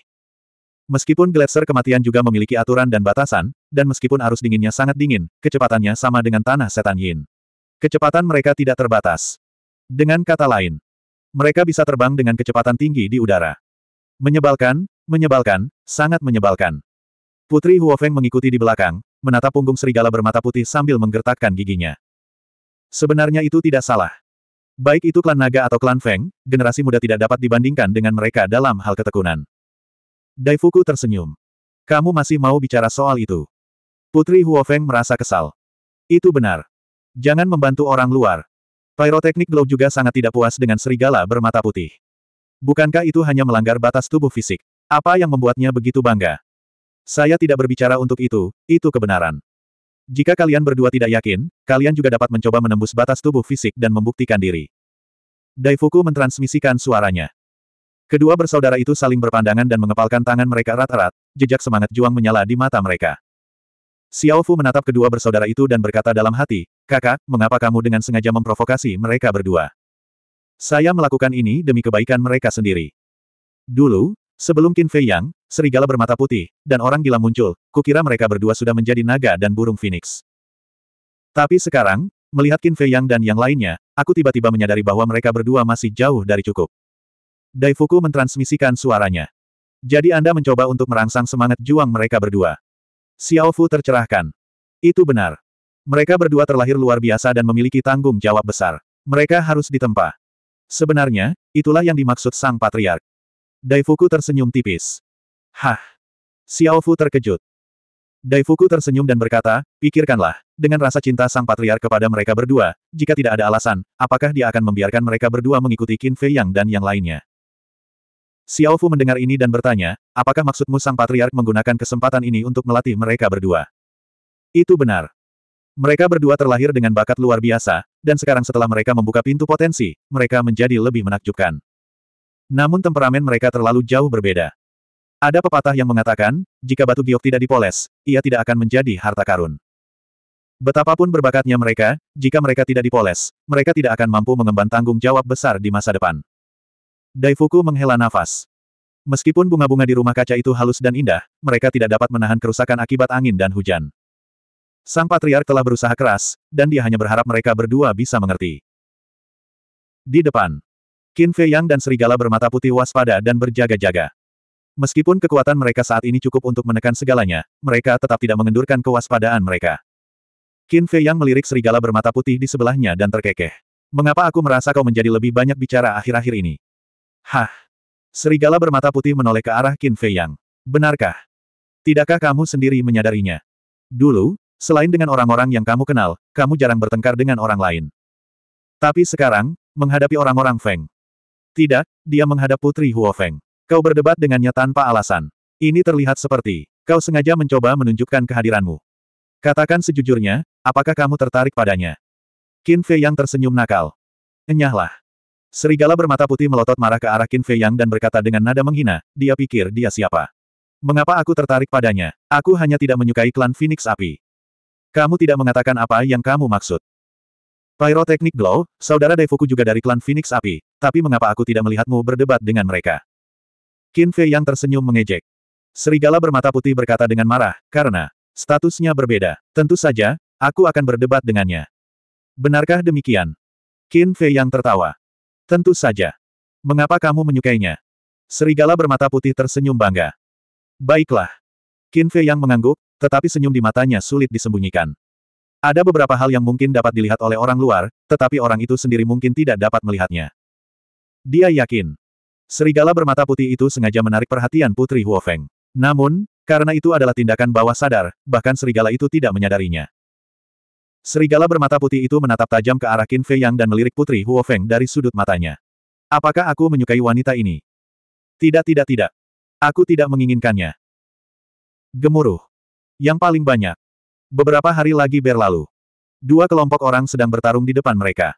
Meskipun gletser kematian juga memiliki aturan dan batasan, dan meskipun arus dinginnya sangat dingin, kecepatannya sama dengan tanah setan yin. Kecepatan mereka tidak terbatas. Dengan kata lain, mereka bisa terbang dengan kecepatan tinggi di udara. Menyebalkan, menyebalkan, sangat menyebalkan. Putri Huofeng mengikuti di belakang, menatap punggung serigala bermata putih sambil menggertakkan giginya. Sebenarnya itu tidak salah. Baik itu klan naga atau klan Feng, generasi muda tidak dapat dibandingkan dengan mereka dalam hal ketekunan. Daifuku tersenyum. Kamu masih mau bicara soal itu? Putri Huofeng merasa kesal. Itu benar. Jangan membantu orang luar. Pyroteknik Glow juga sangat tidak puas dengan serigala bermata putih. Bukankah itu hanya melanggar batas tubuh fisik? Apa yang membuatnya begitu bangga? Saya tidak berbicara untuk itu, itu kebenaran. Jika kalian berdua tidak yakin, kalian juga dapat mencoba menembus batas tubuh fisik dan membuktikan diri. Daifuku mentransmisikan suaranya. Kedua bersaudara itu saling berpandangan dan mengepalkan tangan mereka erat-erat, jejak semangat juang menyala di mata mereka. Xiao Fu menatap kedua bersaudara itu dan berkata dalam hati, Kakak, mengapa kamu dengan sengaja memprovokasi mereka berdua? Saya melakukan ini demi kebaikan mereka sendiri. Dulu, sebelum Qin Fei Yang, serigala bermata putih, dan orang gila muncul, kukira mereka berdua sudah menjadi naga dan burung phoenix. Tapi sekarang, melihat Qin Fei Yang dan yang lainnya, aku tiba-tiba menyadari bahwa mereka berdua masih jauh dari cukup. Daifuku mentransmisikan suaranya. Jadi Anda mencoba untuk merangsang semangat juang mereka berdua. Xiao Fu tercerahkan. Itu benar. Mereka berdua terlahir luar biasa dan memiliki tanggung jawab besar. Mereka harus ditempa. Sebenarnya, itulah yang dimaksud sang patriark. Daifuku tersenyum tipis. Hah. Xiao Fu terkejut. Daifuku tersenyum dan berkata, pikirkanlah, dengan rasa cinta sang patriark kepada mereka berdua, jika tidak ada alasan, apakah dia akan membiarkan mereka berdua mengikuti Qin Fei Yang dan yang lainnya? Xiao Fu mendengar ini dan bertanya, apakah maksudmu sang patriark menggunakan kesempatan ini untuk melatih mereka berdua? Itu benar. Mereka berdua terlahir dengan bakat luar biasa, dan sekarang setelah mereka membuka pintu potensi, mereka menjadi lebih menakjubkan. Namun temperamen mereka terlalu jauh berbeda. Ada pepatah yang mengatakan, jika batu giok tidak dipoles, ia tidak akan menjadi harta karun. Betapapun berbakatnya mereka, jika mereka tidak dipoles, mereka tidak akan mampu mengemban tanggung jawab besar di masa depan. Daifuku menghela nafas. Meskipun bunga-bunga di rumah kaca itu halus dan indah, mereka tidak dapat menahan kerusakan akibat angin dan hujan. Sang patriark telah berusaha keras, dan dia hanya berharap mereka berdua bisa mengerti. Di depan, Qin Fei Yang dan serigala bermata putih waspada dan berjaga-jaga. Meskipun kekuatan mereka saat ini cukup untuk menekan segalanya, mereka tetap tidak mengendurkan kewaspadaan mereka. Qin Fei Yang melirik serigala bermata putih di sebelahnya dan terkekeh. Mengapa aku merasa kau menjadi lebih banyak bicara akhir-akhir ini? Hah! Serigala bermata putih menoleh ke arah Qin Fei Yang. Benarkah? Tidakkah kamu sendiri menyadarinya? Dulu, selain dengan orang-orang yang kamu kenal, kamu jarang bertengkar dengan orang lain. Tapi sekarang, menghadapi orang-orang Feng. Tidak, dia menghadap Putri Huo Feng. Kau berdebat dengannya tanpa alasan. Ini terlihat seperti, kau sengaja mencoba menunjukkan kehadiranmu. Katakan sejujurnya, apakah kamu tertarik padanya? Qin Fei yang tersenyum nakal. Enyahlah. Serigala bermata putih melotot marah ke arah Qin Fei Yang dan berkata dengan nada menghina, dia pikir dia siapa. Mengapa aku tertarik padanya? Aku hanya tidak menyukai klan Phoenix Api. Kamu tidak mengatakan apa yang kamu maksud. Pyroteknik Glow, saudara Daifuku juga dari klan Phoenix Api, tapi mengapa aku tidak melihatmu berdebat dengan mereka? Qin Fei Yang tersenyum mengejek. Serigala bermata putih berkata dengan marah, karena statusnya berbeda. Tentu saja, aku akan berdebat dengannya. Benarkah demikian? Qin Fei Yang tertawa. Tentu saja. Mengapa kamu menyukainya? Serigala bermata putih tersenyum bangga. Baiklah. Qin Fei yang mengangguk, tetapi senyum di matanya sulit disembunyikan. Ada beberapa hal yang mungkin dapat dilihat oleh orang luar, tetapi orang itu sendiri mungkin tidak dapat melihatnya. Dia yakin. Serigala bermata putih itu sengaja menarik perhatian Putri Huofeng. Namun, karena itu adalah tindakan bawah sadar, bahkan serigala itu tidak menyadarinya. Serigala bermata putih itu menatap tajam ke arah Qin Fei Yang dan melirik Putri Huo Feng dari sudut matanya. Apakah aku menyukai wanita ini? Tidak tidak tidak. Aku tidak menginginkannya. Gemuruh. Yang paling banyak. Beberapa hari lagi berlalu. Dua kelompok orang sedang bertarung di depan mereka.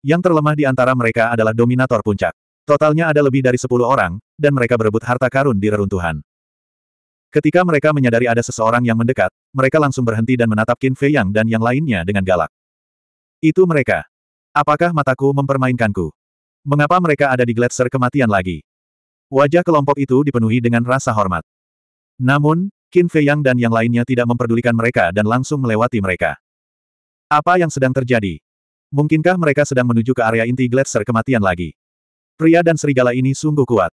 Yang terlemah di antara mereka adalah dominator puncak. Totalnya ada lebih dari sepuluh orang, dan mereka berebut harta karun di reruntuhan. Ketika mereka menyadari ada seseorang yang mendekat, mereka langsung berhenti dan menatap Qin Fei Yang dan yang lainnya dengan galak. Itu mereka. Apakah mataku mempermainkanku? Mengapa mereka ada di gletser kematian lagi? Wajah kelompok itu dipenuhi dengan rasa hormat. Namun, Qin Fei Yang dan yang lainnya tidak memperdulikan mereka dan langsung melewati mereka. Apa yang sedang terjadi? Mungkinkah mereka sedang menuju ke area inti gletser kematian lagi? Pria dan serigala ini sungguh kuat.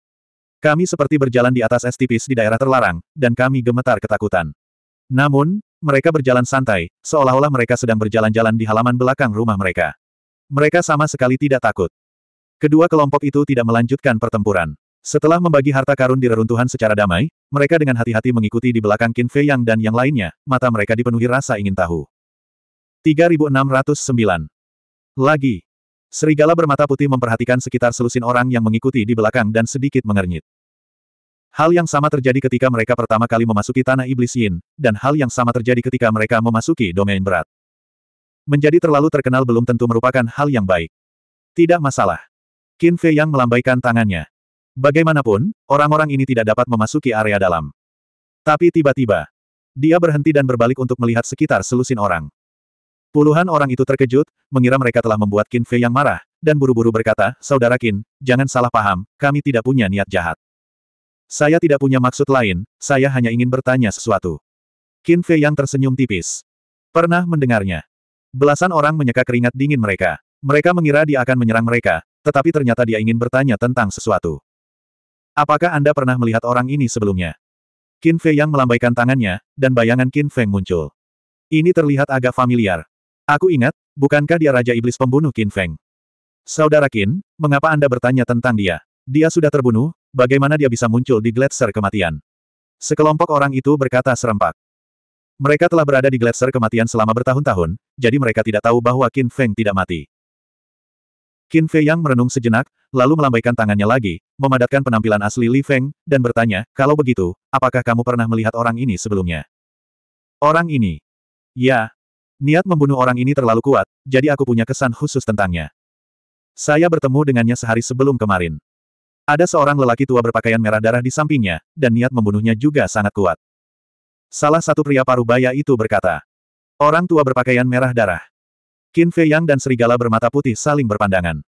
Kami seperti berjalan di atas es tipis di daerah terlarang, dan kami gemetar ketakutan. Namun, mereka berjalan santai, seolah-olah mereka sedang berjalan-jalan di halaman belakang rumah mereka. Mereka sama sekali tidak takut. Kedua kelompok itu tidak melanjutkan pertempuran. Setelah membagi harta karun di reruntuhan secara damai, mereka dengan hati-hati mengikuti di belakang Qin Fei Yang dan yang lainnya, mata mereka dipenuhi rasa ingin tahu. 3609 Lagi Serigala bermata putih memperhatikan sekitar selusin orang yang mengikuti di belakang dan sedikit mengernyit. Hal yang sama terjadi ketika mereka pertama kali memasuki tanah iblis Yin, dan hal yang sama terjadi ketika mereka memasuki domain berat. Menjadi terlalu terkenal belum tentu merupakan hal yang baik. Tidak masalah. Qin Fei yang melambaikan tangannya. Bagaimanapun, orang-orang ini tidak dapat memasuki area dalam. Tapi tiba-tiba, dia berhenti dan berbalik untuk melihat sekitar selusin orang. Puluhan orang itu terkejut, mengira mereka telah membuat Qin Fei yang marah, dan buru-buru berkata, Saudara Qin, jangan salah paham, kami tidak punya niat jahat. Saya tidak punya maksud lain, saya hanya ingin bertanya sesuatu. Qin Fei yang tersenyum tipis. Pernah mendengarnya. Belasan orang menyeka keringat dingin mereka. Mereka mengira dia akan menyerang mereka, tetapi ternyata dia ingin bertanya tentang sesuatu. Apakah Anda pernah melihat orang ini sebelumnya? Qin Fei yang melambaikan tangannya, dan bayangan Qin Feng muncul. Ini terlihat agak familiar. Aku ingat, bukankah dia Raja Iblis pembunuh Qin Feng? Saudara Qin, mengapa Anda bertanya tentang dia? Dia sudah terbunuh, bagaimana dia bisa muncul di gletser kematian? Sekelompok orang itu berkata serempak. Mereka telah berada di gletser kematian selama bertahun-tahun, jadi mereka tidak tahu bahwa Qin Feng tidak mati. Qin Fei Yang merenung sejenak, lalu melambaikan tangannya lagi, memadatkan penampilan asli Li Feng, dan bertanya, kalau begitu, apakah kamu pernah melihat orang ini sebelumnya? Orang ini? Ya, Niat membunuh orang ini terlalu kuat, jadi aku punya kesan khusus tentangnya. Saya bertemu dengannya sehari sebelum kemarin. Ada seorang lelaki tua berpakaian merah darah di sampingnya, dan niat membunuhnya juga sangat kuat. Salah satu pria parubaya itu berkata, Orang tua berpakaian merah darah. Qin Fei Yang dan serigala bermata putih saling berpandangan.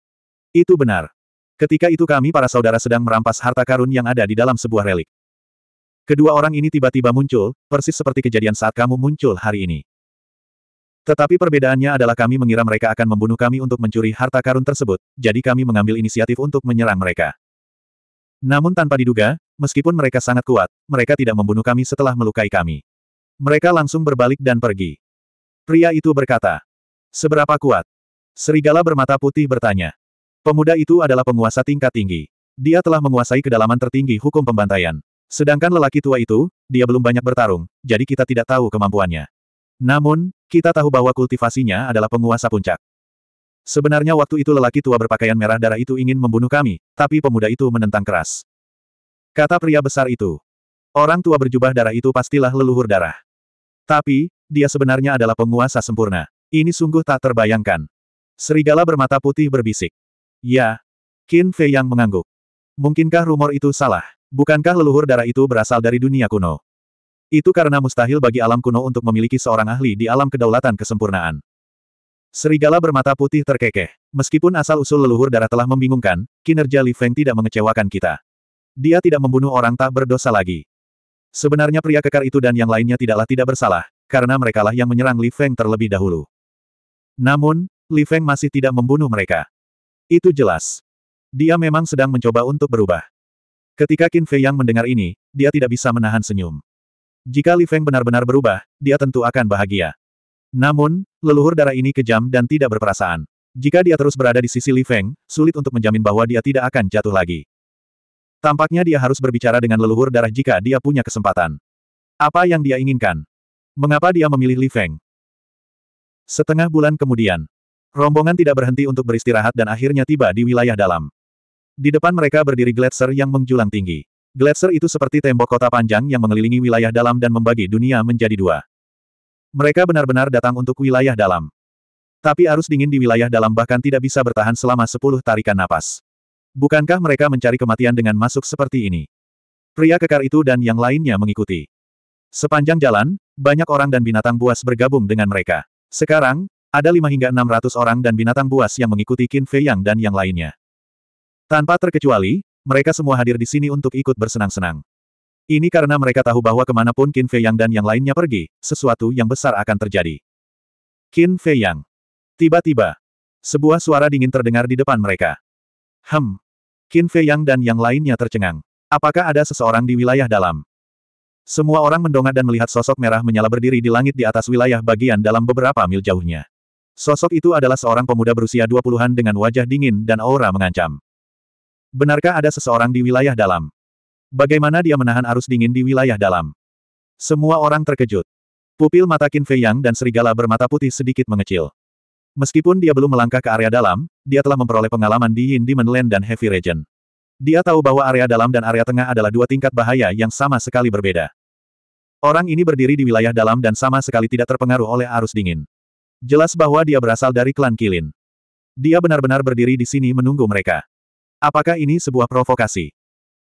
Itu benar. Ketika itu kami para saudara sedang merampas harta karun yang ada di dalam sebuah relik. Kedua orang ini tiba-tiba muncul, persis seperti kejadian saat kamu muncul hari ini. Tetapi perbedaannya adalah kami mengira mereka akan membunuh kami untuk mencuri harta karun tersebut, jadi kami mengambil inisiatif untuk menyerang mereka. Namun tanpa diduga, meskipun mereka sangat kuat, mereka tidak membunuh kami setelah melukai kami. Mereka langsung berbalik dan pergi. Pria itu berkata, Seberapa kuat? Serigala bermata putih bertanya. Pemuda itu adalah penguasa tingkat tinggi. Dia telah menguasai kedalaman tertinggi hukum pembantaian. Sedangkan lelaki tua itu, dia belum banyak bertarung, jadi kita tidak tahu kemampuannya. Namun, kita tahu bahwa kultivasinya adalah penguasa puncak. Sebenarnya waktu itu lelaki tua berpakaian merah darah itu ingin membunuh kami, tapi pemuda itu menentang keras. Kata pria besar itu. Orang tua berjubah darah itu pastilah leluhur darah. Tapi, dia sebenarnya adalah penguasa sempurna. Ini sungguh tak terbayangkan. Serigala bermata putih berbisik. Ya. Qin Fei yang mengangguk. Mungkinkah rumor itu salah? Bukankah leluhur darah itu berasal dari dunia kuno? Itu karena mustahil bagi alam kuno untuk memiliki seorang ahli di alam kedaulatan kesempurnaan. Serigala bermata putih terkekeh. Meskipun asal-usul leluhur darah telah membingungkan, kinerja Li Feng tidak mengecewakan kita. Dia tidak membunuh orang tak berdosa lagi. Sebenarnya pria kekar itu dan yang lainnya tidaklah tidak bersalah, karena merekalah yang menyerang Li Feng terlebih dahulu. Namun, Li Feng masih tidak membunuh mereka. Itu jelas. Dia memang sedang mencoba untuk berubah. Ketika Qin Fei Yang mendengar ini, dia tidak bisa menahan senyum. Jika Li Feng benar-benar berubah, dia tentu akan bahagia. Namun, leluhur darah ini kejam dan tidak berperasaan. Jika dia terus berada di sisi Li Feng, sulit untuk menjamin bahwa dia tidak akan jatuh lagi. Tampaknya dia harus berbicara dengan leluhur darah jika dia punya kesempatan. Apa yang dia inginkan? Mengapa dia memilih Li Feng? Setengah bulan kemudian, rombongan tidak berhenti untuk beristirahat dan akhirnya tiba di wilayah dalam. Di depan mereka berdiri gletser yang menjulang tinggi. Gletser itu seperti tembok kota panjang yang mengelilingi wilayah dalam dan membagi dunia menjadi dua. Mereka benar-benar datang untuk wilayah dalam. Tapi arus dingin di wilayah dalam bahkan tidak bisa bertahan selama sepuluh tarikan napas. Bukankah mereka mencari kematian dengan masuk seperti ini? Pria kekar itu dan yang lainnya mengikuti. Sepanjang jalan, banyak orang dan binatang buas bergabung dengan mereka. Sekarang, ada lima hingga enam ratus orang dan binatang buas yang mengikuti Qin Fei Yang dan yang lainnya. Tanpa terkecuali, mereka semua hadir di sini untuk ikut bersenang-senang. Ini karena mereka tahu bahwa kemanapun Qin Fei Yang dan yang lainnya pergi, sesuatu yang besar akan terjadi. Qin Fei Yang. Tiba-tiba, sebuah suara dingin terdengar di depan mereka. Hem. Qin Fei Yang dan yang lainnya tercengang. Apakah ada seseorang di wilayah dalam? Semua orang mendongak dan melihat sosok merah menyala berdiri di langit di atas wilayah bagian dalam beberapa mil jauhnya. Sosok itu adalah seorang pemuda berusia 20-an dengan wajah dingin dan aura mengancam. Benarkah ada seseorang di wilayah dalam? Bagaimana dia menahan arus dingin di wilayah dalam? Semua orang terkejut. Pupil mata Qin Fei Yang dan serigala bermata putih sedikit mengecil. Meskipun dia belum melangkah ke area dalam, dia telah memperoleh pengalaman di Yin Demon Land dan Heavy Region. Dia tahu bahwa area dalam dan area tengah adalah dua tingkat bahaya yang sama sekali berbeda. Orang ini berdiri di wilayah dalam dan sama sekali tidak terpengaruh oleh arus dingin. Jelas bahwa dia berasal dari klan Kilin. Dia benar-benar berdiri di sini menunggu mereka. Apakah ini sebuah provokasi?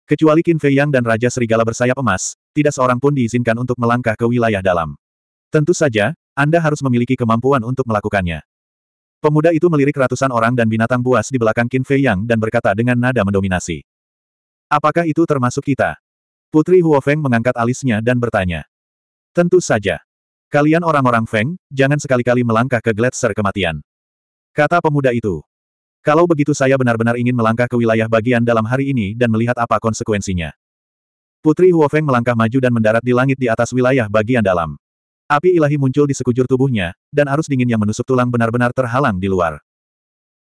Kecuali Qin Fei Yang dan Raja Serigala bersayap emas, tidak seorang pun diizinkan untuk melangkah ke wilayah dalam. Tentu saja, Anda harus memiliki kemampuan untuk melakukannya. Pemuda itu melirik ratusan orang dan binatang buas di belakang Qin Fei Yang dan berkata dengan nada mendominasi. Apakah itu termasuk kita? Putri Huo Feng mengangkat alisnya dan bertanya. Tentu saja. Kalian orang-orang Feng, jangan sekali-kali melangkah ke gletser kematian. Kata pemuda itu. Kalau begitu saya benar-benar ingin melangkah ke wilayah bagian dalam hari ini dan melihat apa konsekuensinya. Putri Huofeng melangkah maju dan mendarat di langit di atas wilayah bagian dalam. Api ilahi muncul di sekujur tubuhnya, dan arus dingin yang menusuk tulang benar-benar terhalang di luar.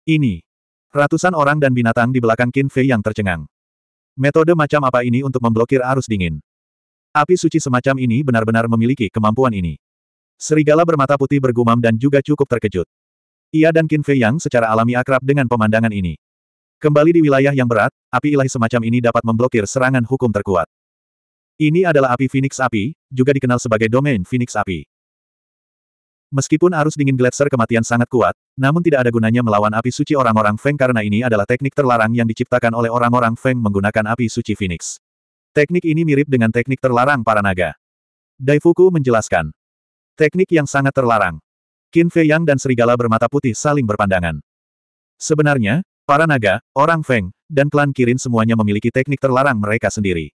Ini. Ratusan orang dan binatang di belakang Qin Fei yang tercengang. Metode macam apa ini untuk memblokir arus dingin? Api suci semacam ini benar-benar memiliki kemampuan ini. Serigala bermata putih bergumam dan juga cukup terkejut. Ia dan Qin Fei Yang secara alami akrab dengan pemandangan ini. Kembali di wilayah yang berat, api ilahi semacam ini dapat memblokir serangan hukum terkuat. Ini adalah api Phoenix Api, juga dikenal sebagai domain Phoenix Api. Meskipun arus dingin gletser kematian sangat kuat, namun tidak ada gunanya melawan api suci orang-orang Feng karena ini adalah teknik terlarang yang diciptakan oleh orang-orang Feng menggunakan api suci Phoenix. Teknik ini mirip dengan teknik terlarang para naga. Daifuku menjelaskan. Teknik yang sangat terlarang. Qin Fei Yang dan serigala bermata putih saling berpandangan. Sebenarnya, para naga, orang Feng, dan klan Kirin semuanya memiliki teknik terlarang mereka sendiri.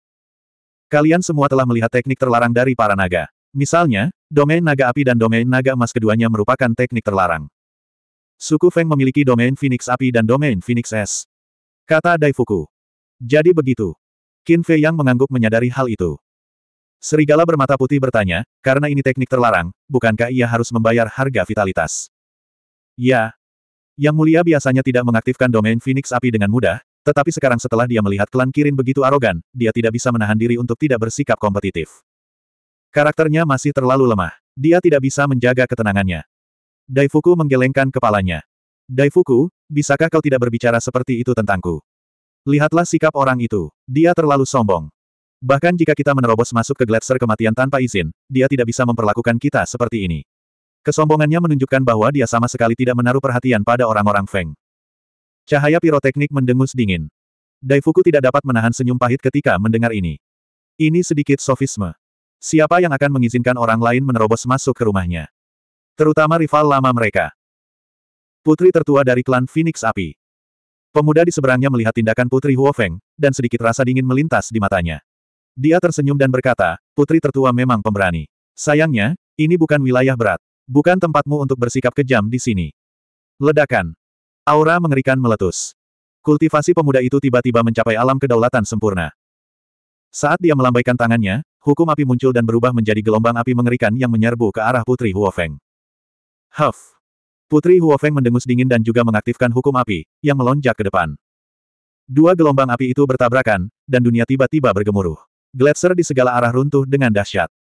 Kalian semua telah melihat teknik terlarang dari para naga. Misalnya, domain naga api dan domain naga emas keduanya merupakan teknik terlarang. Suku Feng memiliki domain Phoenix api dan domain Phoenix es. Kata Daifuku. Jadi begitu. Qin Fei Yang mengangguk menyadari hal itu. Serigala bermata putih bertanya, karena ini teknik terlarang, bukankah ia harus membayar harga vitalitas? Ya. Yang mulia biasanya tidak mengaktifkan domain Phoenix api dengan mudah, tetapi sekarang setelah dia melihat klan Kirin begitu arogan, dia tidak bisa menahan diri untuk tidak bersikap kompetitif. Karakternya masih terlalu lemah. Dia tidak bisa menjaga ketenangannya. Daifuku menggelengkan kepalanya. Daifuku, bisakah kau tidak berbicara seperti itu tentangku? Lihatlah sikap orang itu. Dia terlalu sombong. Bahkan jika kita menerobos masuk ke gletser kematian tanpa izin, dia tidak bisa memperlakukan kita seperti ini. Kesombongannya menunjukkan bahwa dia sama sekali tidak menaruh perhatian pada orang-orang Feng. Cahaya piroteknik mendengus dingin. Daifuku tidak dapat menahan senyum pahit ketika mendengar ini. Ini sedikit sofisme. Siapa yang akan mengizinkan orang lain menerobos masuk ke rumahnya? Terutama rival lama mereka. Putri tertua dari klan Phoenix Api. Pemuda di seberangnya melihat tindakan Putri Huofeng, dan sedikit rasa dingin melintas di matanya. Dia tersenyum dan berkata, putri tertua memang pemberani. Sayangnya, ini bukan wilayah berat. Bukan tempatmu untuk bersikap kejam di sini. Ledakan. Aura mengerikan meletus. Kultivasi pemuda itu tiba-tiba mencapai alam kedaulatan sempurna. Saat dia melambaikan tangannya, hukum api muncul dan berubah menjadi gelombang api mengerikan yang menyerbu ke arah Putri Huofeng. Huff! Putri Huofeng mendengus dingin dan juga mengaktifkan hukum api, yang melonjak ke depan. Dua gelombang api itu bertabrakan, dan dunia tiba-tiba bergemuruh. Gletser di segala arah runtuh dengan dahsyat.